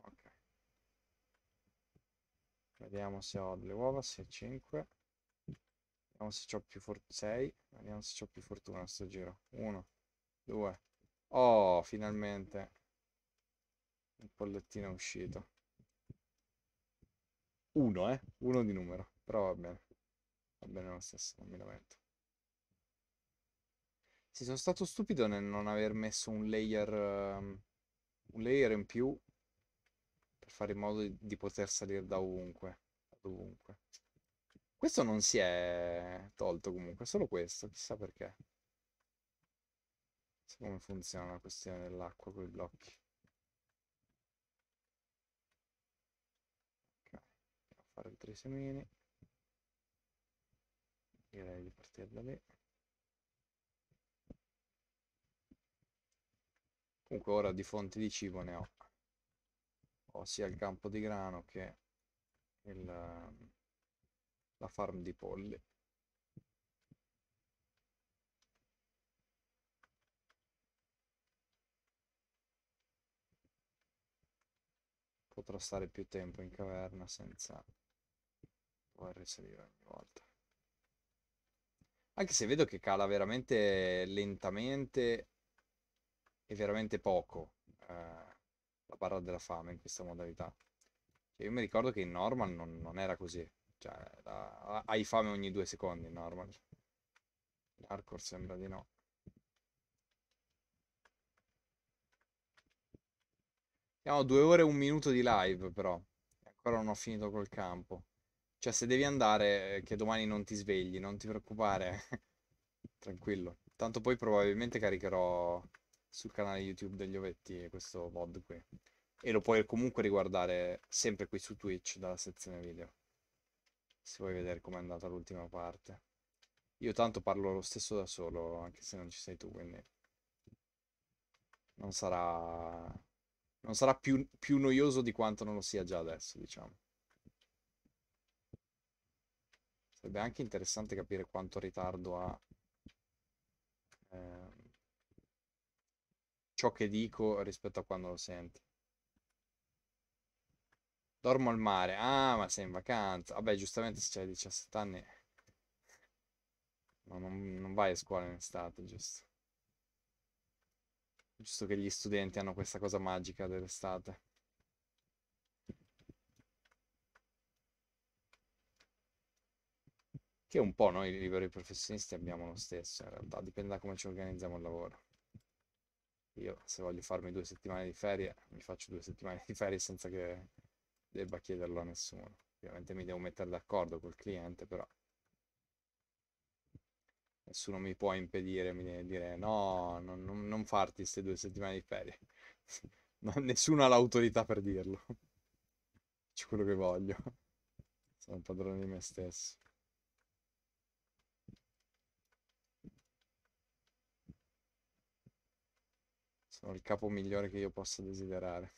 Okay. Vediamo se ho delle uova, se 5. Vediamo se ho più fortuna. 6. Vediamo se ho più fortuna a sto giro. 1, 2. Oh, finalmente. Un pollettino è uscito. 1, eh? 1 di numero. Però va bene. Va bene lo stesso, non mi lamento. Sì, sono stato stupido nel non aver messo un layer, um, un layer in più per fare in modo di, di poter salire da ovunque, ovunque. Questo non si è tolto comunque, solo questo, chissà perché. So come funziona la questione dell'acqua con i blocchi. Ok, andiamo a fare altri semini direi di partire da lì comunque ora di fonti di cibo ne ho ho sia il campo di grano che il, la farm di polli potrò stare più tempo in caverna senza dover risalire ogni volta anche se vedo che cala veramente lentamente e veramente poco eh, la barra della fame in questa modalità. Cioè, io mi ricordo che in normal non, non era così. Cioè, la, hai fame ogni due secondi in normal. In hardcore sembra di no. Siamo due ore e un minuto di live però. Ancora non ho finito col campo. Cioè, se devi andare, che domani non ti svegli, non ti preoccupare. Tranquillo. Tanto poi probabilmente caricherò sul canale YouTube degli ovetti questo mod qui. E lo puoi comunque riguardare sempre qui su Twitch dalla sezione video. Se vuoi vedere com'è andata l'ultima parte. Io tanto parlo lo stesso da solo, anche se non ci sei tu, quindi... Non sarà... Non sarà più, più noioso di quanto non lo sia già adesso, diciamo. Sarebbe anche interessante capire quanto ritardo ha ehm, ciò che dico rispetto a quando lo senti. Dormo al mare. Ah, ma sei in vacanza. Vabbè, ah, giustamente se c'hai 17 anni... No, non, non vai a scuola in estate, giusto? Giusto che gli studenti hanno questa cosa magica dell'estate. che un po' noi liberi professionisti abbiamo lo stesso in realtà, dipende da come ci organizziamo il lavoro. Io se voglio farmi due settimane di ferie, mi faccio due settimane di ferie senza che debba chiederlo a nessuno. Ovviamente mi devo mettere d'accordo col cliente, però nessuno mi può impedire, mi deve dire no, non, non, non farti queste due settimane di ferie. nessuno ha l'autorità per dirlo. Faccio quello che voglio. Sono padrone di me stesso. Sono il capo migliore che io possa desiderare.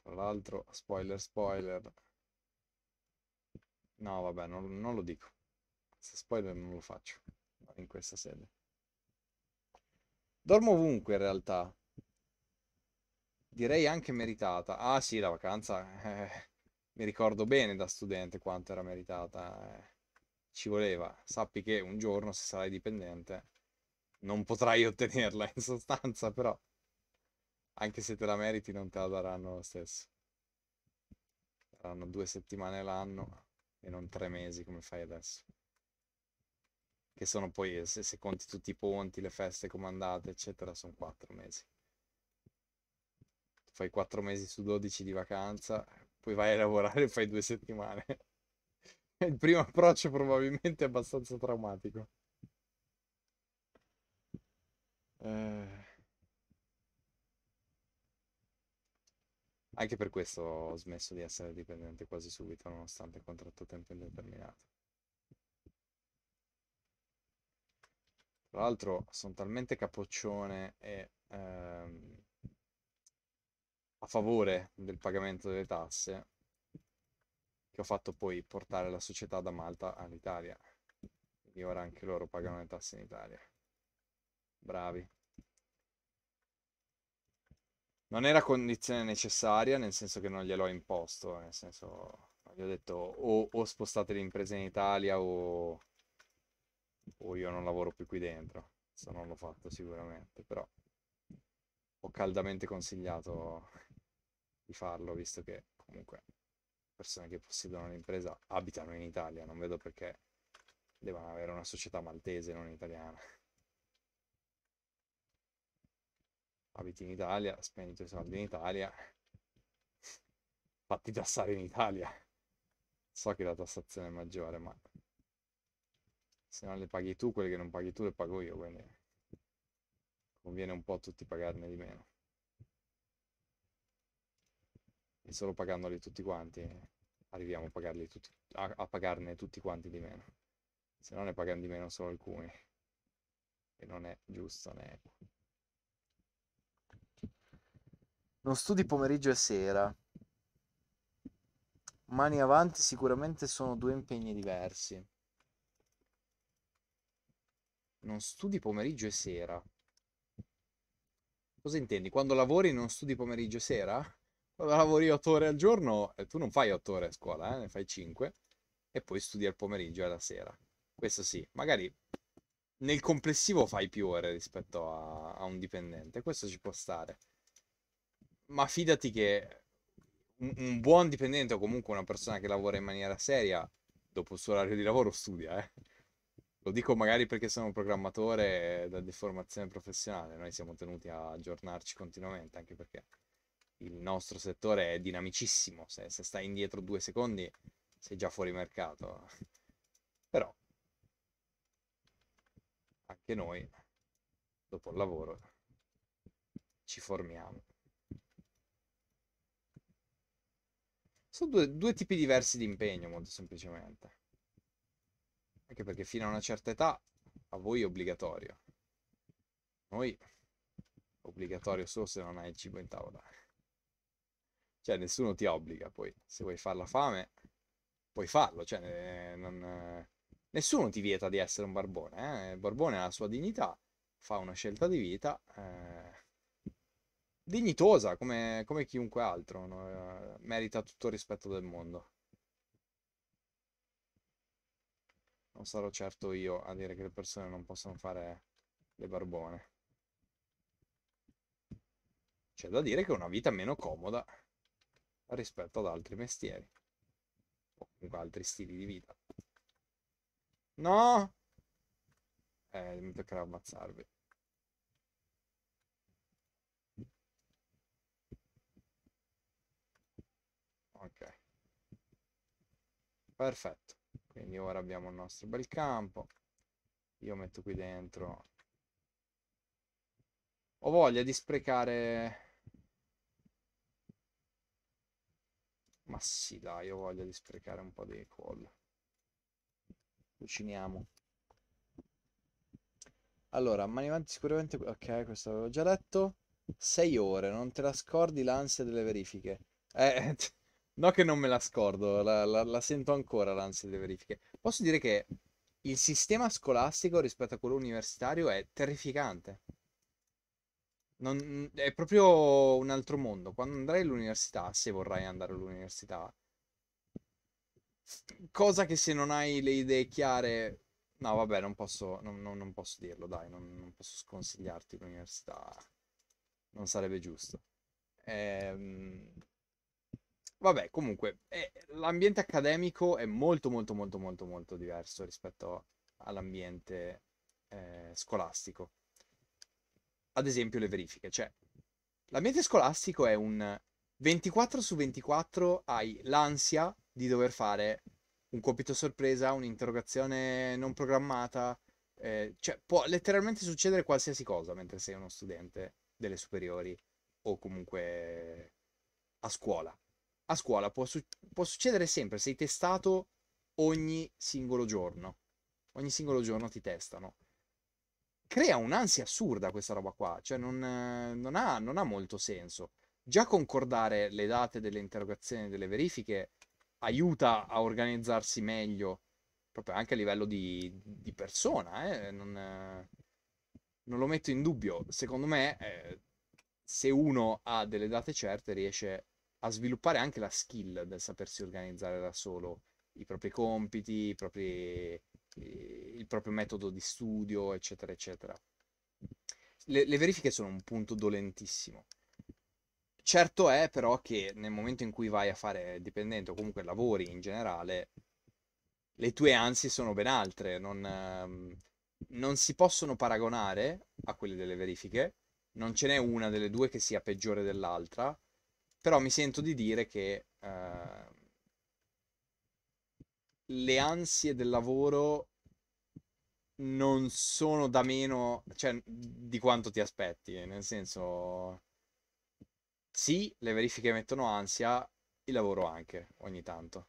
Tra l'altro, spoiler spoiler. No, vabbè, non, non lo dico. Se spoiler non lo faccio in questa sede. Dormo ovunque in realtà. Direi anche meritata. Ah sì, la vacanza eh, mi ricordo bene da studente quanto era meritata. Eh ci voleva. Sappi che un giorno, se sarai dipendente, non potrai ottenerla in sostanza, però anche se te la meriti non te la daranno lo stesso. Saranno due settimane l'anno e non tre mesi come fai adesso. Che sono poi, se, se conti tutti i ponti, le feste comandate, eccetera, sono quattro mesi. Fai quattro mesi su 12 di vacanza, poi vai a lavorare e fai due settimane. il primo approccio probabilmente è abbastanza traumatico. Eh... Anche per questo ho smesso di essere dipendente quasi subito, nonostante il contratto a tempo indeterminato. Tra l'altro sono talmente capoccione e ehm, a favore del pagamento delle tasse che ho fatto poi portare la società da Malta all'Italia. Quindi ora anche loro pagano le tasse in Italia. Bravi. Non era condizione necessaria, nel senso che non gliel'ho imposto, nel senso gli ho detto o, o spostate le imprese in Italia o, o io non lavoro più qui dentro. se non l'ho fatto sicuramente, però ho caldamente consigliato di farlo, visto che comunque persone che possiedono l'impresa abitano in Italia, non vedo perché devono avere una società maltese, non italiana. Abiti in Italia, spendi i tuoi soldi in Italia, fatti tassare in Italia. So che la tassazione è maggiore, ma se non le paghi tu, quelle che non paghi tu le pago io, quindi conviene un po' a tutti pagarne di meno. e solo pagandoli tutti quanti arriviamo a, tutti, a, a pagarne tutti quanti di meno. Se no ne pagano di meno solo alcuni. E non è giusto né Non studi pomeriggio e sera. Mani avanti sicuramente sono due impegni diversi. Non studi pomeriggio e sera. Cosa intendi? Quando lavori non studi pomeriggio e sera? Quando lavori 8 ore al giorno, eh, tu non fai 8 ore a scuola, eh? ne fai 5 e poi studi al pomeriggio e alla sera. Questo sì, magari nel complessivo fai più ore rispetto a, a un dipendente, questo ci può stare. Ma fidati che un, un, buon dipendente o comunque una persona che lavora in maniera seria, dopo il suo orario di lavoro studia, eh? Lo dico magari perché sono un programmatore da deformazione professionale, noi siamo tenuti a aggiornarci continuamente, anche perché il nostro settore è dinamicissimo, se, se stai indietro due secondi sei già fuori mercato. Però anche noi, dopo il lavoro, ci formiamo. Sono due, due tipi diversi di impegno, molto semplicemente. Anche perché fino a una certa età a voi è obbligatorio. Noi obbligatorio solo se non hai il cibo in tavola. Cioè, nessuno ti obbliga poi. Se vuoi fare la fame, puoi farlo. Cioè, eh, non... Eh, nessuno ti vieta di essere un barbone. Eh? Il barbone ha la sua dignità, fa una scelta di vita. Eh dignitosa come, come, chiunque altro, no? Eh, merita tutto il rispetto del mondo. Non sarò certo io a dire che le persone non possono fare le barbone. C'è da dire che è una vita meno comoda rispetto ad altri mestieri o comunque altri stili di vita. No! Eh, mi toccherà ammazzarvi. Ok. Perfetto. Quindi ora abbiamo il nostro bel campo. Io metto qui dentro. Ho voglia di sprecare Ma sì, dai, ho voglia di sprecare un po' di call. Cuciniamo. Allora, mani avanti sicuramente... Ok, questo l'avevo già detto. Sei ore, non te la scordi l'ansia delle verifiche. Eh, no che non me la scordo, la, la, la sento ancora l'ansia delle verifiche. Posso dire che il sistema scolastico rispetto a quello universitario è terrificante. Non, è proprio un altro mondo. Quando andrai all'università, se vorrai andare all'università, cosa che se non hai le idee chiare. No, vabbè, non posso, non, non, non posso dirlo, dai, non, posso sconsigliarti l'università. Non sarebbe giusto. Ehm... Vabbè, comunque, eh, l'ambiente accademico è molto, molto, molto, molto, molto diverso rispetto all'ambiente eh, scolastico ad esempio le verifiche. Cioè, l'ambiente scolastico è un 24 su 24 hai l'ansia di dover fare un compito sorpresa, un'interrogazione non programmata, eh, cioè può letteralmente succedere qualsiasi cosa mentre sei uno studente delle superiori o comunque a scuola. A scuola può, su- può succedere sempre, sei testato ogni singolo giorno. Ogni singolo giorno ti testano crea un'ansia assurda questa roba qua, cioè non, non, ha, non ha molto senso. Già concordare le date delle interrogazioni, e delle verifiche, aiuta a organizzarsi meglio, proprio anche a livello di, di persona, eh? non, non, lo metto in dubbio. Secondo me, eh, se uno ha delle date certe, riesce a sviluppare anche la skill del sapersi organizzare da solo i propri compiti, i propri eh, il proprio metodo di studio, eccetera, eccetera. Le, le, verifiche sono un punto dolentissimo. Certo è però che nel momento in cui vai a fare dipendente o comunque lavori in generale, le tue ansie sono ben altre, non, ehm, non si possono paragonare a quelle delle verifiche, non ce n'è una delle due che sia peggiore dell'altra, però mi sento di dire che... Eh, le ansie del lavoro non sono da meno, cioè, di quanto ti aspetti, nel senso sì, le verifiche mettono ansia, il lavoro anche, ogni tanto.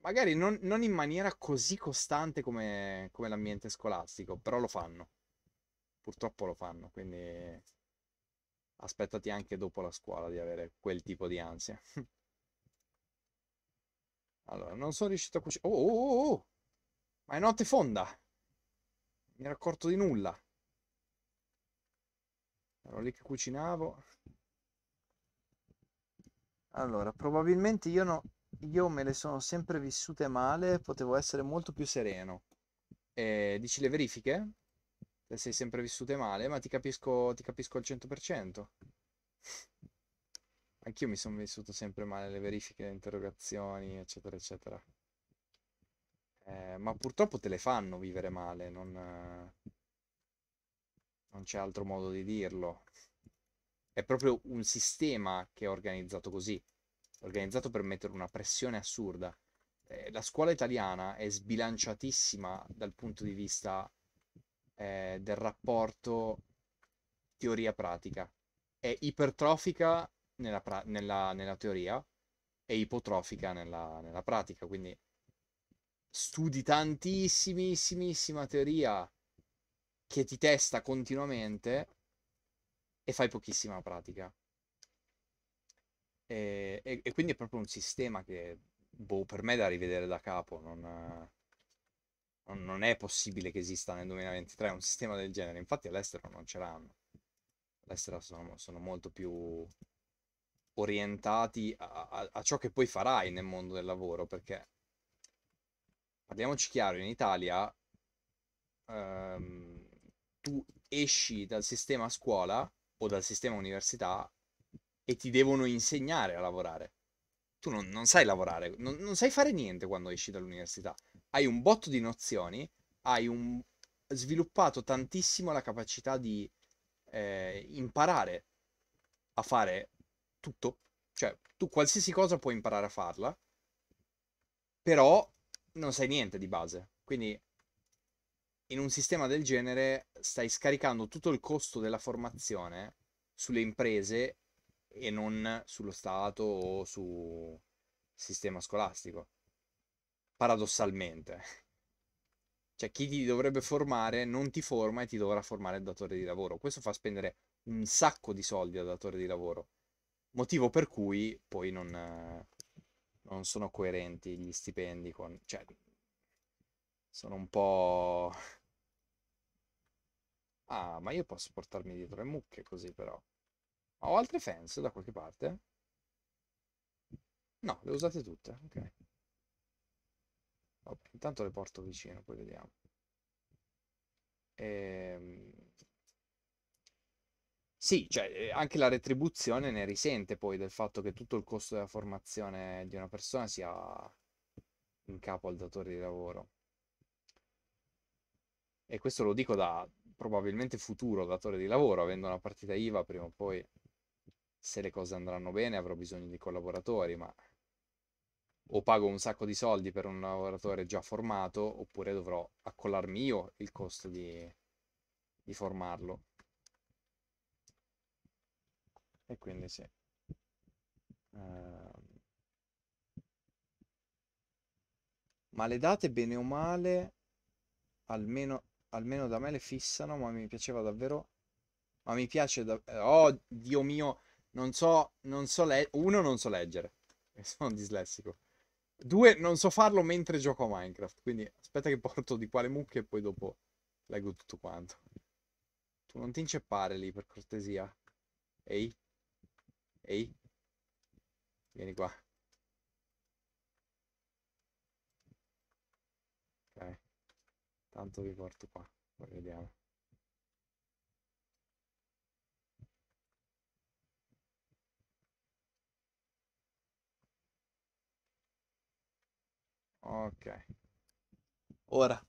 Magari non, non in maniera così costante come, come l'ambiente scolastico, però lo fanno. Purtroppo lo fanno, quindi aspettati anche dopo la scuola di avere quel tipo di ansia. Allora, non sono riuscito a cucire. Oh, oh, oh, oh, oh! Ma è notte fonda! Non mi ero accorto di nulla. Ero lì che cucinavo. Allora, probabilmente io, no, io me le sono sempre vissute male, potevo essere molto più sereno. Eh, dici le verifiche? Le sei sempre vissute male, ma ti capisco, ti capisco al 100%. Anch'io mi sono vissuto sempre male le verifiche, le interrogazioni, eccetera, eccetera. Eh, ma purtroppo te le fanno vivere male, non, non c'è altro modo di dirlo. È proprio un sistema che è organizzato così, organizzato per mettere una pressione assurda. Eh, la scuola italiana è sbilanciatissima dal punto di vista eh, del rapporto teoria-pratica. È ipertrofica nella, pra- nella, nella teoria e ipotrofica nella, nella pratica. Quindi studi tantissimissimissima teoria che ti testa continuamente e fai pochissima pratica. E, e, e quindi è proprio un sistema che boh, per me è da rivedere da capo. Non, non è possibile che esista nel 2023 un sistema del genere. Infatti all'estero non ce l'hanno. All'estero sono, sono molto più orientati a, a, a ciò che poi farai nel mondo del lavoro, perché parliamoci chiaro, in Italia ehm, tu esci dal sistema scuola o dal sistema università e ti devono insegnare a lavorare. Tu non, non sai lavorare, non, non, sai fare niente quando esci dall'università. Hai un botto di nozioni, hai un... sviluppato tantissimo la capacità di eh, imparare a fare tutto. Cioè, tu qualsiasi cosa puoi imparare a farla, però non sai niente di base. Quindi in un sistema del genere stai scaricando tutto il costo della formazione sulle imprese e non sullo Stato o sul sistema scolastico. Paradossalmente. Cioè chi ti dovrebbe formare non ti forma e ti dovrà formare il datore di lavoro. Questo fa spendere un sacco di soldi al datore di lavoro. Motivo per cui poi non, non sono coerenti gli stipendi con... Cioè, sono un po'... Ah, ma io posso portarmi dietro le mucche così però. ho altre fans da qualche parte? No, le usate tutte, ok. Vabbè, intanto le porto vicino, poi vediamo. Ehm... Sì, cioè ehm, anche la retribuzione ne risente poi del fatto che tutto il costo della formazione di una persona sia in capo al datore di lavoro. E questo lo dico da probabilmente futuro datore di lavoro, avendo una partita IVA prima o poi, se le cose andranno bene, avrò bisogno di collaboratori, ma o pago un sacco di soldi per un lavoratore già formato, oppure dovrò accollarmi io il costo di, di formarlo e quindi sì. Uh... Ma le date, bene o male, almeno, almeno da me le fissano, ma mi piaceva davvero... Ma mi piace davvero... Eh, oh, Dio mio, non so, non so leggere... Uno, non so leggere, sono dislessico. Due, non so farlo mentre gioco a Minecraft, quindi aspetta che porto di quale mucche e poi dopo leggo tutto quanto. Tu non ti inceppare lì, per cortesia. Ehi? Ehi, vieni qua. Ok, tanto vi porto qua, poi vediamo. Ok. Ora,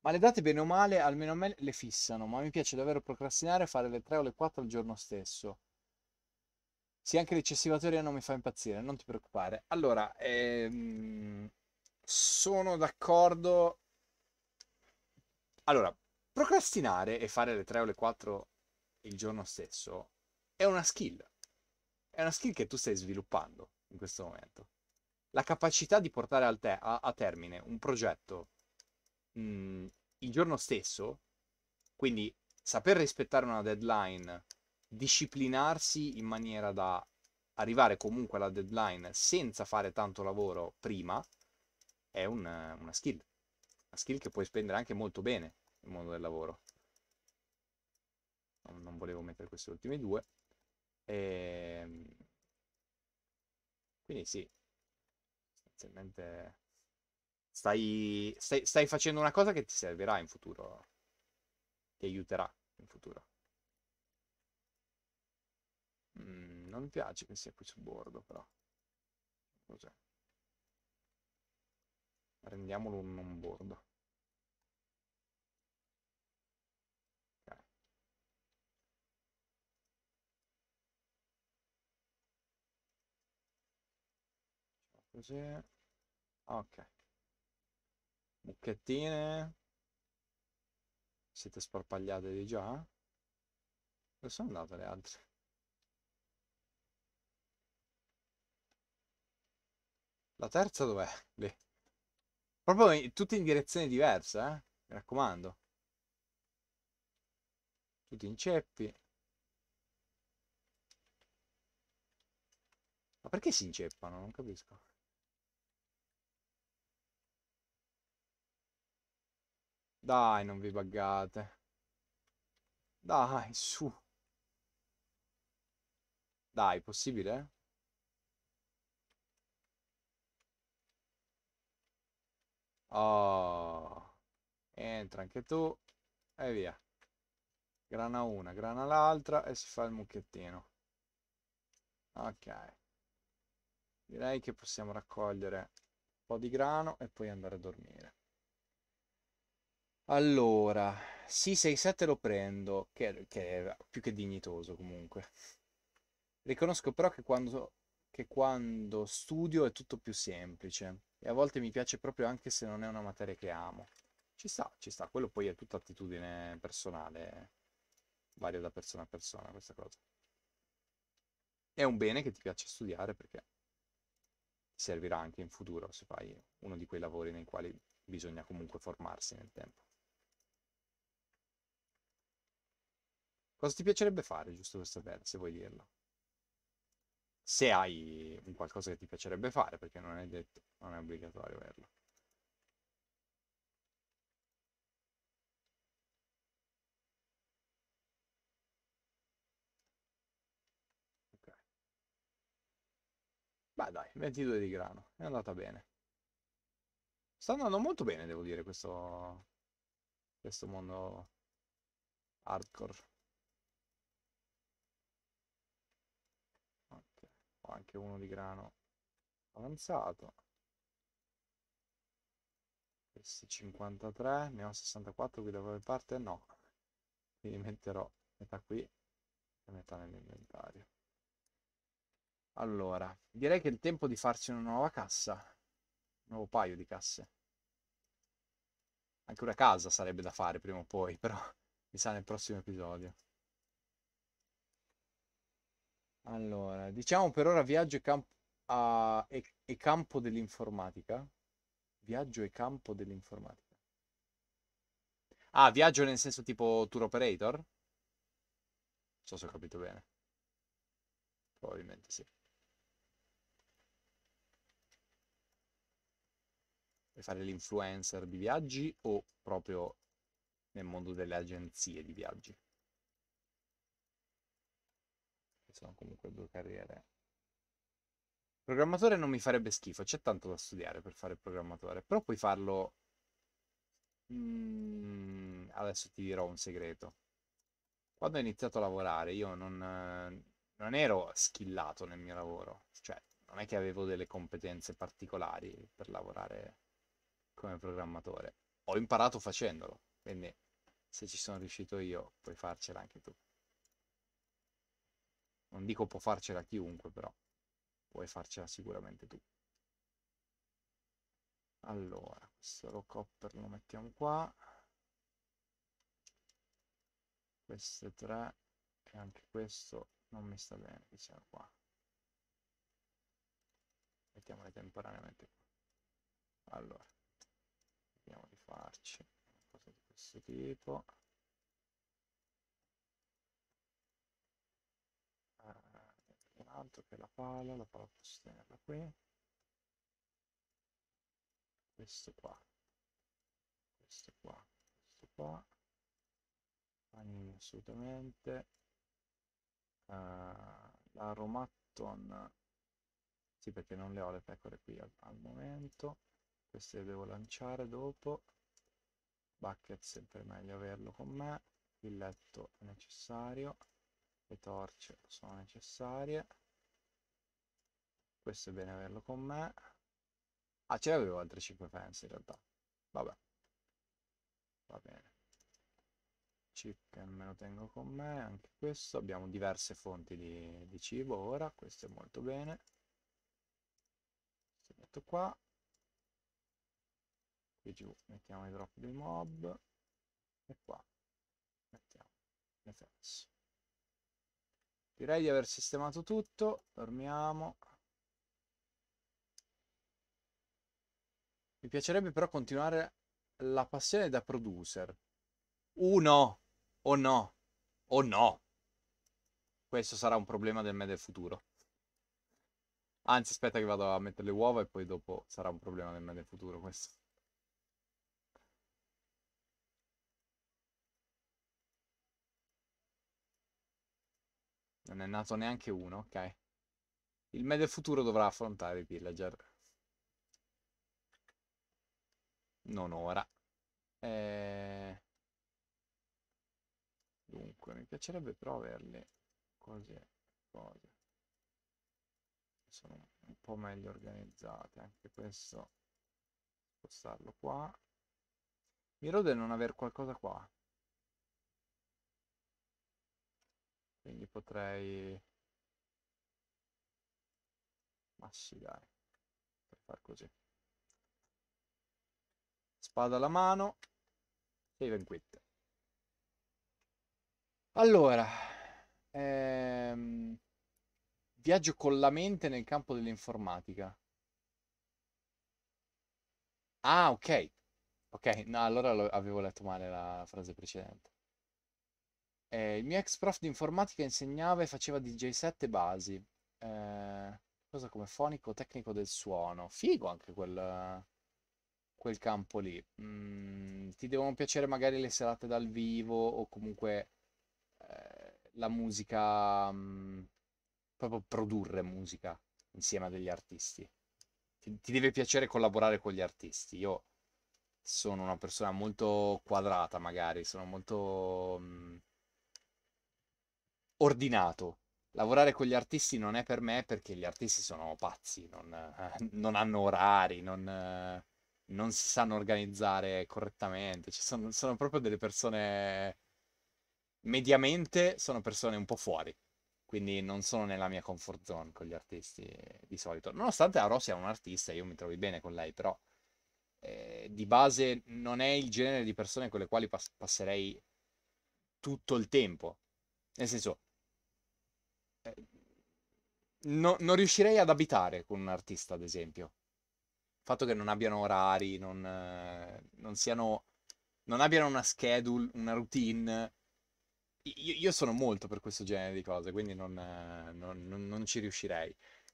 ma le date bene o male, almeno a me le fissano, ma mi piace davvero procrastinare e fare le 3 o le 4 al giorno stesso. Sì, anche l'eccessiva teoria non mi fa impazzire, non ti preoccupare. Allora, ehm, sono d'accordo. Allora, procrastinare e fare le 3 o le 4 il giorno stesso è una skill. È una skill che tu stai sviluppando in questo momento. La capacità di portare te- a-, a-, termine un progetto mh, mm, il giorno stesso, quindi saper rispettare una deadline disciplinarsi in maniera da arrivare comunque alla deadline senza fare tanto lavoro prima è un, una skill. Una skill che puoi spendere anche molto bene nel mondo del lavoro. Non volevo mettere queste ultime due. E... Ehm, quindi sì, essenzialmente stai, stai, stai facendo una cosa che ti servirà in futuro, ti aiuterà in futuro. Mm, non mi piace che sia qui su bordo, però. Cos'è? Rendiamolo un non bordo. Così. Ok. Bucchettine. Siete sparpagliate di già? Dove sono andate le altre? La terza dov'è? Lì. Proprio in, tutti in direzioni diverse, eh? Mi raccomando. Tutti in ceppi. Ma perché si inceppano? Non capisco. Dai, non vi buggate. Dai, su. Dai, possibile? Oh, entra anche tu e via. Grana una, grana l'altra e si fa il mucchiettino. Ok. Direi che possiamo raccogliere un po' di grano e poi andare a dormire. Allora, sì, 6-7 lo prendo, che, che è più che dignitoso comunque. Riconosco però che quando, che quando studio è tutto più semplice e a volte mi piace proprio anche se non è una materia che amo. Ci sta, ci sta, quello poi è tutta attitudine personale, varia da persona a persona questa cosa. È un bene che ti piace studiare perché ti servirà anche in futuro se fai uno di quei lavori nei quali bisogna comunque formarsi nel tempo. Cosa ti piacerebbe fare, giusto per sapere, se vuoi dirlo? se hai un qualcosa che ti piacerebbe fare, perché non è detto, non è obbligatorio averlo. Ok. Beh dai, 22 di grano, è andata bene. Sta andando molto bene, devo dire, questo, questo mondo hardcore. anche uno di grano avanzato questi 53 ne ho 64 qui da qualche parte no quindi metterò metà qui e metà nell'inventario allora direi che è il tempo di farci una nuova cassa un nuovo paio di casse anche una casa sarebbe da fare prima o poi però mi sa nel prossimo episodio allora, diciamo per ora viaggio e, camp- a- e-, e campo dell'informatica. Viaggio e campo dell'informatica. Ah, viaggio nel senso tipo tour operator? Non so se ho capito bene. Probabilmente sì. Vuoi fare l'influencer di viaggi o proprio nel mondo delle agenzie di viaggi? sono comunque due carriere. Programmatore non mi farebbe schifo, c'è tanto da studiare per fare programmatore, però puoi farlo... Mm, mm adesso ti dirò un segreto. Quando ho iniziato a lavorare io non, non ero schillato nel mio lavoro, cioè non è che avevo delle competenze particolari per lavorare come programmatore. Ho imparato facendolo, quindi se ci sono riuscito io puoi farcela anche tu. Non dico può farcela chiunque, però puoi farcela sicuramente tu. Allora, questo rock hopper lo mettiamo qua. Queste tre e anche questo non mi sta bene che siano qua. Mettiamole temporaneamente qua. Allora, vediamo di farci una cosa di questo tipo. altro che la pala, la pala posso tenerla qui. Questo qua. Questo qua. Questo qua. Panini assolutamente. Uh, la Romatton. Sì, perché non le ho le pecore qui al, al momento. Queste le devo lanciare dopo. Bucket sempre meglio averlo con me. Il letto è necessario le torce sono necessarie questo è bene averlo con me ah ce l'avevo altre 5 fans in realtà vabbè va bene chip me lo tengo con me anche questo abbiamo diverse fonti di, di cibo ora questo è molto bene questo metto qua qui giù mettiamo i drop di mob e qua mettiamo le fence direi di aver sistemato tutto dormiamo Mi piacerebbe però continuare la passione da producer. Uno! O no! O no! Questo sarà un problema del me del futuro. Anzi, aspetta che vado a mettere le uova e poi dopo sarà un problema del me del futuro questo. Non è nato neanche uno, ok. Il me del futuro dovrà affrontare i villager. non ora. Eh... Dunque, mi piacerebbe però averle cose, cose. Sono un po' meglio organizzate, anche questo spostarlo qua. Mi rode non aver qualcosa qua. Quindi potrei... Ma sì, dai, per far così spada alla mano, e and quit. Allora, ehm, viaggio con la mente nel campo dell'informatica. Ah, ok. Ok, no, allora lo, avevo letto male la frase precedente. Eh, il mio ex prof di informatica insegnava e faceva DJ 7 basi. Eh, cosa come fonico tecnico del suono. Figo anche quel quel campo lì. Mm, ti devono piacere magari le serate dal vivo o comunque eh, la musica, mm, proprio produrre musica insieme a degli artisti. Ti, ti deve piacere collaborare con gli artisti. Io sono una persona molto quadrata magari, sono molto mm, ordinato lavorare con gli artisti non è per me perché gli artisti sono pazzi, non, non hanno orari, non, eh, non si sanno organizzare correttamente. Ci sono, sono proprio delle persone. Mediamente sono persone un po' fuori. Quindi non sono nella mia comfort zone con gli artisti di solito. Nonostante Aro sia un artista, io mi trovi bene con lei, però eh, di base non è il genere di persone con le quali pas- passerei tutto il tempo. Nel senso, eh, no, non riuscirei ad abitare con un artista, ad esempio fatto che non abbiano orari, non, eh, non siano, non abbiano una schedule, una routine. Io, io, sono molto per questo genere di cose, quindi non, eh, non, non ci riuscirei.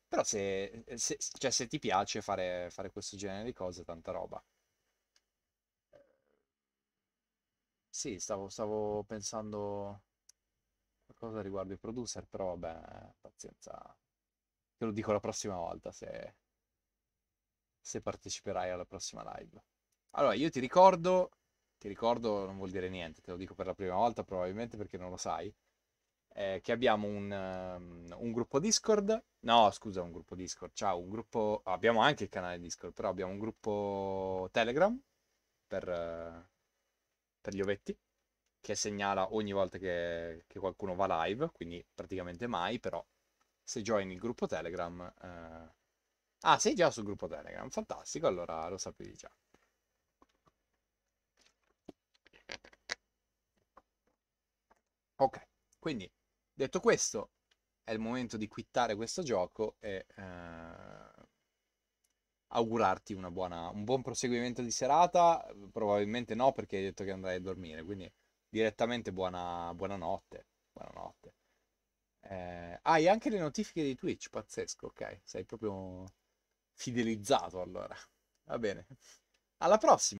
Però se, eh, se, cioè se ti piace fare, fare, questo genere di cose, tanta roba. Sì, stavo, stavo pensando qualcosa riguardo i producer, però vabbè, pazienza. Te lo dico la prossima volta se, se parteciperai alla prossima live. Allora, io ti ricordo, ti ricordo non vuol dire niente, te lo dico per la prima volta probabilmente perché non lo sai, eh, che abbiamo un, um, un, gruppo Discord, no scusa, un gruppo Discord, ciao, un gruppo, abbiamo anche il canale Discord, però abbiamo un gruppo Telegram per, per gli ovetti che segnala ogni volta che, che, qualcuno va live, quindi praticamente mai, però se join il gruppo Telegram... Uh, Ah, sei già sul gruppo Telegram, fantastico, allora lo sapevi già. Ok, quindi detto questo, è il momento di quittare questo gioco e eh, augurarti buona, un buon proseguimento di serata. Probabilmente no, perché hai detto che andrai a dormire, quindi direttamente buona, buonanotte. Buonanotte. Eh, hai anche le notifiche di Twitch, pazzesco, ok? Sei proprio fidelizzato allora. Va bene. Alla prossima!